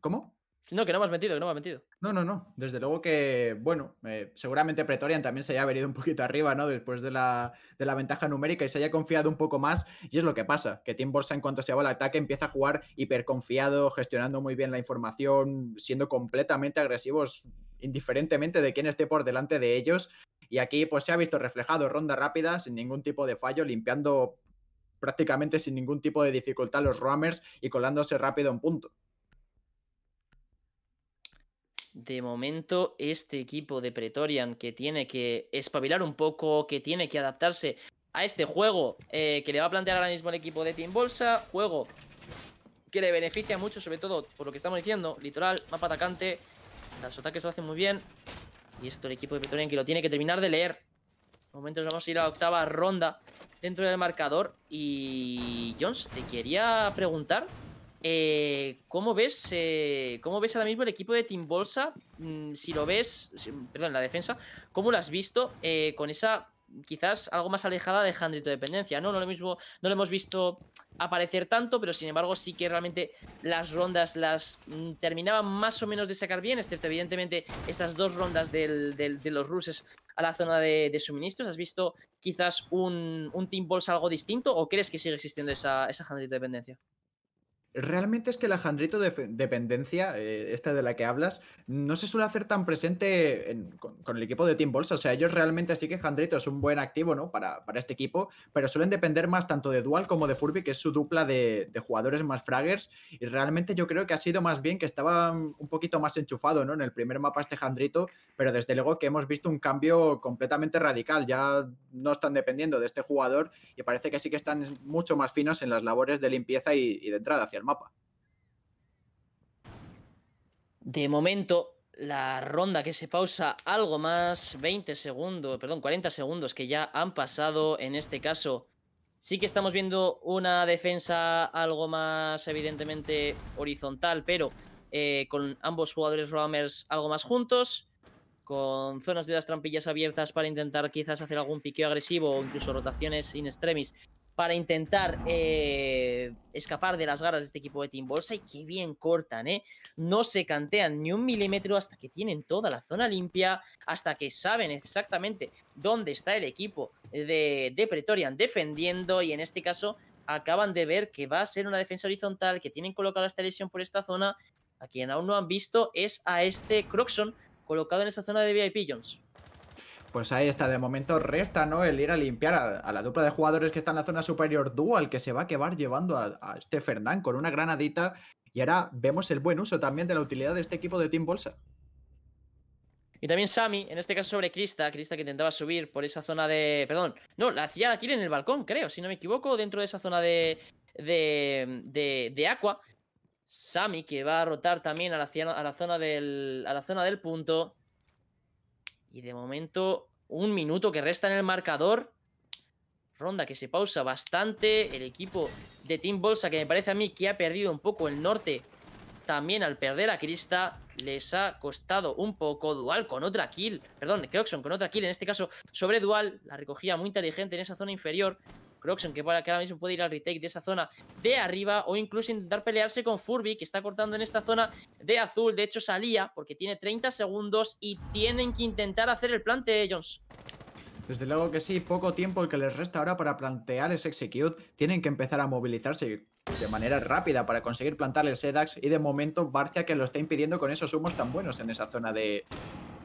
¿Cómo? No, que no me has mentido, que no me has mentido. No, no, no. Desde luego que, bueno, eh, seguramente Pretorian también se haya venido un poquito arriba, ¿no? Después de la, ventaja numérica y se haya confiado un poco más. Y es lo que pasa, que Tim Borsa en cuanto se va al ataque empieza a jugar hiperconfiado, gestionando muy bien la información, siendo completamente agresivos indiferentemente de quién esté por delante de ellos. Y aquí pues se ha visto reflejado ronda rápida, sin ningún tipo de fallo, limpiando prácticamente sin ningún tipo de dificultad los roamers y colándose rápido en punto de momento este equipo de Pretorian que tiene que espabilar un poco, que tiene que adaptarse a este juego eh, que le va a plantear ahora mismo el equipo de Team Bolsa, juego que le beneficia mucho, sobre todo por lo que estamos diciendo, litoral, mapa atacante, los ataques lo hacen muy bien, y esto el equipo de Pretorian que lo tiene que terminar de leer. De momento nos vamos a ir a la octava ronda dentro del marcador, y Jones, te quería preguntar eh, ¿cómo, ves, eh, ¿Cómo ves ahora mismo el equipo de Team Bolsa? Mm, si lo ves, perdón, la defensa, ¿cómo lo has visto eh, con esa quizás algo más alejada de Handrito Dependencia? ¿no? No, lo mismo, no lo hemos visto aparecer tanto, pero sin embargo sí que realmente las rondas las mm, terminaban más o menos de sacar bien, excepto evidentemente esas dos rondas de los ruses a la zona de, suministros. ¿Has visto quizás un, Team Bolsa algo distinto o crees que sigue existiendo esa, esa Handrito Dependencia? Realmente es que el Jandrito de dependencia, eh, esta de la que hablas, no se suele hacer tan presente con, el equipo de Team Bolsa. O sea, ellos realmente sí que Jandrito es un buen activo ¿no? Para, para, este equipo, pero suelen depender más tanto de Dual como de Furby, que es su dupla de, jugadores más fraggers. Y realmente yo creo que ha sido más bien que estaba un poquito más enchufado ¿no? en el primer mapa este Jandrito, pero desde luego que hemos visto un cambio completamente radical. Ya no están dependiendo de este jugador y parece que sí que están mucho más finos en las labores de limpieza y, y de entrada hacia mapa. De momento, la ronda que se pausa algo más, 20 segundos, perdón, 40 segundos que ya han pasado en este caso. Sí que estamos viendo una defensa algo más evidentemente horizontal, pero eh, con ambos jugadores roamers algo más juntos, con zonas de las trampillas abiertas para intentar quizás hacer algún piqueo agresivo o incluso rotaciones in extremis para intentar eh, escapar de las garras de este equipo de Team Bolsa y qué bien cortan, ¿eh? No se cantean ni un milímetro hasta que tienen toda la zona limpia, hasta que saben exactamente dónde está el equipo de, Pretorian defendiendo y en este caso acaban de ver que va a ser una defensa horizontal, que tienen colocada esta lesión por esta zona, a quien aún no han visto es a este Croxon colocado en esa zona de VIP Jones pues ahí está. De momento resta, ¿no? El ir a limpiar a, la dupla de jugadores que está en la zona superior dual, que se va a quedar llevando a, este Fernán con una granadita. Y ahora vemos el buen uso también de la utilidad de este equipo de Team Bolsa. Y también Sami, en este caso sobre Krista, Krista que intentaba subir por esa zona de. Perdón, no, la hacía aquí en el balcón, creo, si no me equivoco, dentro de esa zona de. de. de, de agua. Sami que va a rotar también a la, a la, zona del. a la zona del punto. Y de momento, un minuto que resta en el marcador. Ronda que se pausa bastante. El equipo de Team Bolsa, que me parece a mí que ha perdido un poco el norte. También al perder a Krista, les ha costado un poco. Dual con otra kill. Perdón, son con otra kill. En este caso, sobre Dual. La recogía muy inteligente en esa zona inferior. Croxon, que, ahora mismo puede ir al retake de esa zona de arriba o incluso intentar pelearse con Furby, que está cortando en esta zona de azul. De hecho, salía porque tiene 30 segundos y tienen que intentar hacer el plante, ellos. Desde luego que sí, poco tiempo el que les resta ahora para plantear ese Execute. Tienen que empezar a movilizarse de manera rápida para conseguir plantar el Sedax y de momento Barcia que lo está impidiendo con esos humos tan buenos en esa zona de,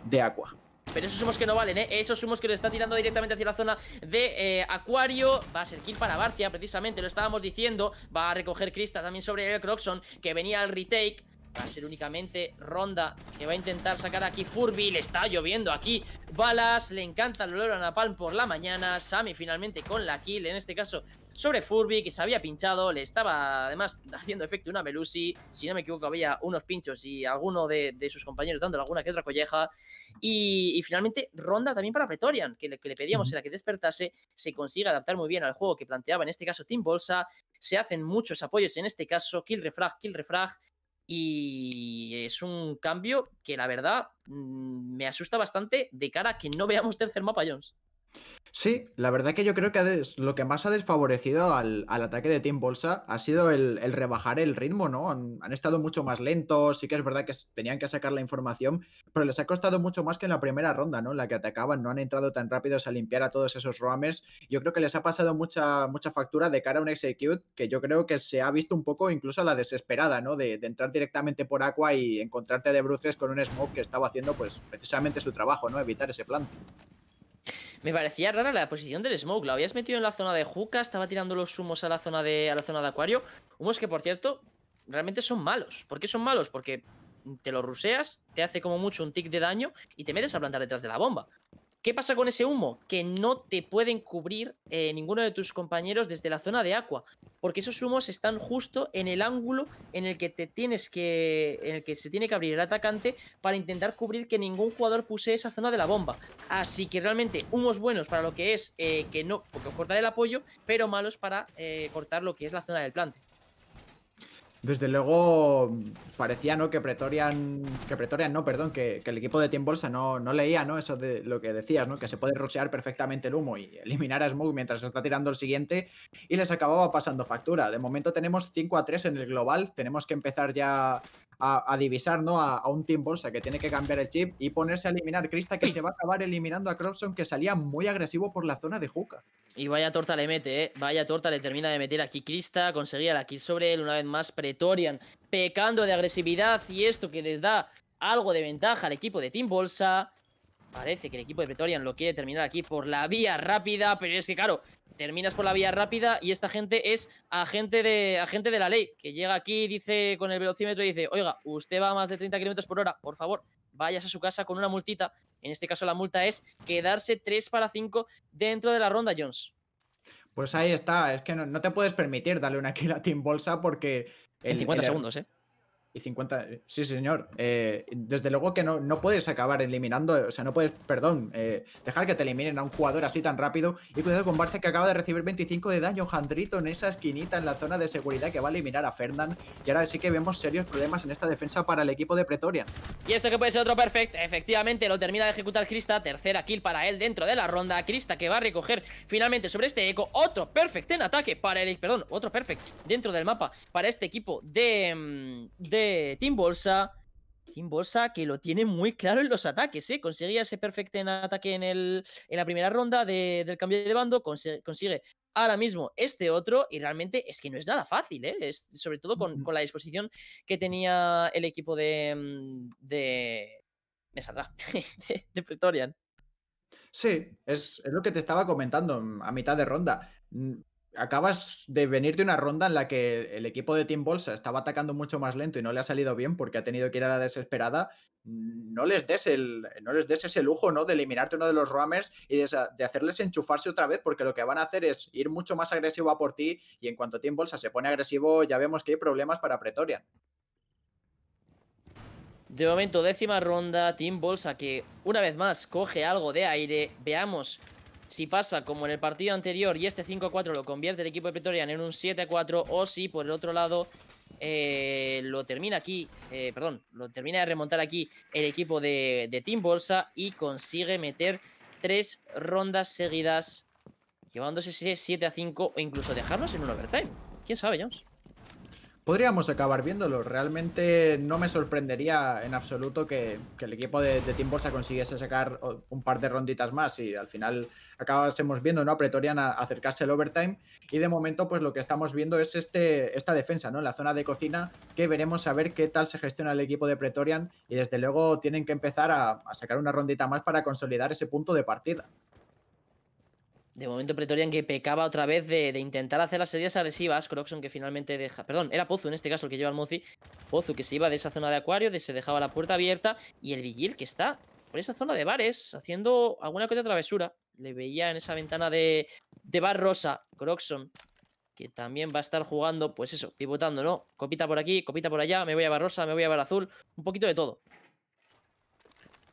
de Aqua. Pero esos humos que no valen, ¿eh? Esos humos que lo está tirando directamente hacia la zona de eh, Acuario. Va a ser kill para Barcia, precisamente, lo estábamos diciendo. Va a recoger Krista también sobre el Croxon, que venía al retake. Va a ser únicamente Ronda que va a intentar sacar aquí Furby. Le está lloviendo aquí balas. Le encanta el olor a Napalm por la mañana. Sami finalmente con la kill. En este caso sobre Furby que se había pinchado. Le estaba además *laughs* haciendo efecto una Melusi. Si no me equivoco había unos pinchos y alguno de, sus compañeros dándole alguna que otra colleja. Y, finalmente Ronda también para Pretorian. Que le, que le pedíamos era que despertase. Se consigue adaptar muy bien al juego que planteaba en este caso Team Bolsa. Se hacen muchos apoyos en este caso. Kill refrag, kill refrag y es un cambio que la verdad mm, me asusta bastante de cara a que no veamos tercer mapa, Jones. Sí, la verdad que yo creo que lo que más ha desfavorecido al, ataque de Team Bolsa ha sido el, rebajar el ritmo, ¿no? Han, estado mucho más lentos, sí que es verdad que tenían que sacar la información, pero les ha costado mucho más que en la primera ronda, ¿no? En la que atacaban, no han entrado tan rápidos a limpiar a todos esos roamers. Yo creo que les ha pasado mucha, factura de cara a un execute que yo creo que se ha visto un poco incluso a la desesperada, ¿no? De, entrar directamente por agua y encontrarte de bruces con un smoke que estaba haciendo, pues, precisamente su trabajo, ¿no? Evitar ese plan. Me parecía rara la posición del smoke. la habías metido en la zona de juca, estaba tirando los humos a la zona de, a la zona de acuario. Humos que, por cierto, realmente son malos. ¿Por qué son malos? Porque te los ruseas, te hace como mucho un tick de daño y te metes a plantar detrás de la bomba. ¿Qué pasa con ese humo? Que no te pueden cubrir eh, ninguno de tus compañeros desde la zona de agua, porque esos humos están justo en el ángulo en el que te tienes que, en el que se tiene que abrir el atacante para intentar cubrir que ningún jugador puse esa zona de la bomba. Así que realmente humos buenos para lo que es eh, que no, porque cortar el apoyo, pero malos para eh, cortar lo que es la zona del plante. Desde luego parecía ¿no? que Pretorian, que Pretorian no, perdón, que, el equipo de Team Bolsa no, no, leía ¿no? eso de lo que decías, ¿no? que se puede rociar perfectamente el humo y eliminar a Smoke mientras se está tirando el siguiente y les acababa pasando factura. De momento tenemos 5 a 3 en el global, tenemos que empezar ya a, divisar ¿no? A, un Team Bolsa que tiene que cambiar el chip y ponerse a eliminar Krista, que se va a acabar eliminando a Cropson, que salía muy agresivo por la zona de Juca. Y vaya torta le mete, ¿eh? Vaya torta le termina de meter aquí Krista, conseguía la kill sobre él una vez más Pretorian, pecando de agresividad y esto que les da algo de ventaja al equipo de Team Bolsa. Parece que el equipo de Pretorian lo quiere terminar aquí por la vía rápida, pero es que claro, terminas por la vía rápida y esta gente es agente de, agente de la ley, que llega aquí, dice con el velocímetro y dice, oiga, usted va a más de 30 kilómetros por hora, por favor, vayas a su casa con una multita. En este caso la multa es quedarse 3 para 5 dentro de la ronda, Jones. Pues ahí está, es que no, te puedes permitir darle una kill a Team Bolsa porque... en 50 er- segundos, ¿eh? y 50. Sí, señor. Eh, desde luego que no, no puedes acabar eliminando, o sea, no puedes, perdón, eh, dejar que te eliminen a un jugador así tan rápido. Y cuidado con Barça que acaba de recibir 25 de daño. Jandrito en esa esquinita en la zona de seguridad que va a eliminar a Fernand. Y ahora sí que vemos serios problemas en esta defensa para el equipo de Pretoria. Y esto que puede ser otro perfect, efectivamente lo termina de ejecutar Krista. Tercera kill para él dentro de la ronda. Krista que va a recoger finalmente sobre este eco otro perfect en ataque para el, perdón, otro perfect dentro del mapa para este equipo de mm, Team Bolsa. Team Bolsa que lo tiene muy claro en los ataques, ¿eh? Conseguía ese perfecto en ataque en, el, en la primera ronda del cambio de bando, consigue, ahora mismo este otro y realmente es que no es nada fácil, ¿eh? sobre todo con, la disposición que tenía el equipo de... Mm, *laughs* de de, Pretorian. Sí, es, es, lo que te estaba comentando mm, a mitad de ronda. Mm, acabas de venir de una ronda en la que el equipo de Team Bolsa estaba atacando mucho más lento y no le ha salido bien porque ha tenido que ir a la desesperada. Mm, no les des, el, no les des ese lujo, ¿no? De eliminarte uno de los roamers y de, hacerles enchufarse otra vez, porque lo que van a hacer es ir mucho más agresivo a por ti. Y en cuanto Team Bolsa se pone agresivo, ya vemos que hay problemas para Pretoria. De momento, décima ronda, Team Bolsa que una vez más coge algo de aire. Veamos si pasa como en el partido anterior y este 5-4 lo convierte el equipo de Pretoria en un 7-4 o si por el otro lado eh, lo termina aquí, eh, perdón, lo termina de remontar aquí el equipo de, Team Bolsa y consigue meter tres rondas seguidas llevándose ese 7 5 o incluso dejarnos en un overtime. ¿Quién sabe, Jones? Podríamos acabar viéndolo. Realmente no me sorprendería en absoluto que, el equipo de, de Team Bolsa consiguiese sacar un par de ronditas más y al final acabásemos viendo, ¿no? A Pretorian acercarse al overtime. Y de momento, pues lo que estamos viendo es este, esta defensa, ¿no? En la zona de cocina, que veremos a ver qué tal se gestiona el equipo de Pretorian. Y desde luego tienen que empezar a, sacar una rondita más para consolidar ese punto de partida. De momento Pretorian que pecaba otra vez de, intentar hacer las series agresivas. Croxon que finalmente deja... Perdón, era Pozu en este caso el que lleva al Mozi. Pozu que se iba de esa zona de acuario, de, se dejaba la puerta abierta. Y el Vigil que está por esa zona de bares haciendo alguna cosa travesura le veía en esa ventana de, de Bar Rosa, Croxon, que también va a estar jugando, pues eso, pivotando, ¿no? Copita por aquí, copita por allá, me voy a Barrosa, me voy a Bar Azul, un poquito de todo.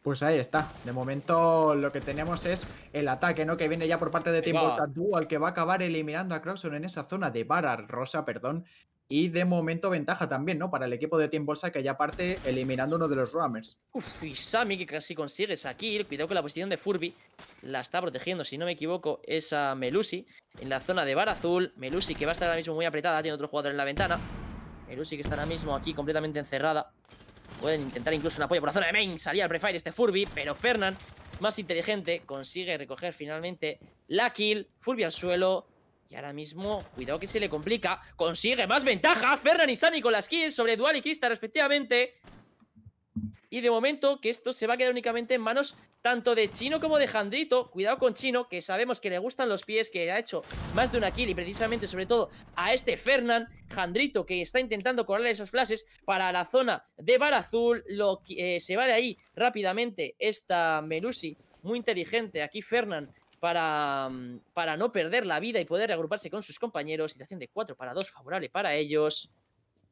Pues ahí está. De momento lo que tenemos es el ataque, ¿no? Que viene ya por parte de Team Bolsa al que va a acabar eliminando a Croxon en esa zona de Vara Rosa, perdón. Y de momento ventaja también, ¿no? Para el equipo de Team Bolsa que ya parte eliminando uno de los Rammers. Uf, y Sammy que casi consigue esa Cuidado con la posición de Furby la está protegiendo, si no me equivoco, esa Melusi en la zona de Vara Azul. Melusi que va a estar ahora mismo muy apretada, tiene otro jugador en la ventana. Melusi que está ahora mismo aquí completamente encerrada. Pueden intentar incluso un apoyo por la zona de main. Salía al prefire este Furby, pero Fernan, más inteligente, consigue recoger finalmente la kill. Furby al suelo. Y ahora mismo, cuidado que se le complica. Consigue más ventaja. Fernan y Sani con las kills sobre Dual y Krista respectivamente. Y de momento que esto se va a quedar únicamente en manos tanto de Chino como de Jandrito. Cuidado con Chino, que sabemos que le gustan los pies, que ha hecho más de una kill y precisamente sobre todo a este Fernan Jandrito que está intentando correr esas flashes para la zona de Bar Azul. Lo, eh, se va de ahí rápidamente esta Melusi, muy inteligente. Aquí Fernan para, mm, para no perder la vida y poder reagruparse con sus compañeros. Situación de 4 para 2 favorable para ellos.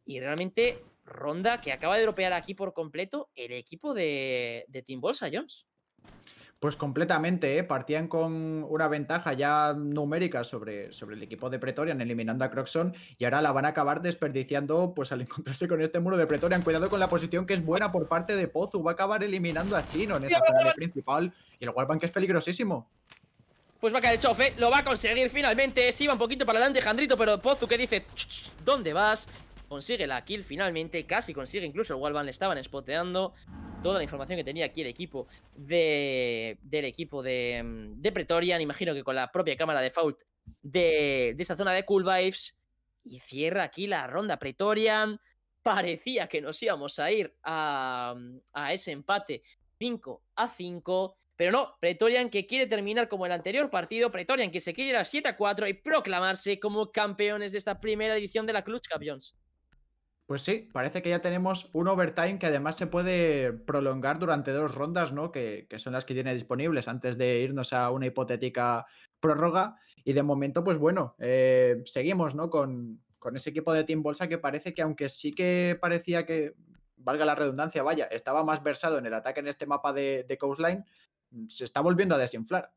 Y realmente ronda que acaba de dropear aquí por completo el equipo de, de Team Bolsa, Jones. Pues completamente, ¿eh? partían con una ventaja ya numérica sobre, sobre el equipo de Pretorian, eliminando a Croxon, y ahora la van a acabar desperdiciando pues al *laughs* encontrarse con este muro de Pretorian. Cuidado con la posición que es buena por parte de Pozu, va a acabar eliminando a Chino en esa zona *laughs* principal, y el que es peligrosísimo. Pues va a caer el chofe, lo va a conseguir finalmente. si va un poquito para adelante Jandrito, pero Pozu que dice, ¿dónde vas? consigue la kill finalmente, casi consigue incluso el le estaban espoteando toda la información que tenía aquí el equipo de, del equipo de, mm, Pretorian, imagino que con la propia cámara de fault de, de esa zona de Cool y cierra aquí la ronda Pretorian, parecía que nos íbamos a ir a, mm, a ese empate 5 a 5, pero no, Pretorian que quiere terminar como el anterior partido, Pretorian que se quiere ir a 7 a 4 y proclamarse como campeones de esta primera edición de la Clutch Champions. Pues sí, parece que ya tenemos un overtime que además se puede prolongar durante dos rondas, ¿no? Que, son las que tiene disponibles antes de irnos a una hipotética prórroga. Y de momento, pues bueno, eh, seguimos, ¿no? Con, ese equipo de Team Bolsa que parece que, aunque sí que parecía que, valga la redundancia, vaya, estaba más versado en el ataque en este mapa de, de Coastline, se está volviendo a desinflar.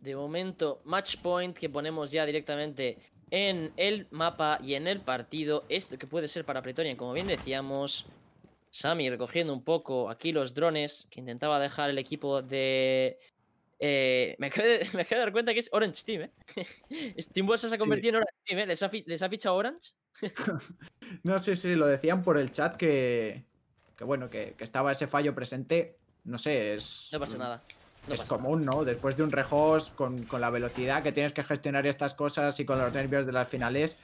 De momento, match point que ponemos ya directamente en el mapa y en el partido. Esto que puede ser para Pretoria, como bien decíamos. Sami recogiendo un poco aquí los drones que intentaba dejar el equipo de... Eh, *laughs* me, acabo de, dar cuenta que es Orange Team, ¿eh? Steam *laughs* se ha convertido en Orange Team, ¿eh? ¿Les ha, fichado Orange? *laughs* no, sé si lo decían por el chat que... Que bueno, que, que estaba ese fallo presente. No sé, es... No pasa nada es común, ¿no? Después de un rejos, con, con, la velocidad que tienes que gestionar estas cosas y con los nervios de las finales,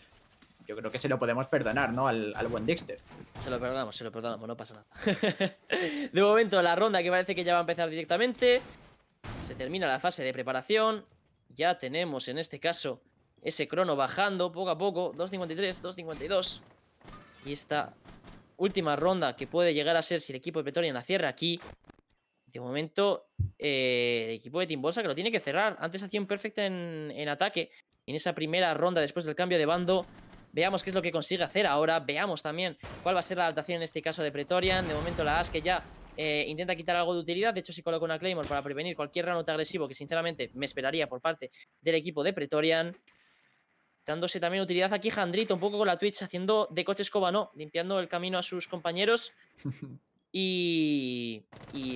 yo creo que se lo podemos perdonar, ¿no? Al, buen Dexter. Se lo perdonamos, se lo perdonamos, no pasa nada. *laughs* de momento, la ronda que parece que ya va a empezar directamente. Se termina la fase de preparación. Ya tenemos, en este caso, ese crono bajando poco a poco. 2.53, 2.52. Y esta última ronda que puede llegar a ser si el equipo de Pretoria la cierra aquí. De momento, eh, el equipo de Team Bolsa que lo tiene que cerrar. Antes hacía un perfecto en, ataque. En esa primera ronda, después del cambio de bando, Veamos qué es lo que consigue hacer ahora. Veamos también cuál va a ser la adaptación en este caso de Pretorian. De momento la AS que ya eh, intenta quitar algo de utilidad. De hecho, si coloca una Claymore para prevenir cualquier ranote agresivo que sinceramente me esperaría por parte del equipo de Pretorian. Dándose también utilidad aquí Jandrito, un poco con la Twitch, haciendo de coche escoba, no, limpiando el camino a sus compañeros. *laughs* Y,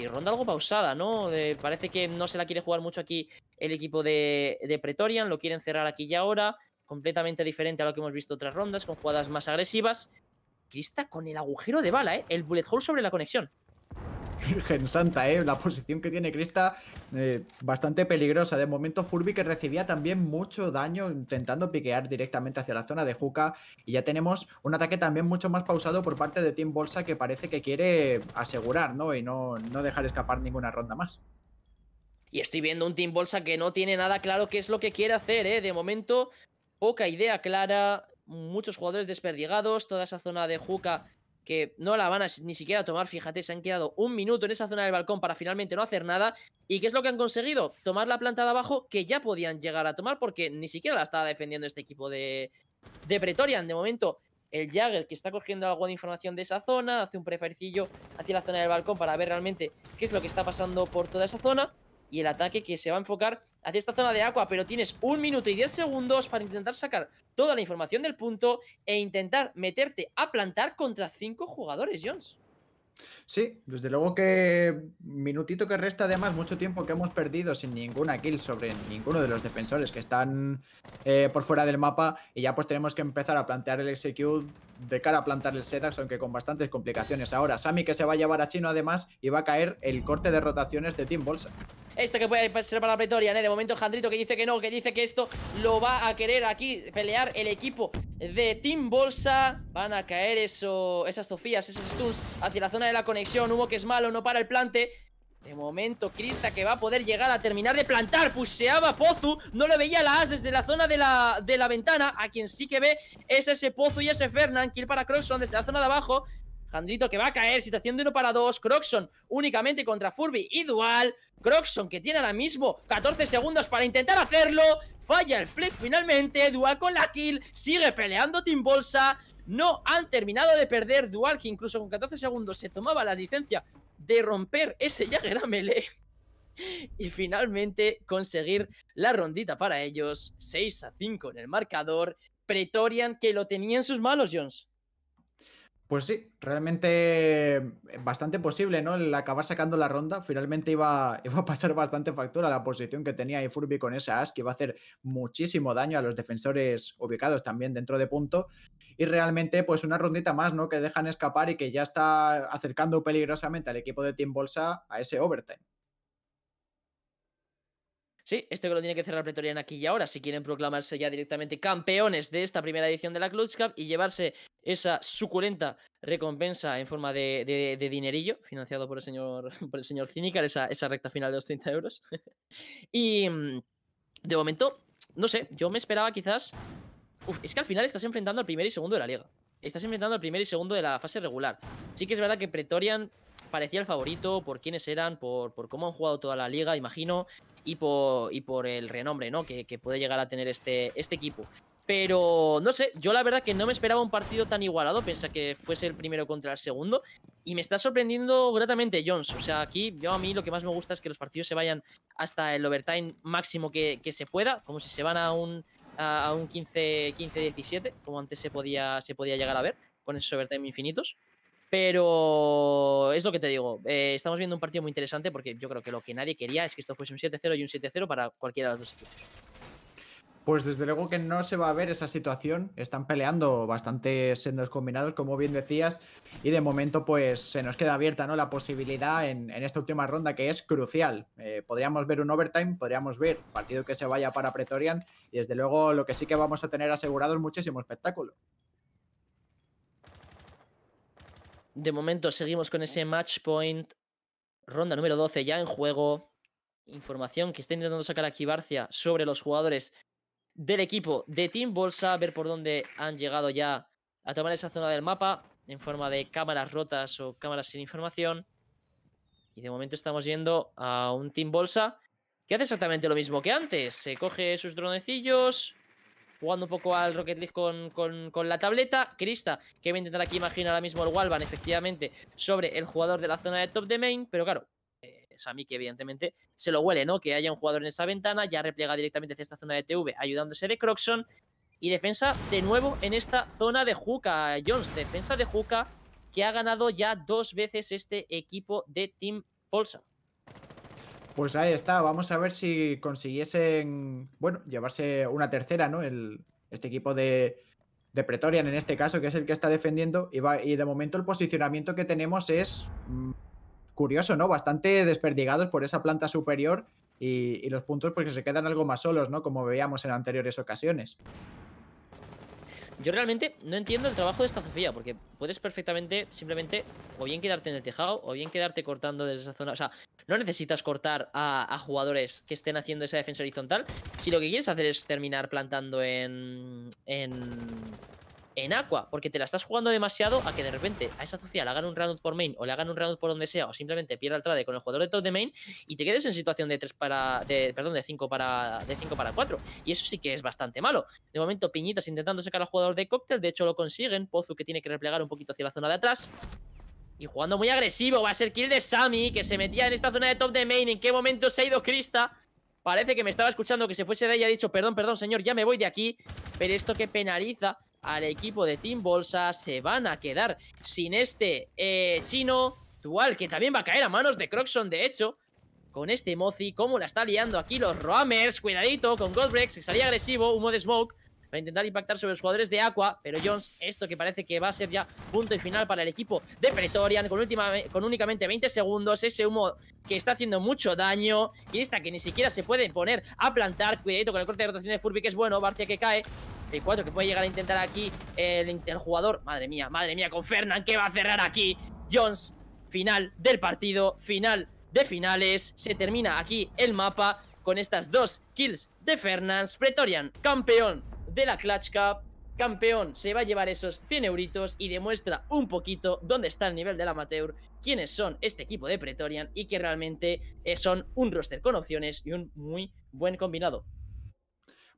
ronda algo pausada, ¿no? parece que no se la quiere jugar mucho aquí el equipo de, Pretorian, lo quieren cerrar aquí y ahora, completamente diferente a lo que hemos visto otras rondas, con jugadas más agresivas. Crista con el agujero de bala, ¿eh? El bullet hole sobre la conexión. Virgen Santa, ¿eh? La posición que tiene Crista, eh, bastante peligrosa. De momento, Furby que recibía también mucho daño intentando piquear directamente hacia la zona de Juca. Y ya tenemos un ataque también mucho más pausado por parte de Team Bolsa que parece que quiere asegurar, ¿no? Y no, no dejar escapar ninguna ronda más. Y estoy viendo un Team Bolsa que no tiene nada claro qué es lo que quiere hacer, ¿eh? De momento, poca idea clara. Muchos jugadores desperdigados, toda esa zona de Juca que no la van a ni siquiera tomar. Fíjate, se han quedado un minuto en esa zona del balcón para finalmente no hacer nada. ¿Y qué es lo que han conseguido? Tomar la planta de abajo que ya podían llegar a tomar porque ni siquiera la estaba defendiendo este equipo de, de Pretorian. De momento, el Jagger que está cogiendo algo de información de esa zona, hace un prefercillo hacia la zona del balcón para ver realmente qué es lo que está pasando por toda esa zona y el ataque que se va a enfocar hacia esta zona de agua, pero tienes un minuto y diez segundos para intentar sacar toda la información del punto e intentar meterte a plantar contra cinco jugadores, Jones. Sí, desde luego que minutito que resta, además, mucho tiempo que hemos perdido sin ninguna kill sobre ninguno de los defensores que están eh, por fuera del mapa y ya pues tenemos que empezar a plantear el execute de cara a plantar el Sedax, aunque con bastantes complicaciones ahora. Sami que se va a llevar a Chino además y va a caer el corte de rotaciones de Team Bolsa. Esto que puede ser para la pretoria, ¿eh? De momento Jandrito que dice que no, que dice que esto lo va a querer aquí pelear el equipo de Team Bolsa. Van a caer eso, esas tofías, esos stuns hacia la zona de la conexión. Humo que es malo, no para el plante. De momento, Krista que va a poder llegar a terminar de plantar. Puseaba Pozu. No le veía la as desde la zona de la, de la ventana. A quien sí que ve es ese Pozu y ese Fernan. Kill para Croxon desde la zona de abajo. Jandrito que va a caer. Situación de uno para dos. Croxon únicamente contra Furby y Dual. Croxon que tiene ahora mismo 14 segundos para intentar hacerlo. Falla el flick finalmente. Dual con la kill. Sigue peleando Team Bolsa no han terminado de perder. Dual, que incluso con 14 segundos se tomaba la licencia de romper ese Jagger a melee y finalmente conseguir la rondita para ellos, 6 a 5 en el marcador, Pretorian que lo tenía en sus manos, Jones. Pues sí, realmente bastante posible, ¿no? El acabar sacando la ronda, finalmente iba, *laughs* a pasar bastante factura la posición que tenía Furby con esa as, que iba a hacer muchísimo daño a los defensores ubicados también dentro de punto. Y realmente, pues una rondita más, ¿no? Que dejan escapar y que ya está acercando peligrosamente al equipo de Team Bolsa a ese overtime. Sí, esto que lo tiene que cerrar Pretorian aquí y ahora, si quieren proclamarse ya directamente campeones de esta primera edición de la Clutch Cup y llevarse esa suculenta recompensa en forma de, dinerillo, financiado por el señor, *laughs* por el señor Cinicar, esa, recta final de los 30 euros. *laughs* y mm, de momento, no sé, yo me esperaba quizás... Uf, es que al final estás enfrentando al primer y segundo de la liga. Estás enfrentando al primer y segundo de la fase regular. Sí que es verdad que Pretorian parecía el favorito por quiénes eran, por, por cómo han jugado toda la liga, imagino, y por, y por el renombre ¿no? que, puede llegar a tener este, este equipo. Pero no sé, yo la verdad que no me esperaba un partido tan igualado, pensé que fuese el primero contra el segundo. Y me está sorprendiendo gratamente Jones. O sea, aquí yo a mí lo que más me gusta es que los partidos se vayan hasta el overtime máximo que, se pueda, como si se van a un, a, 15-17, como antes se podía, se podía llegar a ver, con esos overtime infinitos. Pero es lo que te digo, eh, estamos viendo un partido muy interesante porque yo creo que lo que nadie quería es que esto fuese un 7-0 y un 7-0 para cualquiera de los dos equipos. Pues desde luego que no se va a ver esa situación. Están peleando bastante sendos combinados, como bien decías. Y de momento, pues se nos queda abierta la posibilidad en, esta última ronda que es crucial. Eh, podríamos ver un overtime, podríamos ver partido que se vaya para Pretorian. Y desde luego lo que sí que vamos a tener asegurado es muchísimo espectáculo. de momento seguimos con ese match point. Ronda número 12 ya en juego. Información que está intentando sacar aquí Barcia sobre los jugadores del equipo de Team Bolsa. Ver por dónde han llegado ya a tomar esa zona del mapa en forma de cámaras rotas o cámaras sin información. Y de momento estamos yendo a un Team Bolsa que hace exactamente lo mismo que antes. Se coge sus dronecillos, jugando un poco al Rocket League con, la tableta. Krista, que va a intentar aquí imaginar ahora mismo el Walban, efectivamente, sobre el jugador de la zona de top de main, pero claro, eh, es a mí que evidentemente se lo huele, ¿no? Que haya un jugador en esa ventana, ya repliega directamente hacia esta zona de TV ayudándose de Croxon. Y defensa de nuevo en esta zona de Juca, Jones. Defensa de Juca que ha ganado ya dos veces este equipo de Team Polsa. Pues ahí está, vamos a ver si consiguiesen, bueno, llevarse una tercera, ¿no? El, este equipo de, Pretorian en este caso, que es el que está defendiendo, y, de momento el posicionamiento que tenemos es mm, curioso, ¿no? Bastante desperdigados por esa planta superior y, los puntos porque pues, se quedan algo más solos, ¿no? Como veíamos en anteriores ocasiones. Yo realmente no entiendo el trabajo de esta Sofía, porque puedes perfectamente simplemente o bien quedarte en el tejado o bien quedarte cortando desde esa zona. O sea, no necesitas cortar a, a jugadores que estén haciendo esa defensa horizontal. Si lo que quieres hacer es terminar plantando en, en, en Aqua, porque te la estás jugando demasiado a que de repente a esa Sofía le hagan un round por main o le hagan un round por donde sea o simplemente pierda el trade con el jugador de top de main y te quedes en situación de 3 para de, perdón, de 5 para de 5 para 4 y eso sí que es bastante malo. De momento Piñitas intentando sacar al jugador de cóctel, de hecho lo consiguen, Pozu que tiene que replegar un poquito hacia la zona de atrás. Y jugando muy agresivo, va a ser kill de Sami, que se metía en esta zona de top de main. ¿En qué momento se ha ido Krista? Parece que me estaba escuchando que se fuese de ella. Ha dicho, perdón, perdón, señor, ya me voy de aquí. Pero esto que penaliza al equipo de Team Bolsa. Se van a quedar sin este eh, chino dual, que también va a caer a manos de Croxon, de hecho. Con este Mozi, Como la está liando aquí los Roamers. Cuidadito con Goldbreak, Que salía agresivo, humo de Smoke para intentar impactar sobre los jugadores de Aqua, pero Jones, esto que parece que va a ser ya punto y final para el equipo de Pretorian con, únicamente 20 segundos, ese humo que está haciendo mucho daño y esta que ni siquiera se puede poner a plantar, cuidadito con el corte de rotación de Furby que es bueno, Barcia que cae, el 4 que puede llegar a intentar aquí el, jugador, madre mía, madre mía, con Fernand que va a cerrar aquí, Jones, final del partido, final de finales, se termina aquí el mapa con estas dos kills de Fernand. Pretorian, campeón de la Clutch Cup. Campeón se va a llevar esos 100 euritos y demuestra un poquito dónde está el nivel del amateur, quiénes son este equipo de Pretorian y que realmente eh, son un roster con opciones y un muy buen combinado.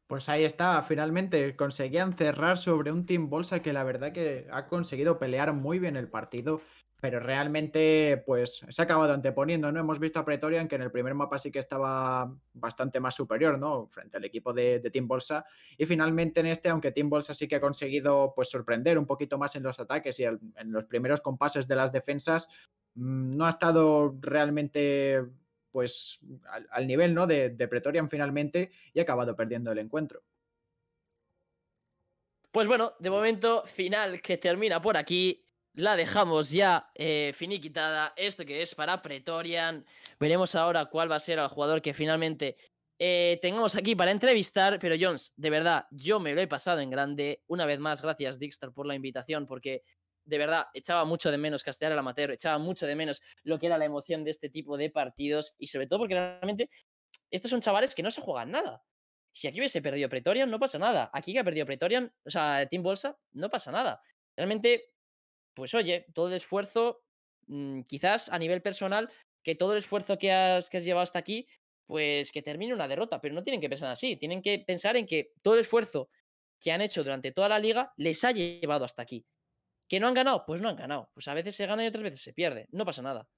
Pues ahí está, finalmente conseguían cerrar sobre un Team Bolsa que la verdad que ha conseguido pelear muy bien el partido pero realmente pues se ha acabado anteponiendo, ¿no? Hemos visto a Pretorian que en el primer mapa sí que estaba bastante más superior, ¿no? Frente al equipo de, Team Bolsa y finalmente en este, aunque Team Bolsa sí que ha conseguido pues sorprender un poquito más en los ataques y en los primeros compases de las defensas, mm, no ha estado realmente pues al, nivel, ¿no? De, de Pretorian finalmente y ha acabado perdiendo el encuentro. Pues bueno, de momento final que termina por aquí la dejamos ya eh, finiquitada. Esto que es para Pretorian. Veremos ahora cuál va a ser el jugador que finalmente eh, tengamos aquí para entrevistar. Pero Jones, de verdad, yo me lo he pasado en grande. Una vez más, gracias Dixter por la invitación, porque de verdad echaba mucho de menos castear al amateur, echaba mucho de menos lo que era la emoción de este tipo de partidos y sobre todo porque realmente estos son chavales que no se juegan nada. Si aquí hubiese perdido Pretorian, no pasa nada. Aquí que ha perdido Pretorian, o sea, Team Bolsa, no pasa nada. Realmente pues oye, todo el esfuerzo, mm, quizás a nivel personal, que todo el esfuerzo que has, que has llevado hasta aquí, pues que termine una derrota, pero no tienen que pensar así, tienen que pensar en que todo el esfuerzo que han hecho durante toda la liga les ha llevado hasta aquí. ¿Que no han ganado? Pues no han ganado. Pues a veces se gana y otras veces se pierde. No pasa nada.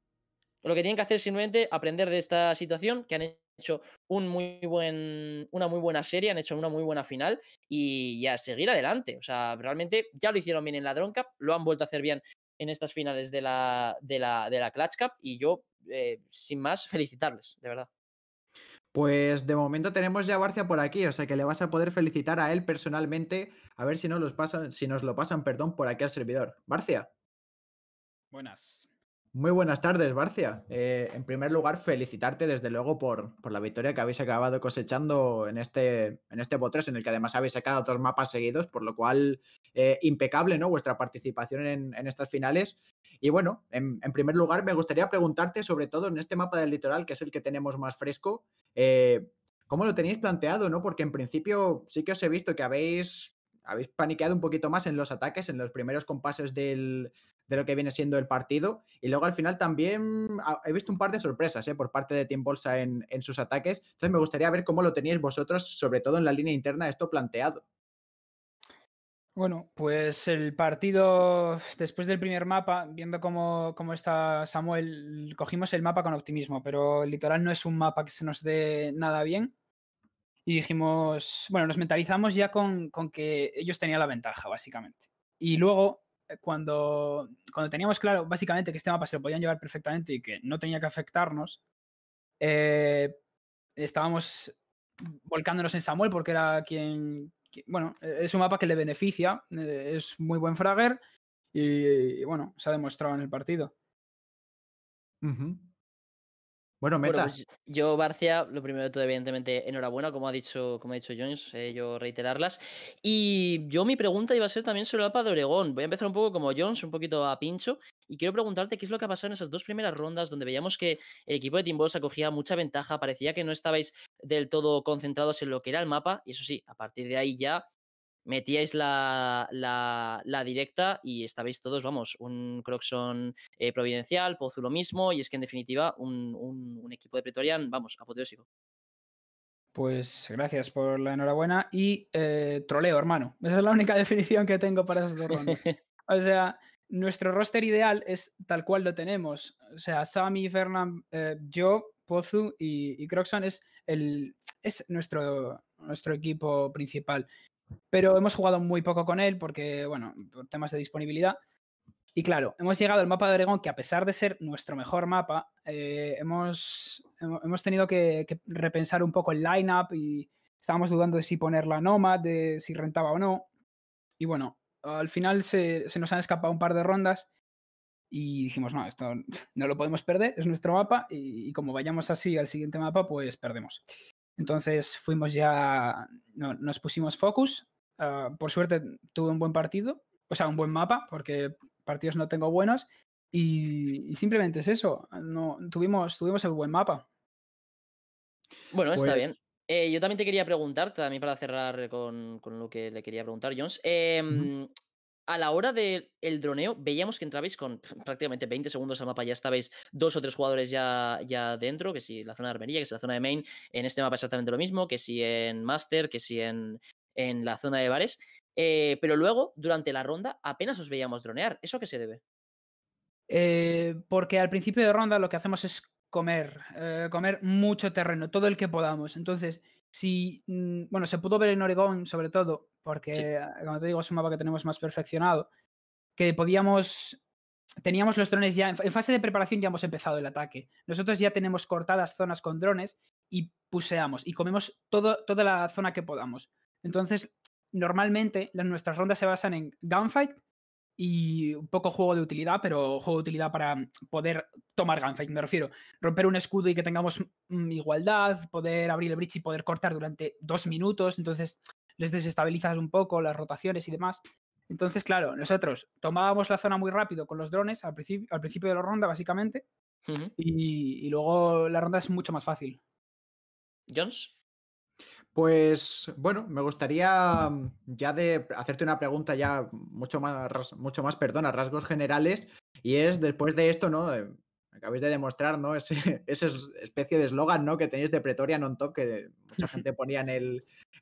Lo que tienen que hacer es simplemente aprender de esta situación que han hecho un muy buen, una muy buena serie, han hecho una muy buena final y ya seguir adelante. O sea, realmente ya lo hicieron bien en la Drone Cup, lo han vuelto a hacer bien en estas finales de la, de la, de la Clutch Cup y yo, eh, sin más, felicitarles, de verdad. Pues de momento tenemos ya a Barcia por aquí, o sea que le vas a poder felicitar a él personalmente, a ver si, no los pasan, si nos lo pasan, perdón, por aquí al servidor. Barcia. Buenas. Muy buenas tardes, Barcia. Eh, en primer lugar, felicitarte desde luego por, por, la victoria que habéis acabado cosechando en este, en este Botres, en el que además habéis sacado dos mapas seguidos, por lo cual eh, impecable ¿no? vuestra participación en, estas finales. Y bueno, en, primer lugar, me gustaría preguntarte, sobre todo en este mapa del litoral, que es el que tenemos más fresco, eh, ¿cómo lo tenéis planteado? ¿no? Porque en principio sí que os he visto que habéis habéis paniqueado un poquito más en los ataques, en los primeros compases del, de lo que viene siendo el partido. Y luego al final también ah, he visto un par de sorpresas ¿eh? por parte de Team Bolsa en, sus ataques. Entonces me gustaría ver cómo lo teníais vosotros, sobre todo en la línea interna, esto planteado. Bueno, pues el partido, después del primer mapa, viendo cómo, está Samuel, cogimos el mapa con optimismo, pero el litoral no es un mapa que se nos dé nada bien. Y dijimos, bueno, nos mentalizamos ya con, con que ellos tenían la ventaja, básicamente. Y luego eh, cuando, cuando teníamos claro básicamente que este mapa se lo podían llevar perfectamente y que no tenía que afectarnos, eh, estábamos volcándonos en Samuel porque era quien, bueno, e-, es un mapa que le beneficia, eh, es muy buen fragger y, bueno, se ha demostrado en el partido. mhm bueno, meta. Pues yo, Barcia, lo primero de todo, evidentemente, enhorabuena, como ha dicho, como ha dicho Jones, eh, yo reiterarlas. Y yo mi pregunta iba a ser también sobre el mapa de Oregón. Voy a empezar un poco como Jones, un poquito a pincho. Y quiero preguntarte qué es lo que ha pasado en esas dos primeras rondas donde veíamos que el equipo de Team se acogía mucha ventaja, parecía que no estabais del todo concentrados en lo que era el mapa. Y eso sí, a partir de ahí ya metíais la, la, directa y estabais todos, vamos, un Croxon eh, providencial, Pozu lo mismo, y es que en definitiva un, equipo de Pretorian, vamos, apoteósico. Pues gracias por la enhorabuena y eh, troleo, hermano. Esa es la única *laughs* definición que tengo para esos dos *laughs* o sea, nuestro roster ideal es tal cual lo tenemos. O sea, Sami, Fernand, eh, yo, Pozu y, y Croxon es, el, es nuestro, nuestro equipo principal. Pero hemos jugado muy poco con él porque, bueno, por temas de disponibilidad. Y claro, hemos llegado al mapa de Oregón que a pesar de ser nuestro mejor mapa, eh, hemos, hemos tenido que, repensar un poco el lineup y estábamos dudando de si poner la Nomad, de si rentaba o no. Y bueno, al final se, nos han escapado un par de rondas y dijimos, no, esto *laughs* no lo podemos perder, es nuestro mapa y como vayamos así al siguiente mapa, pues perdemos. Entonces fuimos ya, no, nos pusimos focus. Ah, por suerte tuve un buen partido, o sea, un buen mapa, porque partidos no tengo buenos. Y, simplemente es eso, no, tuvimos, tuvimos el buen mapa. Bueno, está pues bien. Eh, yo también te quería preguntar, también para cerrar con, lo que le quería preguntar, Jones a la hora del droneo, veíamos que entrabais con prácticamente 20 segundos al mapa, ya estabais dos o tres jugadores ya, ya dentro, que si la zona de armería, que si la zona de main, en este mapa exactamente lo mismo, que si en master, que si en, en la zona de bares. Eh, pero luego, durante la ronda, apenas os veíamos dronear. ¿Eso a qué se debe? Eh, porque al principio de ronda lo que hacemos es comer, eh, comer mucho terreno, todo el que podamos. Entonces, si, mm, bueno, se pudo ver en Oregón, sobre todo, porque, ah, como te digo, es un mapa que tenemos más perfeccionado, que podíamos teníamos los drones ya en fase de preparación ya hemos empezado el ataque. Nosotros ya tenemos cortadas zonas con drones y puseamos y comemos todo, toda la zona que podamos. Entonces, normalmente las, nuestras rondas se basan en gunfight y un poco juego de utilidad, pero juego de utilidad para poder tomar gunfight, me refiero. Romper un escudo y que tengamos igualdad, poder abrir el bridge y poder cortar durante dos minutos, entonces les desestabilizas un poco las rotaciones y demás. Entonces, claro, nosotros tomábamos la zona muy rápido con los drones al principio, de la ronda, básicamente, y, y luego la ronda es mucho más fácil. Jones. Pues bueno, me gustaría mm, ya de hacerte una pregunta ya mucho más, mucho más, perdona, rasgos generales, y es después de esto, ¿no? Eh, Acabéis de demostrar, ¿no? *laughs* Ese, esa especie de eslogan, ¿no? Que tenéis de Pretoria non top, que mucha gente ponía en el,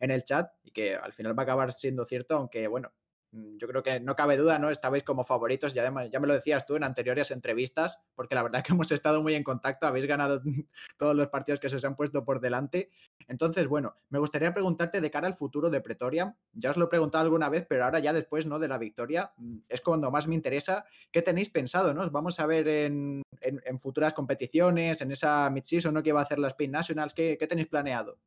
en el chat, y que al final va a acabar siendo cierto, aunque bueno, Mm, yo creo que no cabe duda, ¿no? Estabais como favoritos, ya, además, ya me lo decías tú en anteriores entrevistas, porque la verdad que *laughs* hemos estado muy en contacto, habéis ganado *laughs* todos los partidos que se os han puesto por delante. Entonces, bueno, me gustaría preguntarte de cara al futuro de Pretoria, ya os lo he preguntado alguna vez, pero ahora ya después, ¿no? De la victoria, mm, es cuando más me interesa, ¿qué tenéis pensado, ¿no? Vamos a ver en, en, futuras competiciones, en esa mid-season, ¿no? Que va a hacer las pin Nationals, ¿qué, qué tenéis planeado?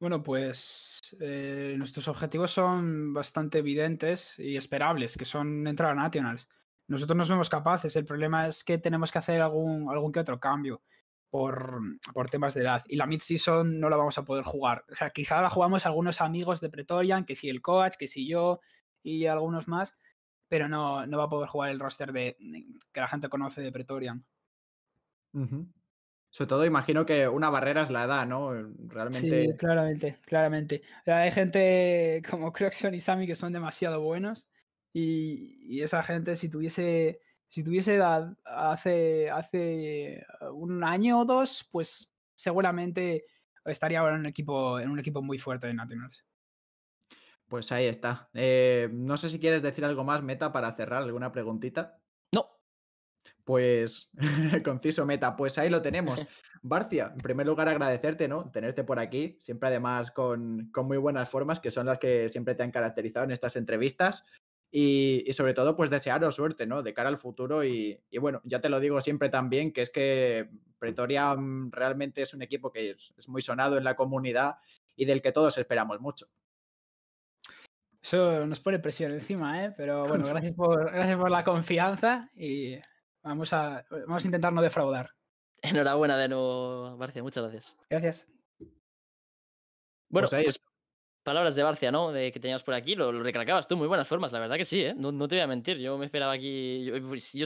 Bueno, pues eh, nuestros objetivos son bastante evidentes y esperables, que son entrar a Nationals. Nosotros nos vemos capaces, el problema es que tenemos que hacer algún, algún que otro cambio por, por temas de edad. Y la mid-season no la vamos a poder jugar. O sea, quizá la jugamos algunos amigos de Pretorian, que si sí el coach, que si sí yo y algunos más, pero no, no va a poder jugar el roster de, que la gente conoce de Pretorian. Sobre todo imagino que una barrera es la edad, ¿no? Eh, realmente. Sí, claramente, claramente. Hay gente como Croxon y Sammy que son demasiado buenos y, esa gente si tuviese, si tuviese edad hace, hace un año o dos, pues seguramente estaría ahora en un equipo, en un equipo muy fuerte de Nationals. Pues ahí está. Eh, no sé si quieres decir algo más, Meta, para cerrar, alguna preguntita. Pues, *laughs* conciso meta, pues ahí lo tenemos. *laughs* Barcia, en primer lugar agradecerte, ¿no? Tenerte por aquí, siempre además con, muy buenas formas, que son las que siempre te han caracterizado en estas entrevistas. Y, sobre todo, pues desearos suerte, ¿no? De cara al futuro. Y, bueno, ya te lo digo siempre también, que es que Pretoria mm, realmente es un equipo que es, es muy sonado en la comunidad y del que todos esperamos mucho. Eso nos pone presión encima, ¿eh? Pero bueno, *laughs* gracias por, gracias por la confianza y Vamos a, vamos a intentar no defraudar. Enhorabuena de nuevo, Barcia. Muchas gracias. Gracias. Bueno, pues pues palabras de Barcia, ¿no? De que teníamos por aquí, lo, recalcabas tú, muy buenas formas, la verdad que sí, ¿eh? No, no te voy a mentir, yo me esperaba aquí. Yo, pues, yo,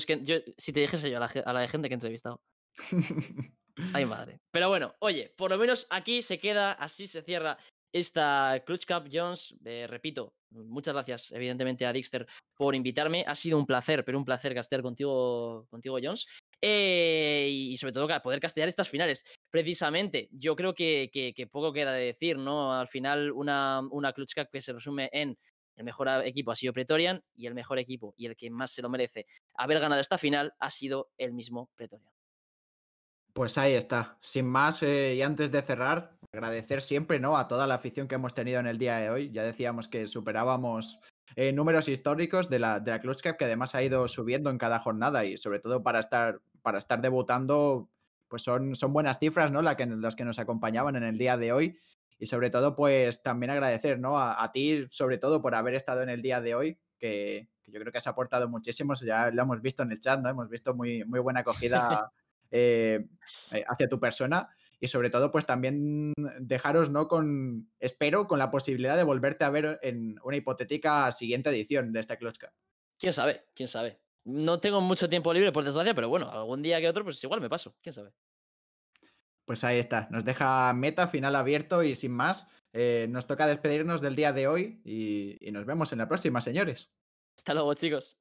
si te dijese yo a la, a la gente que he entrevistado. *laughs* Ay, madre. Pero bueno, oye, por lo menos aquí se queda, así se cierra esta Clutch Cup Jones. Eh, repito, muchas gracias, evidentemente, a Dixter por invitarme. Ha sido un placer, pero un placer castear contigo, contigo Jones. Eh, y sobre todo poder castear estas finales. Precisamente, yo creo que, poco queda de decir, ¿no? Al final, una, Clutch Cup que se resume en el mejor equipo ha sido Pretorian y el mejor equipo y el que más se lo merece haber ganado esta final ha sido el mismo Pretorian. Pues ahí está. Sin más, eh, y antes de cerrar, agradecer siempre ¿no? a toda la afición que hemos tenido en el día de hoy. Ya decíamos que superábamos eh, números históricos de la, de la Clutch que además ha ido subiendo en cada jornada y sobre todo para estar, para estar debutando, pues son, son buenas cifras ¿no? La que, las que nos acompañaban en el día de hoy. Y sobre todo, pues también agradecer ¿no? a, ti, sobre todo, por haber estado en el día de hoy, que, yo creo que has aportado muchísimo, ya lo hemos visto en el chat, hemos visto muy, muy buena acogida *laughs* eh, eh, hacia tu persona y sobre todo pues también dejaros no con, espero, con la posibilidad de volverte a ver en una hipotética siguiente edición de esta Clutch ¿Quién sabe? ¿Quién sabe? No tengo mucho tiempo libre por desgracia, pero bueno, algún día que otro pues igual me paso, quién sabe. Pues ahí está, nos deja meta, final abierto y sin más, eh, nos toca despedirnos del día de hoy y, y nos vemos en la próxima, señores. Hasta luego, chicos.